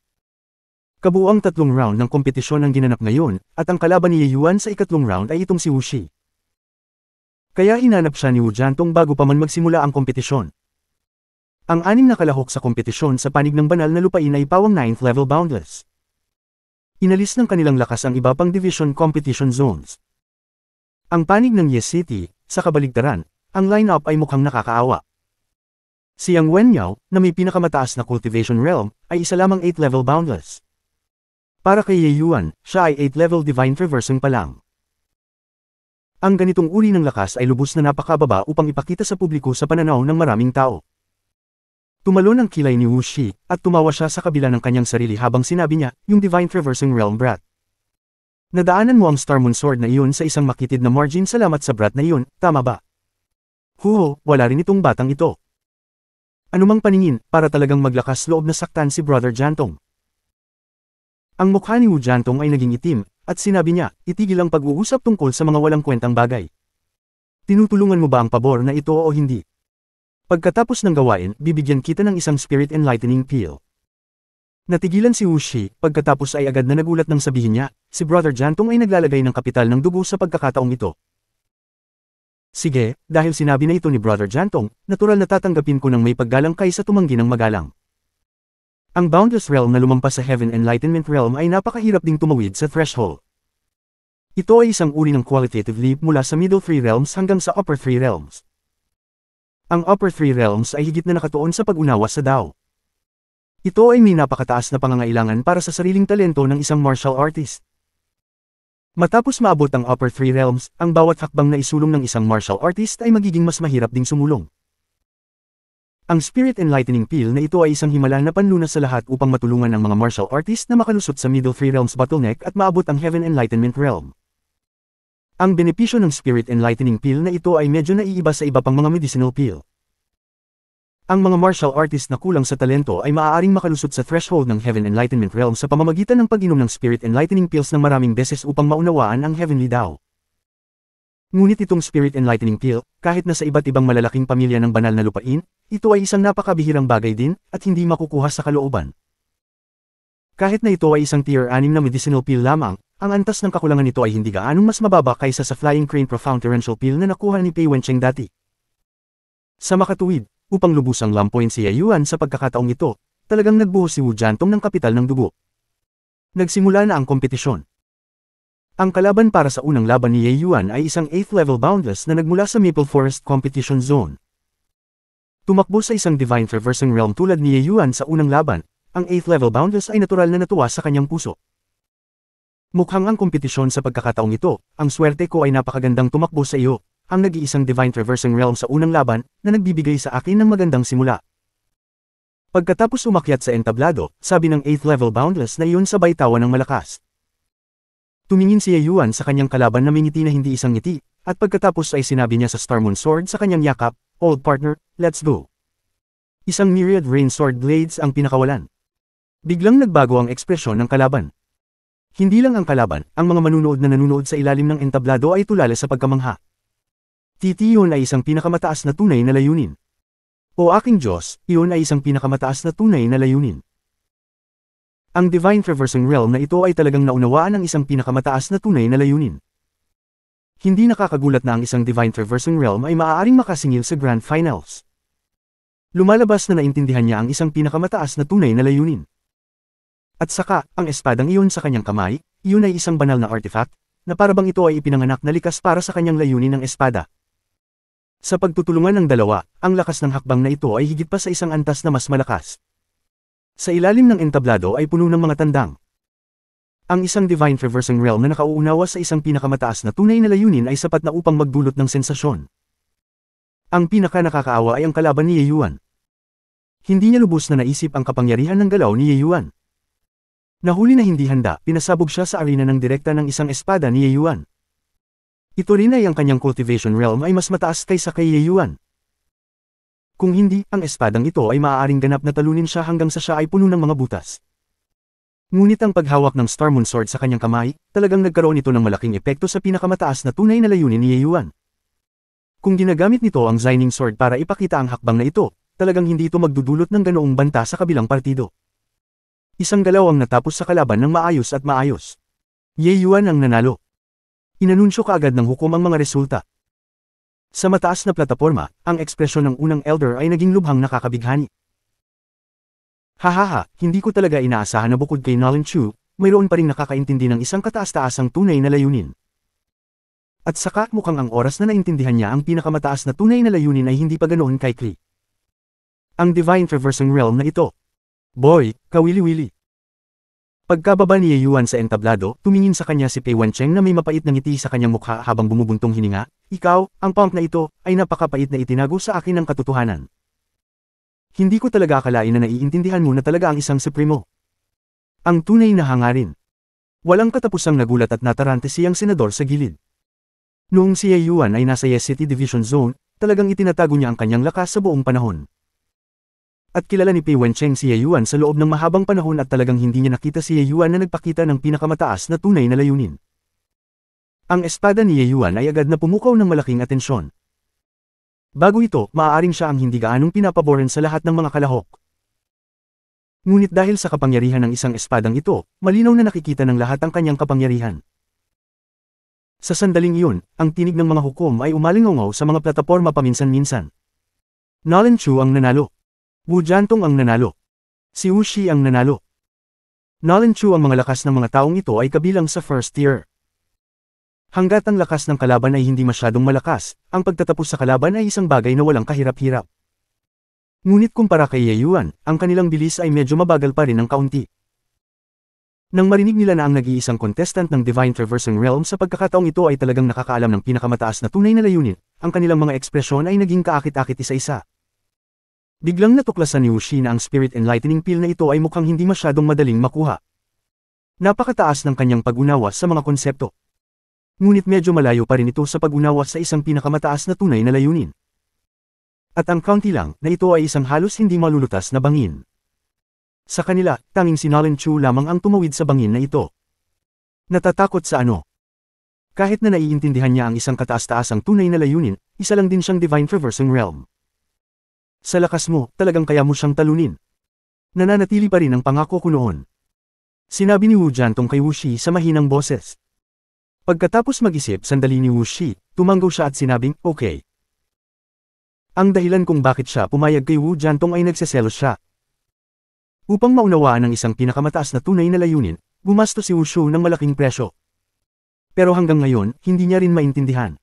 Kabuang tatlong round ng kompetisyon ang ginanap ngayon, at ang kalaban ni Yuan sa ikatlong round ay itong si Wuxi. Kaya hinanap siya ni Wu Jantong bago pa man magsimula ang kompetisyon. Ang anim na kalahok sa kompetisyon sa panig ng banal na lupain ay pawang 9th level Boundless. Inalis ng kanilang lakas ang iba pang division competition zones. Ang panig ng Yes City, sa kabaligtaran, ang lineup ay mukhang nakakaawa. Si Yang Wenyao, na may pinakamataas na cultivation realm, ay isa lamang 8-level boundless. Para kay Ye Yuan, siya ay 8-level divine traversing pa lang. Ang ganitong uri ng lakas ay lubos na napakababa upang ipakita sa publiko sa pananaw ng maraming tao. Tumalon ang kilay ni Wuxi, at tumawa siya sa kabila ng kanyang sarili habang sinabi niya, yung Divine Traversing Realm Brat. Nadaanan mo ang Star Moon Sword na iyon sa isang makitid na margin salamat sa brat na iyon, tama ba? Huho, wala rin itong batang ito. Anumang paningin, para talagang maglakas loob na saktan si Brother Jantong. Ang mukha ni Wu Jantong ay naging itim, at sinabi niya, itigil ang pag-uusap tungkol sa mga walang kwentang bagay. Tinutulungan mo ba ang pabor na ito o hindi? Pagkatapos ng gawain, bibigyan kita ng isang spirit enlightening pill. Natigilan si Wuxi, pagkatapos ay agad na nagulat nang sabihin niya, si Brother Jantong ay naglalagay ng kapital ng dugo sa pagkakataong ito. Sige, dahil sinabi na ito ni Brother Jantong, natural na tatanggapin ko ng may paggalang kaysa tumanggi ng magalang. Ang Boundless Realm na lumampas sa Heaven Enlightenment Realm ay napakahirap ding tumawid sa threshold. Ito ay isang uri ng qualitative leap mula sa Middle Three Realms hanggang sa Upper Three Realms. Ang Upper Three Realms ay higit na nakatuon sa pag-unawa sa Dao. Ito ay may napakataas na pangangailangan para sa sariling talento ng isang martial artist. Matapos maabot ang Upper Three Realms, ang bawat hakbang na isulong ng isang martial artist ay magiging mas mahirap ding sumulong. Ang Spirit Enlightening Pill na ito ay isang himala na panlunas sa lahat upang matulungan ang mga martial artist na makalusot sa Middle Three Realms Bottleneck at maabot ang Heaven Enlightenment Realm. Ang benepisyo ng Spirit Enlightening Pill na ito ay medyo naiiba sa iba pang mga medicinal pill. Ang mga martial artist na kulang sa talento ay maaaring makalusot sa threshold ng Heaven Enlightenment Realm sa pamamagitan ng pag-inom ng Spirit Enlightening Pills ng maraming beses upang maunawaan ang Heavenly dao. Ngunit itong Spirit Enlightening Pill, kahit na sa iba't ibang malalaking pamilya ng banal na lupain, ito ay isang napakabihirang bagay din at hindi makukuha sa kalooban. Kahit na ito ay isang tier 6 na medicinal pill lamang, ang antas ng kakulangan nito ay hindi gaanong mas mababa kaysa sa Flying Crane Profound Torrential Peel na nakuha ni Pei Wencheng dati. Sa makatuwid, upang lubusang lampoin si Yuan sa pagkakataong ito, talagang nagbuho si Wu Jantong ng kapital ng dugo. Nagsimula na ang kompetisyon. Ang kalaban para sa unang laban ni Yuan ay isang 8th level boundless na nagmula sa Maple Forest Competition Zone. Tumakbo sa isang Divine Traversing Realm tulad ni Yuan sa unang laban, ang 8th level boundless ay natural na natuwa sa kanyang puso. Mukhang ang kompetisyon sa pagkakataong ito, ang swerte ko ay napakagandang tumakbo sa iyo, ang nag-iisang Divine Traversing Realm sa unang laban, na nagbibigay sa akin ng magandang simula. Pagkatapos umakyat sa entablado, sabi ng 8th level Boundless na iyon sabay tawa ng malakas. Tumingin si Yuan sa kanyang kalaban na mingiti na hindi isang ngiti, at pagkatapos ay sinabi niya sa Starmoon Sword sa kanyang yakap, Old partner, let's go. Isang myriad rain sword blades ang pinakawalan. Biglang nagbago ang ekspresyon ng kalaban. Hindi lang ang kalaban, ang mga manunood na nanunood sa ilalim ng entablado ay tulala sa pagkamangha. Titiyon ay isang pinakamataas na tunay na layunin. O aking Diyos, iyon ay isang pinakamataas na tunay na layunin. Ang Divine Traversing Realm na ito ay talagang naunawaan ng isang pinakamataas na tunay na layunin. Hindi nakakagulat na ang isang Divine Traversing Realm ay maaaring makasingil sa Grand Finals. Lumalabas na naintindihan niya ang isang pinakamataas na tunay na layunin. At saka, ang espadang iyon sa kanyang kamay, iyon ay isang banal na artifact, na parabang ito ay ipinanganak na likas para sa kanyang layunin ng espada. Sa pagtutulungan ng dalawa, ang lakas ng hakbang na ito ay higit pa sa isang antas na mas malakas. Sa ilalim ng entablado ay puno ng mga tandang. Ang isang Divine Traversing Realm na nakauunawa sa isang pinakamataas na tunay na layunin ay sapat na upang magdulot ng sensasyon. Ang pinaka nakakaawa ay ang kalaban ni Ye Yuan. Hindi niya lubos na naisip ang kapangyarihan ng galaw ni Ye Yuan. Nahuli na hindi handa, pinasabog siya sa arena ng direkta ng isang espada ni Yeyuan. Ito rin ay ang kanyang cultivation realm ay mas mataas kaysa kay Yeyuan. Kung hindi, ang espadang ito ay maaaring ganap na talunin siya hanggang sa siya ay puno ng mga butas. Ngunit ang paghawak ng Star Sword sa kanyang kamay, talagang nagkaroon ito ng malaking epekto sa pinakamataas na tunay na layunin ni Yeyuan. Kung ginagamit nito ang Zining Sword para ipakita ang hakbang na ito, talagang hindi ito magdudulot ng ganoong banta sa kabilang partido isang galaw ang natapos sa kalaban ng maayos at maayos. Ye Yuan ang nanalo. Inanunsyo kaagad ng hukom ang mga resulta. Sa mataas na plataforma, ang ekspresyon ng unang elder ay naging lubhang nakakabighani. Hahaha, hindi ko talaga inaasahan na bukod kay Nolan Chu, mayroon pa rin nakakaintindi ng isang kataas-taasang tunay na layunin. At saka mukhang ang oras na naintindihan niya ang pinakamataas na tunay na layunin ay hindi pa ganoon kay Klee. Ang Divine Traversing Realm na ito, Boy, kawili-wili. Pagkababa ni Yuan sa entablado, tumingin sa kanya si Pei Wancheng na may mapait na ngiti sa kanyang mukha habang bumubuntong hininga, Ikaw, ang punk na ito, ay napakapait na itinago sa akin ng katotohanan. Hindi ko talaga akalain na naiintindihan mo na talaga ang isang supremo. Ang tunay na hangarin. Walang katapusang nagulat at natarante siyang senador sa gilid. Noong si Yuan ay nasa Yes City Division Zone, talagang itinatago niya ang kanyang lakas sa buong panahon at kilala ni Pei Wencheng si Yuan sa loob ng mahabang panahon at talagang hindi niya nakita si Yuan na nagpakita ng pinakamataas na tunay na layunin. Ang espada ni Yuan ay agad na pumukaw ng malaking atensyon. Bago ito, maaaring siya ang hindi gaanong pinapaboran sa lahat ng mga kalahok. Ngunit dahil sa kapangyarihan ng isang espadang ito, malinaw na nakikita ng lahat ang kanyang kapangyarihan. Sa sandaling iyon, ang tinig ng mga hukom ay umalingaw sa mga plataporma paminsan-minsan. Nolan Chu ang nanalo. Wu Jantong ang nanalo. Si Wu ang nanalo. Nolan Chu ang mga lakas ng mga taong ito ay kabilang sa first tier. Hanggat ang lakas ng kalaban ay hindi masyadong malakas, ang pagtatapos sa kalaban ay isang bagay na walang kahirap-hirap. Ngunit kumpara kay Yayuan, ang kanilang bilis ay medyo mabagal pa rin ng kaunti. Nang marinig nila na ang nag-iisang contestant ng Divine Traversing Realm sa pagkakataong ito ay talagang nakakaalam ng pinakamataas na tunay na layunin, ang kanilang mga ekspresyon ay naging kaakit-akit isa-isa. Biglang natuklasan ni Wuxi na ang spirit enlightening pill na ito ay mukhang hindi masyadong madaling makuha. Napakataas ng kanyang pag-unawa sa mga konsepto. Ngunit medyo malayo pa rin ito sa pag-unawa sa isang pinakamataas na tunay na layunin. At ang county lang na ito ay isang halos hindi malulutas na bangin. Sa kanila, tanging si Nolan Chu lamang ang tumawid sa bangin na ito. Natatakot sa ano? Kahit na naiintindihan niya ang isang kataas-taasang tunay na layunin, isa lang din siyang Divine Traversing Realm. Sa lakas mo, talagang kaya mo siyang talunin. Nananatili pa rin ang pangako ko noon. Sinabi ni Wu Jantong kay Wuxi sa mahinang boses. Pagkatapos mag-isip sandali ni Wuxi, tumanggaw siya at sinabing, okay. Ang dahilan kung bakit siya pumayag kay Wu Jantong ay nagseselos siya. Upang maunawaan ang isang pinakamataas na tunay na layunin, gumasto si Wushu ng malaking presyo. Pero hanggang ngayon, hindi niya rin maintindihan.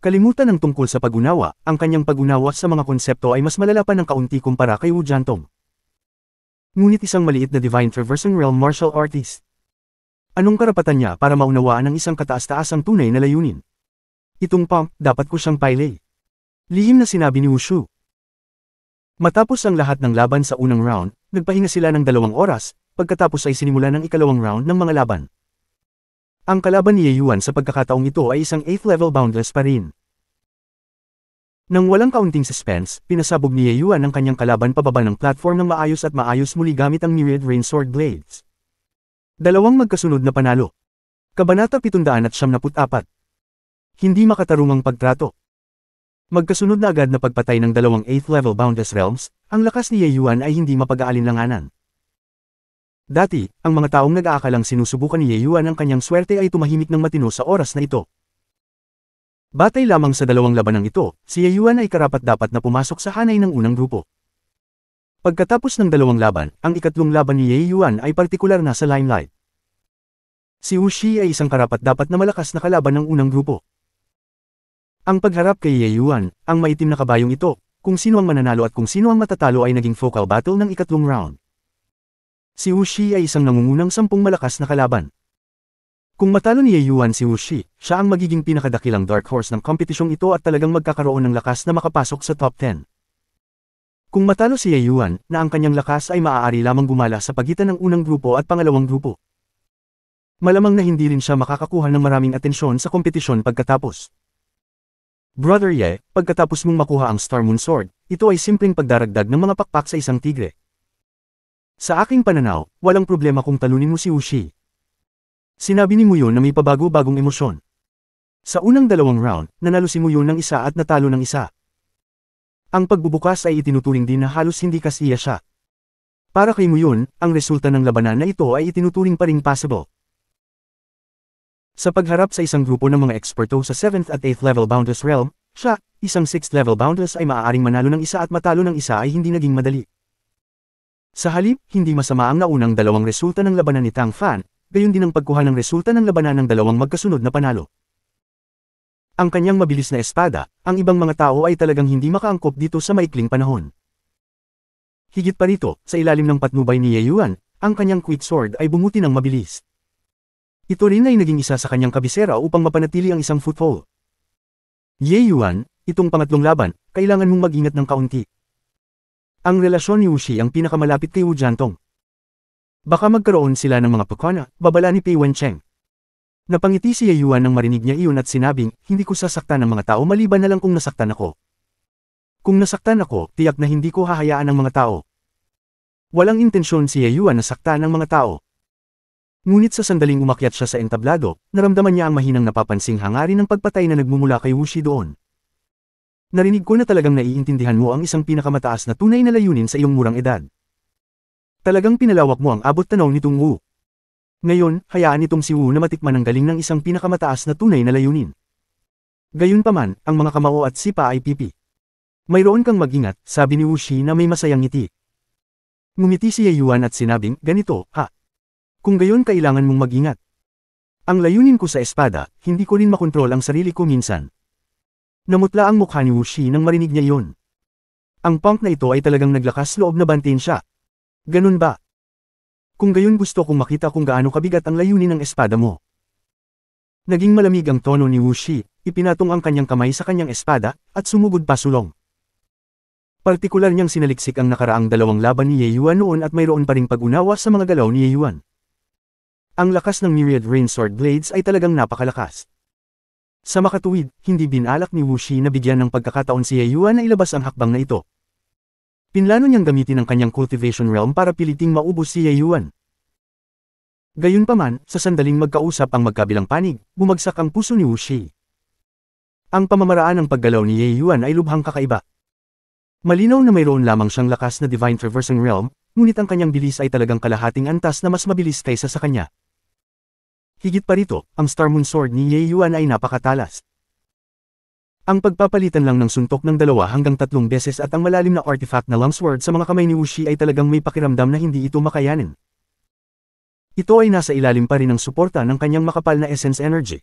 Kalimutan ng tungkol sa pagunawa, ang kanyang pagunawa sa mga konsepto ay mas malala pa ng kaunti kumpara kay Wu Jiantong. Ngunit isang maliit na Divine Traversing Realm martial artist. Anong karapatan niya para maunawaan ang isang kataas-taasang tunay na layunin? Itong pump, dapat ko siyang pailay. Lihim na sinabi ni Wushu. Matapos ang lahat ng laban sa unang round, nagpahinga sila ng dalawang oras, pagkatapos ay sinimula ng ikalawang round ng mga laban. Ang kalaban ni Yeyuan sa pagkakataong ito ay isang 8th level boundless pa rin. Nang walang kaunting suspense, pinasabog ni Yeyuan ang kanyang kalaban pababa ng platform ng maayos at maayos muli gamit ang myriad rain sword blades. Dalawang magkasunod na panalo. Kabanata 774. Hindi makatarungang pagtrato. Magkasunod na agad na pagpatay ng dalawang 8th level boundless realms, ang lakas ni Yeyuan ay hindi mapag-aalinlanganan. Dati, ang mga taong nag-aakalang sinusubukan ni Yeyuan ang kanyang swerte ay tumahimik ng matino sa oras na ito. Batay lamang sa dalawang labanang ito, si Yeyuan ay karapat-dapat na pumasok sa hanay ng unang grupo. Pagkatapos ng dalawang laban, ang ikatlong laban ni Yeyuan ay partikular na sa limelight. Si Wuxi ay isang karapat-dapat na malakas na kalaban ng unang grupo. Ang pagharap kay Yeyuan, ang maitim na kabayong ito, kung sino ang mananalo at kung sino ang matatalo ay naging focal battle ng ikatlong round si Wuxi ay isang nangungunang sampung malakas na kalaban. Kung matalo ni Yuan si Wuxi, siya ang magiging pinakadakilang dark horse ng kompetisyong ito at talagang magkakaroon ng lakas na makapasok sa top 10. Kung matalo si Yuan, na ang kanyang lakas ay maaari lamang gumala sa pagitan ng unang grupo at pangalawang grupo. Malamang na hindi rin siya makakakuha ng maraming atensyon sa kompetisyon pagkatapos. Brother Ye, pagkatapos mong makuha ang Star Moon Sword, ito ay simpleng pagdaragdag ng mga pakpak sa isang tigre. Sa aking pananaw, walang problema kung talunin mo si Ushi. Sinabi ni Muyo na may pabago-bagong emosyon. Sa unang dalawang round, nanalo si Muyo ng isa at natalo ng isa. Ang pagbubukas ay itinuturing din na halos hindi kasiya siya. Para kay Muyon, ang resulta ng labanan na ito ay itinuturing pa ring possible. Sa pagharap sa isang grupo ng mga eksperto sa 7th at 8th level Boundless Realm, siya, isang 6th level Boundless ay maaaring manalo ng isa at matalo ng isa ay hindi naging madali. Sa halip, hindi masama ang naunang dalawang resulta ng labanan ni Tang Fan, gayon din ang pagkuha ng resulta ng labanan ng dalawang magkasunod na panalo. Ang kanyang mabilis na espada, ang ibang mga tao ay talagang hindi makaangkop dito sa maikling panahon. Higit pa rito, sa ilalim ng patnubay ni Ye Yuan, ang kanyang quick sword ay bumuti ng mabilis. Ito rin ay naging isa sa kanyang kabisera upang mapanatili ang isang foothold. Ye Yuan, itong pangatlong laban, kailangan mong mag-ingat ng kaunti. Ang relasyon ni Wuxi ang pinakamalapit kay Wu Jiantong. Baka magkaroon sila ng mga pagkana, babala ni Pei Wencheng. Napangiti si Yuan nang marinig niya iyon at sinabing, hindi ko sasaktan ng mga tao maliban na lang kung nasaktan ako. Kung nasaktan ako, tiyak na hindi ko hahayaan ng mga tao. Walang intensyon si Yuan na saktan ng mga tao. Ngunit sa sandaling umakyat siya sa entablado, naramdaman niya ang mahinang napapansing hangarin ng pagpatay na nagmumula kay Wushi doon. Narinig ko na talagang naiintindihan mo ang isang pinakamataas na tunay na layunin sa iyong murang edad. Talagang pinalawak mo ang abot tanaw nitong Wu. Ngayon, hayaan itong si Wu na matikman ang galing ng isang pinakamataas na tunay na layunin. Gayunpaman, ang mga kamao at sipa ay pipi. Mayroon kang magingat, sabi ni Wu Shi na may masayang ngiti. Ngumiti si Yuan at sinabing, ganito, ha? Kung gayon kailangan mong magingat. Ang layunin ko sa espada, hindi ko rin makontrol ang sarili ko minsan, Namutla ang mukha ni Wuxi nang marinig niya iyon. Ang punk na ito ay talagang naglakas loob na bantin siya. Ganun ba? Kung gayon gusto kong makita kung gaano kabigat ang layunin ng espada mo. Naging malamig ang tono ni Wuxi, ipinatong ang kanyang kamay sa kanyang espada, at sumugod pa sulong. Partikular niyang sinaliksik ang nakaraang dalawang laban ni Yeyuan noon at mayroon pa ring pag-unawa sa mga galaw ni Yeyuan. Ang lakas ng Myriad Rain Sword Blades ay talagang napakalakas. Sa makatuwid, hindi binalak ni Wuxi na bigyan ng pagkakataon si Yuan na ilabas ang hakbang na ito. Pinlano niyang gamitin ang kanyang cultivation realm para piliting maubos si Yuan. Gayunpaman, sa sandaling magkausap ang magkabilang panig, bumagsak ang puso ni Wuxi. Ang pamamaraan ng paggalaw ni Yuan ay lubhang kakaiba. Malinaw na mayroon lamang siyang lakas na Divine Traversing Realm, ngunit ang kanyang bilis ay talagang kalahating antas na mas mabilis kaysa sa kanya. Higit pa rito, ang Star Moon Sword ni Ye Yuan ay napakatalas. Ang pagpapalitan lang ng suntok ng dalawa hanggang tatlong beses at ang malalim na artifact na Longsword sa mga kamay ni Wuxi ay talagang may pakiramdam na hindi ito makayanin. Ito ay nasa ilalim pa rin ng suporta ng kanyang makapal na essence energy.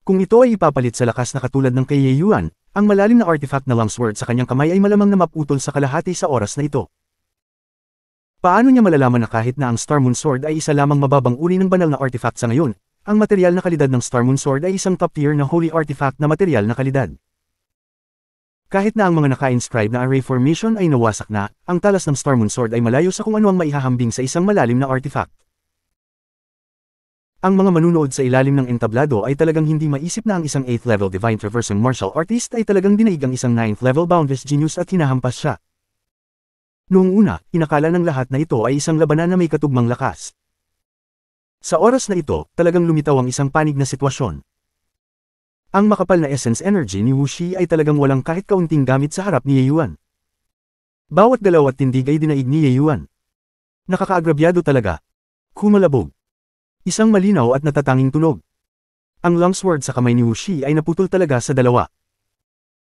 Kung ito ay ipapalit sa lakas na katulad ng kay Ye Yuan, ang malalim na artifact na Longsword sa kanyang kamay ay malamang na maputol sa kalahati sa oras na ito. Paano niya malalaman na kahit na ang Star Moon Sword ay isa lamang mababang uri ng banal na artifact sa ngayon, ang material na kalidad ng Star Moon Sword ay isang top-tier na holy artifact na material na kalidad? Kahit na ang mga naka-inscribe na array formation ay nawasak na, ang talas ng Star Moon Sword ay malayo sa kung ano ang maihahambing sa isang malalim na artifact. Ang mga manunood sa ilalim ng entablado ay talagang hindi maisip na ang isang 8th level Divine Traversing Martial Artist ay talagang dinaig ang isang 9th level Boundless Genius at hinahampas siya. Noong una, inakala ng lahat na ito ay isang labanan na may katugmang lakas. Sa oras na ito, talagang lumitaw ang isang panig na sitwasyon. Ang makapal na essence energy ni Wuxi ay talagang walang kahit kaunting gamit sa harap ni Yeyuan. Bawat galaw at tindig ay dinaig ni Yeyuan. Nakakaagrabyado talaga. Kumalabog. Isang malinaw at natatanging tunog. Ang lungs word sa kamay ni Wuxi ay naputol talaga sa dalawa.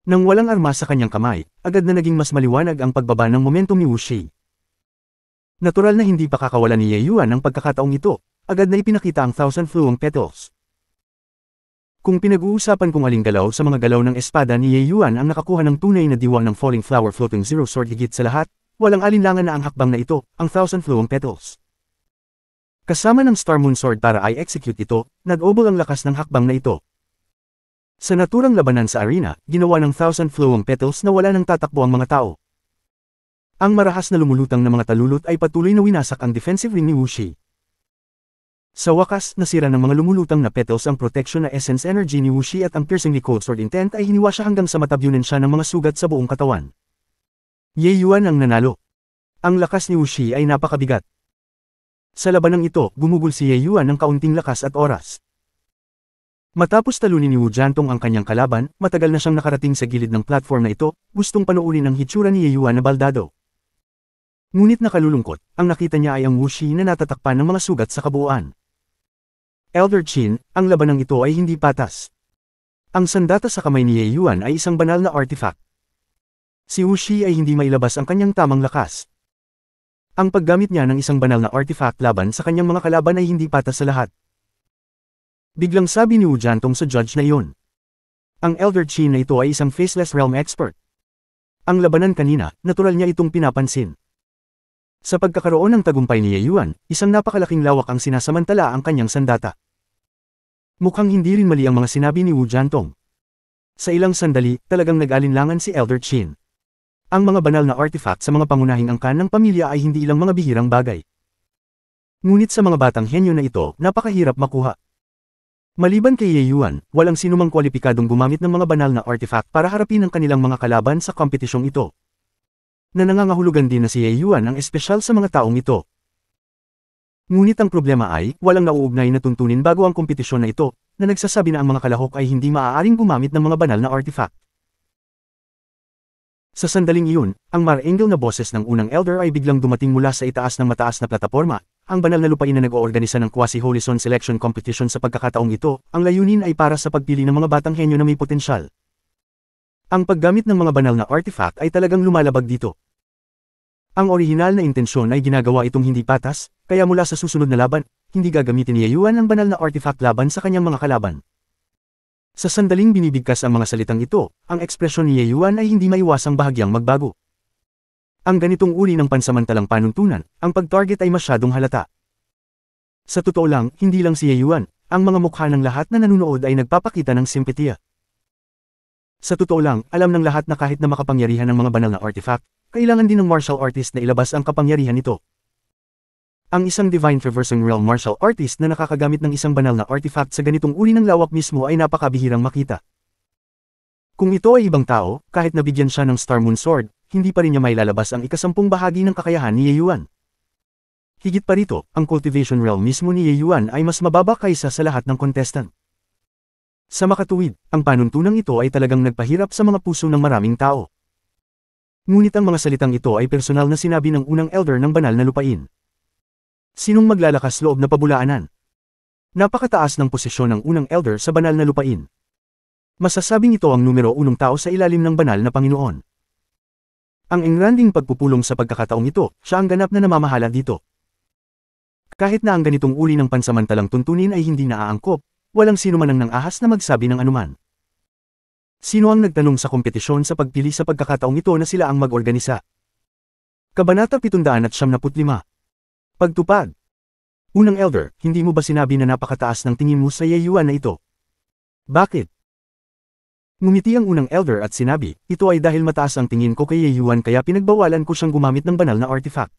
Nang walang armas sa kanyang kamay, agad na naging mas maliwanag ang pagbaba ng momentum ni Wuxi. Natural na hindi pa kakawalan ni Yuan ang pagkakataong ito, agad na ipinakita ang thousand fluang petals. Kung pinag-uusapan kung aling galaw sa mga galaw ng espada ni Ye Yuan ang nakakuha ng tunay na diwa ng Falling Flower Floating Zero Sword higit sa lahat, walang alinlangan na ang hakbang na ito, ang Thousand Flowing Petals. Kasama ng Star Moon Sword para i-execute ito, nag-obol ang lakas ng hakbang na ito, sa naturang labanan sa arena, ginawa ng thousand flowing petals na wala nang tatakbo ang mga tao. Ang marahas na lumulutang na mga talulot ay patuloy na winasak ang defensive ring ni Wuxi. Sa wakas, nasira ng mga lumulutang na petals ang protection na essence energy ni Wuxi at ang piercing ni Cold Sword Intent ay hiniwa siya hanggang sa matabyunan siya ng mga sugat sa buong katawan. Ye Yuan ang nanalo. Ang lakas ni Wuxi ay napakabigat. Sa labanang ito, gumugol si Ye Yuan ng kaunting lakas at oras. Matapos talunin ni Wu Jantong ang kanyang kalaban, matagal na siyang nakarating sa gilid ng platform na ito, gustong panoorin ang hitsura ni Yeyuan na baldado. Ngunit nakalulungkot, ang nakita niya ay ang Wuxi na natatakpan ng mga sugat sa kabuuan. Elder Qin, ang labanang ito ay hindi patas. Ang sandata sa kamay ni Yeyuan ay isang banal na artifact. Si Wuxi ay hindi mailabas ang kanyang tamang lakas. Ang paggamit niya ng isang banal na artifact laban sa kanyang mga kalaban ay hindi patas sa lahat. Biglang sabi ni Ujantong sa judge na iyon. Ang Elder Chin na ito ay isang faceless realm expert. Ang labanan kanina, natural niya itong pinapansin. Sa pagkakaroon ng tagumpay ni Yeyuan, isang napakalaking lawak ang sinasamantala ang kanyang sandata. Mukhang hindi rin mali ang mga sinabi ni Wu Jiantong. Sa ilang sandali, talagang nag-alinlangan si Elder Qin. Ang mga banal na artifact sa mga pangunahing angkan ng pamilya ay hindi ilang mga bihirang bagay. Ngunit sa mga batang henyo na ito, napakahirap makuha. Maliban kay Ye Yuan, walang sinumang kwalipikadong gumamit ng mga banal na artifact para harapin ang kanilang mga kalaban sa kompetisyong ito. Na nangangahulugan din na si Ye Yuan ang espesyal sa mga taong ito. Ngunit ang problema ay, walang nauugnay na tuntunin bago ang kompetisyon na ito, na nagsasabi na ang mga kalahok ay hindi maaaring gumamit ng mga banal na artifact. Sa sandaling iyon, ang mar marengel na boses ng unang elder ay biglang dumating mula sa itaas ng mataas na plataforma, ang banal na lupain na nag-oorganisa ng quasi Holison Selection Competition sa pagkakataong ito, ang layunin ay para sa pagpili ng mga batang henyo na may potensyal. Ang paggamit ng mga banal na artifact ay talagang lumalabag dito. Ang orihinal na intensyon ay ginagawa itong hindi patas, kaya mula sa susunod na laban, hindi gagamitin ni Yuan ang banal na artifact laban sa kanyang mga kalaban. Sa sandaling binibigkas ang mga salitang ito, ang ekspresyon ni Yuan ay hindi maiwasang bahagyang magbago. Ang ganitong uri ng pansamantalang panuntunan, ang pag-target ay masyadong halata. Sa totoo lang, hindi lang si Yeyuan, ang mga mukha ng lahat na nanonood ay nagpapakita ng simpatiya. Sa totoo lang, alam ng lahat na kahit na makapangyarihan ng mga banal na artifact, kailangan din ng martial artist na ilabas ang kapangyarihan nito. Ang isang Divine Traversing Realm martial artist na nakakagamit ng isang banal na artifact sa ganitong uri ng lawak mismo ay napakabihirang makita. Kung ito ay ibang tao, kahit nabigyan siya ng Star Moon Sword, hindi pa rin niya mailalabas ang ikasampung bahagi ng kakayahan ni Yeyuan. Higit pa rito, ang cultivation realm mismo ni Yeyuan ay mas mababa kaysa sa lahat ng contestant. Sa makatuwid, ang panuntunang ito ay talagang nagpahirap sa mga puso ng maraming tao. Ngunit ang mga salitang ito ay personal na sinabi ng unang elder ng banal na lupain. Sinong maglalakas loob na pabulaanan? Napakataas ng posisyon ng unang elder sa banal na lupain. Masasabing ito ang numero unong tao sa ilalim ng banal na Panginoon. Ang Englanding pagpupulong sa pagkakataong ito, siya ang ganap na namamahala dito. Kahit na ang ganitong uri ng pansamantalang tuntunin ay hindi naaangkop, walang sino man ang nang ahas na magsabi ng anuman. Sino ang nagtanong sa kompetisyon sa pagpili sa pagkakataong ito na sila ang mag-organisa? Kabanata 775 Pagtupad Unang Elder, hindi mo ba sinabi na napakataas ng tingin mo sa yayuan na ito? Bakit? Ngumiti ang unang elder at sinabi, ito ay dahil mataas ang tingin ko kay Yeyuan kaya pinagbawalan ko siyang gumamit ng banal na artifact.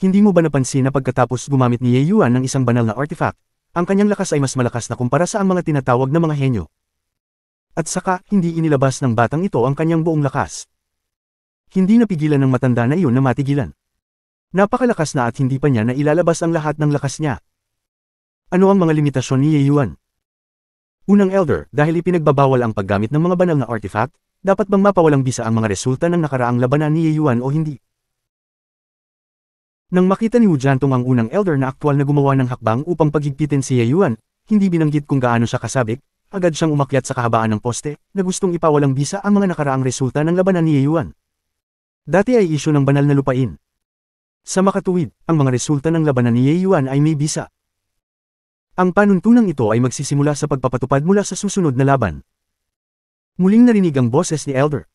Hindi mo ba napansin na pagkatapos gumamit ni Yeyuan ng isang banal na artifact, ang kanyang lakas ay mas malakas na kumpara sa ang mga tinatawag na mga henyo. At saka, hindi inilabas ng batang ito ang kanyang buong lakas. Hindi napigilan ng matanda na iyon na matigilan. Napakalakas na at hindi pa niya na ilalabas ang lahat ng lakas niya. Ano ang mga limitasyon ni Yeyuan? Unang Elder, dahil ipinagbabawal ang paggamit ng mga banal na artifact, dapat bang mapawalang bisa ang mga resulta ng nakaraang labanan ni Yeyuan o hindi? Nang makita ni Wujantong ang unang Elder na aktwal na gumawa ng hakbang upang paghigpitin si Yeyuan, hindi binanggit kung gaano siya kasabik, agad siyang umakyat sa kahabaan ng poste, na gustong ipawalang bisa ang mga nakaraang resulta ng labanan ni Yeyuan. Dati ay isyo ng banal na lupain. Sa makatuwid, ang mga resulta ng labanan ni Yeyuan ay may bisa, ang panuntunang ito ay magsisimula sa pagpapatupad mula sa susunod na laban. Muling narinig ang boses ni Elder.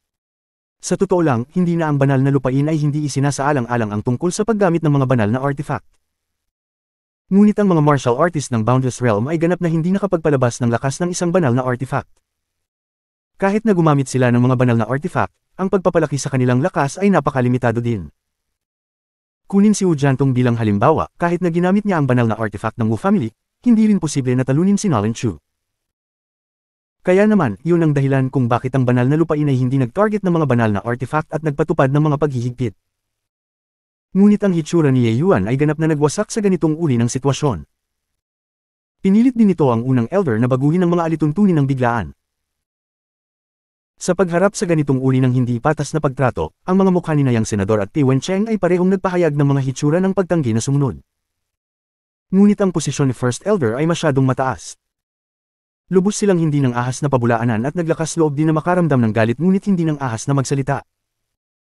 Sa totoo lang, hindi na ang banal na lupain ay hindi isinasaalang-alang ang tungkol sa paggamit ng mga banal na artifact. Ngunit ang mga martial artist ng Boundless Realm ay ganap na hindi nakapagpalabas ng lakas ng isang banal na artifact. Kahit na gumamit sila ng mga banal na artifact, ang pagpapalaki sa kanilang lakas ay napakalimitado din. Kunin si Wu Ujantong bilang halimbawa, kahit na ginamit niya ang banal na artifact ng Wu family, hindi rin posible na talunin si Nolan Chu. Kaya naman, yun ang dahilan kung bakit ang banal na lupain ay hindi nag-target ng mga banal na artifact at nagpatupad ng mga paghihigpit. Ngunit ang hitsura ni Ye Yuan ay ganap na nagwasak sa ganitong uli ng sitwasyon. Pinilit din nito ang unang elder na baguhin ang mga alituntunin ng biglaan. Sa pagharap sa ganitong uli ng hindi patas na pagtrato, ang mga mukha ni Nayang Senador at Ti Wen Cheng ay parehong nagpahayag ng mga hitsura ng pagtanggi na sumunod. Ngunit ang posisyon ni First Elder ay masyadong mataas. Lubos silang hindi ng ahas na pabulaanan at naglakas loob din na makaramdam ng galit ngunit hindi ng ahas na magsalita.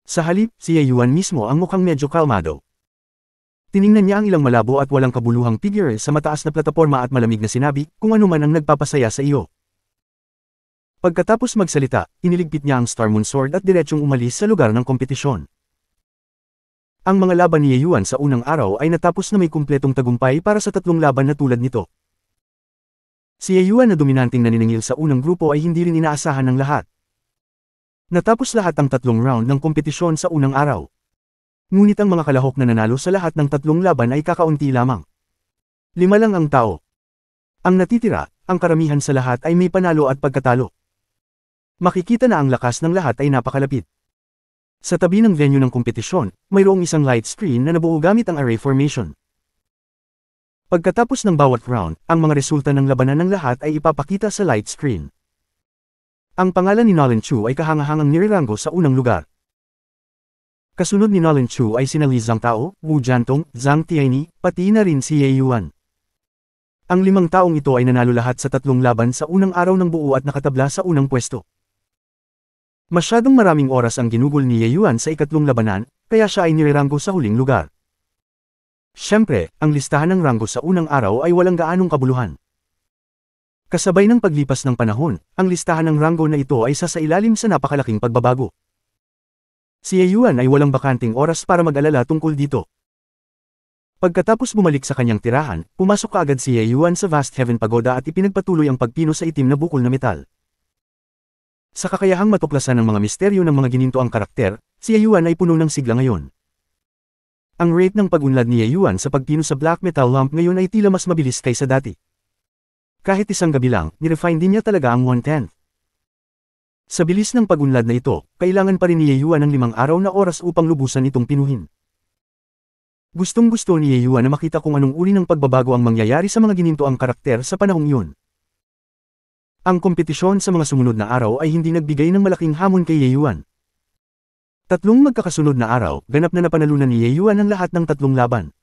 Sa halip, si Yayuan mismo ang mukhang medyo kalmado. Tiningnan niya ang ilang malabo at walang kabuluhang figure sa mataas na plataforma at malamig na sinabi kung ano man ang nagpapasaya sa iyo. Pagkatapos magsalita, iniligpit niya ang Star Moon Sword at diretsyong umalis sa lugar ng kompetisyon. Ang mga laban ni Yeyuan sa unang araw ay natapos na may kumpletong tagumpay para sa tatlong laban na tulad nito. Si Yeyuan na dominanting naniningil sa unang grupo ay hindi rin inaasahan ng lahat. Natapos lahat ang tatlong round ng kompetisyon sa unang araw. Ngunit ang mga kalahok na nanalo sa lahat ng tatlong laban ay kakaunti lamang. Lima lang ang tao. Ang natitira, ang karamihan sa lahat ay may panalo at pagkatalo. Makikita na ang lakas ng lahat ay napakalapit. Sa tabi ng venue ng kompetisyon, mayroong isang light screen na nabuo gamit ang array formation. Pagkatapos ng bawat round, ang mga resulta ng labanan ng lahat ay ipapakita sa light screen. Ang pangalan ni Nolan Chu ay kahangahangang nirirango sa unang lugar. Kasunod ni Nolan Chu ay sina Li Zhang Tao, Wu Jiantong, Zhang Tianyi, pati na rin si Ye Yuan. Ang limang taong ito ay nanalo lahat sa tatlong laban sa unang araw ng buo at nakatabla sa unang pwesto. Masyadong maraming oras ang ginugol ni Ye Yuan sa ikatlong labanan, kaya siya ay nireranggo sa huling lugar. Siyempre, ang listahan ng ranggo sa unang araw ay walang gaanong kabuluhan. Kasabay ng paglipas ng panahon, ang listahan ng ranggo na ito ay sasailalim sa napakalaking pagbabago. Si Ye Yuan ay walang bakanting oras para mag-alala tungkol dito. Pagkatapos bumalik sa kanyang tirahan, pumasok kaagad si Ye Yuan sa Vast Heaven Pagoda at ipinagpatuloy ang pagpino sa itim na bukol na metal. Sa kakayahang matuklasan ng mga misteryo ng mga ginintoang karakter, si Yayuan ay puno ng sigla ngayon. Ang rate ng pagunlad ni Yayuan sa pagpino sa black metal lump ngayon ay tila mas mabilis kaysa dati. Kahit isang gabi lang, nirefine din niya talaga ang 110. Sa bilis ng pagunlad na ito, kailangan pa rin ni Yayuan ng limang araw na oras upang lubusan itong pinuhin. Gustong gusto ni Yeyua na makita kung anong uri ng pagbabago ang mangyayari sa mga ginintoang karakter sa panahong iyon. Ang kompetisyon sa mga sumunod na araw ay hindi nagbigay ng malaking hamon kay Yeyuan. Tatlong magkakasunod na araw, ganap na napanalunan ni Yeyuan ang lahat ng tatlong laban.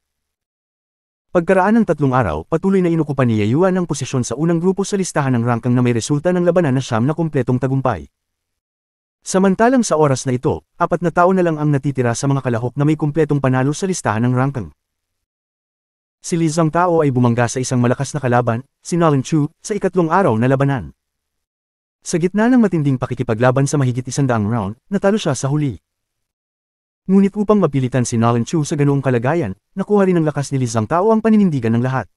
Pagkaraan ng tatlong araw, patuloy na inukupan ni Yeyuan ang posisyon sa unang grupo sa listahan ng rangkang na may resulta ng labanan na siyam na kumpletong tagumpay. Samantalang sa oras na ito, apat na tao na lang ang natitira sa mga kalahok na may kumpletong panalo sa listahan ng rangkang si Li Zhang Tao ay bumangga sa isang malakas na kalaban, si Nalan Chu, sa ikatlong araw na labanan. Sa gitna ng matinding pakikipaglaban sa mahigit isandaang round, natalo siya sa huli. Ngunit upang mapilitan si Nalan Chu sa ganoong kalagayan, nakuha rin ng lakas ni Li Zhang Tao ang paninindigan ng lahat.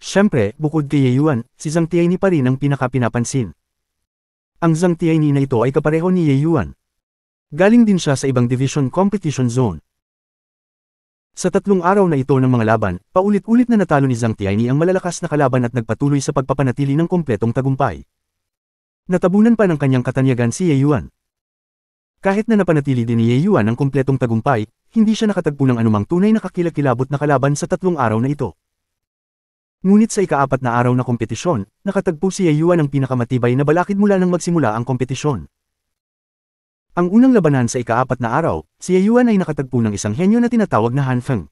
Siyempre, bukod kay Ye Yuan, si Zhang Tiaini pa rin ang pinakapinapansin. Ang Zhang Tiaini na ito ay kapareho ni Ye Yuan. Galing din siya sa ibang division competition zone. Sa tatlong araw na ito ng mga laban, paulit-ulit na natalo ni Zhang Tiaini ang malalakas na kalaban at nagpatuloy sa pagpapanatili ng kompletong tagumpay. Natabunan pa ng kanyang katanyagan si Ye Yuan. Kahit na napanatili din ni Ye Yuan ang kompletong tagumpay, hindi siya nakatagpo ng anumang tunay na kakilakilabot na kalaban sa tatlong araw na ito. Ngunit sa ikaapat na araw na kompetisyon, nakatagpo si Ye Yuan ang pinakamatibay na balakid mula nang magsimula ang kompetisyon. Ang unang labanan sa ikaapat na araw, si Yayuan ay nakatagpo ng isang henyo na tinatawag na Hanfeng.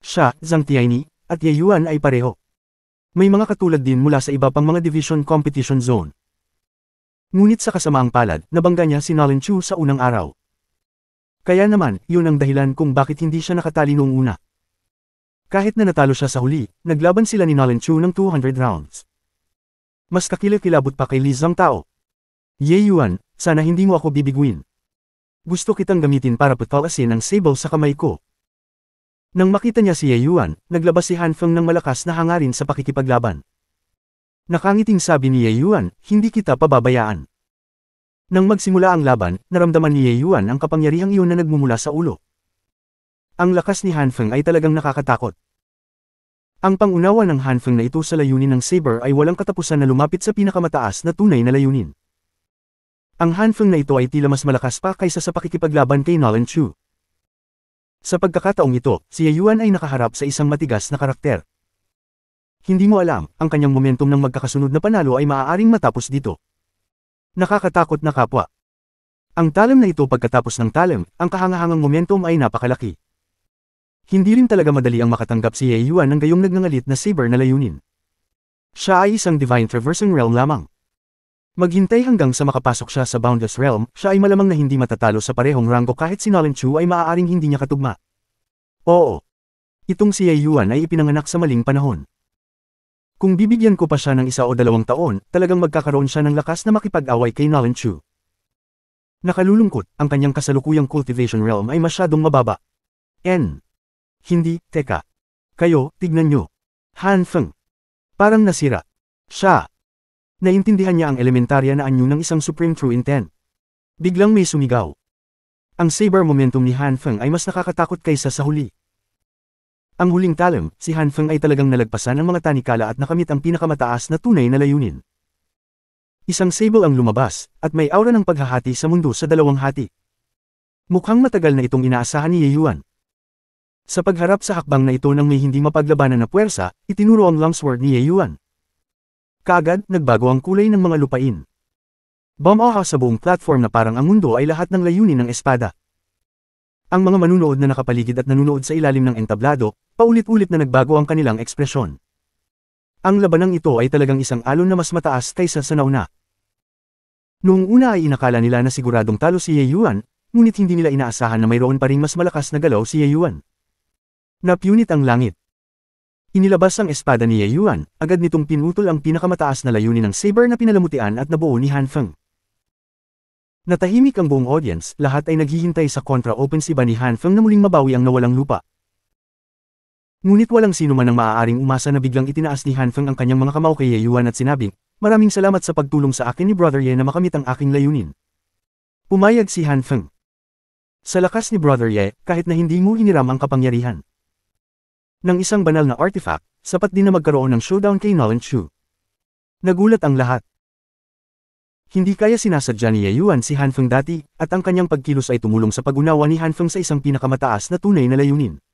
Siya, Zhang Tiaini, at Yayuan ay pareho. May mga katulad din mula sa iba pang mga division competition zone. Ngunit sa kasamaang palad, nabangga niya si Nolan Chu sa unang araw. Kaya naman, yun ang dahilan kung bakit hindi siya nakatali noong una. Kahit na natalo siya sa huli, naglaban sila ni Nolan Chu ng 200 rounds. Mas kakilakilabot pa kay Liz ang tao. Ye Yuan, sana hindi mo ako bibiguin. Gusto kitang gamitin para putpalasin ang sable sa kamay ko. Nang makita niya si Yeyuan, naglabas si Hanfeng ng malakas na hangarin sa pakikipaglaban. Nakangiting sabi ni Yeyuan, hindi kita pababayaan. Nang magsimula ang laban, naramdaman ni Yeyuan ang kapangyarihang iyon na nagmumula sa ulo. Ang lakas ni Hanfeng ay talagang nakakatakot. Ang pangunawa ng Hanfeng na ito sa layunin ng Saber ay walang katapusan na lumapit sa pinakamataas na tunay na layunin. Ang handful na ito ay tila mas malakas pa kaysa sa pakikipaglaban kay Nolan Chu. Sa pagkakataong ito, si Yuan ay nakaharap sa isang matigas na karakter. Hindi mo alam, ang kanyang momentum ng magkakasunod na panalo ay maaaring matapos dito. Nakakatakot na kapwa. Ang talam na ito pagkatapos ng talam, ang kahangahangang momentum ay napakalaki. Hindi rin talaga madali ang makatanggap si Yuan ng gayong nagngangalit na saber na layunin. Siya ay isang divine traversing realm lamang. Maghintay hanggang sa makapasok siya sa Boundless Realm, siya ay malamang na hindi matatalo sa parehong ranggo kahit si Nolan Chu ay maaaring hindi niya katugma. Oo. Itong si Yayuan ay ipinanganak sa maling panahon. Kung bibigyan ko pa siya ng isa o dalawang taon, talagang magkakaroon siya ng lakas na makipag-away kay Nolan Chu. Nakalulungkot, ang kanyang kasalukuyang cultivation realm ay masyadong mababa. N. Hindi, teka. Kayo, tignan nyo. Han Feng. Parang nasira. Siya. Naintindihan niya ang elementarya na anyo ng isang supreme true intent. Biglang may sumigaw. Ang saber momentum ni Han Feng ay mas nakakatakot kaysa sa huli. Ang huling talam, si Han Feng ay talagang nalagpasan ang mga tanikala at nakamit ang pinakamataas na tunay na layunin. Isang sable ang lumabas, at may aura ng paghahati sa mundo sa dalawang hati. Mukhang matagal na itong inaasahan ni Ye Yuan. Sa pagharap sa hakbang na ito ng may hindi mapaglabanan na puwersa, itinuro ang longsword ni Ye Yuan. Kagad, nagbago ang kulay ng mga lupain. Bumaha sa buong platform na parang ang mundo ay lahat ng layunin ng espada. Ang mga manunood na nakapaligid at nanunood sa ilalim ng entablado, paulit-ulit na nagbago ang kanilang ekspresyon. Ang labanang ito ay talagang isang alon na mas mataas kaysa sa nauna. Noong una ay inakala nila na siguradong talo si Ye Yuan, ngunit hindi nila inaasahan na mayroon pa ring mas malakas na galaw si Ye Yuan. Napunit ang langit. Inilabas ang espada ni Ye Yuan, agad nitong pinutol ang pinakamataas na layunin ng saber na pinalamutian at nabuo ni Han Feng. Natahimik ang buong audience, lahat ay naghihintay sa kontra-open ni Han Feng na muling mabawi ang nawalang lupa. Ngunit walang sino man ang maaaring umasa na biglang itinaas ni Han Feng ang kanyang mga kamao kay Ye Yuan at sinabing, Maraming salamat sa pagtulong sa akin ni Brother Ye na makamit ang aking layunin. Pumayag si Han Feng. Sa lakas ni Brother Ye, kahit na hindi mo hiniram ang kapangyarihan ng isang banal na artifact, sapat din na magkaroon ng showdown kay Nolan Chu. Nagulat ang lahat. Hindi kaya sinasadya ni Yayuan si Hanfeng dati, at ang kanyang pagkilos ay tumulong sa pag-unawa ni Hanfeng sa isang pinakamataas na tunay na layunin.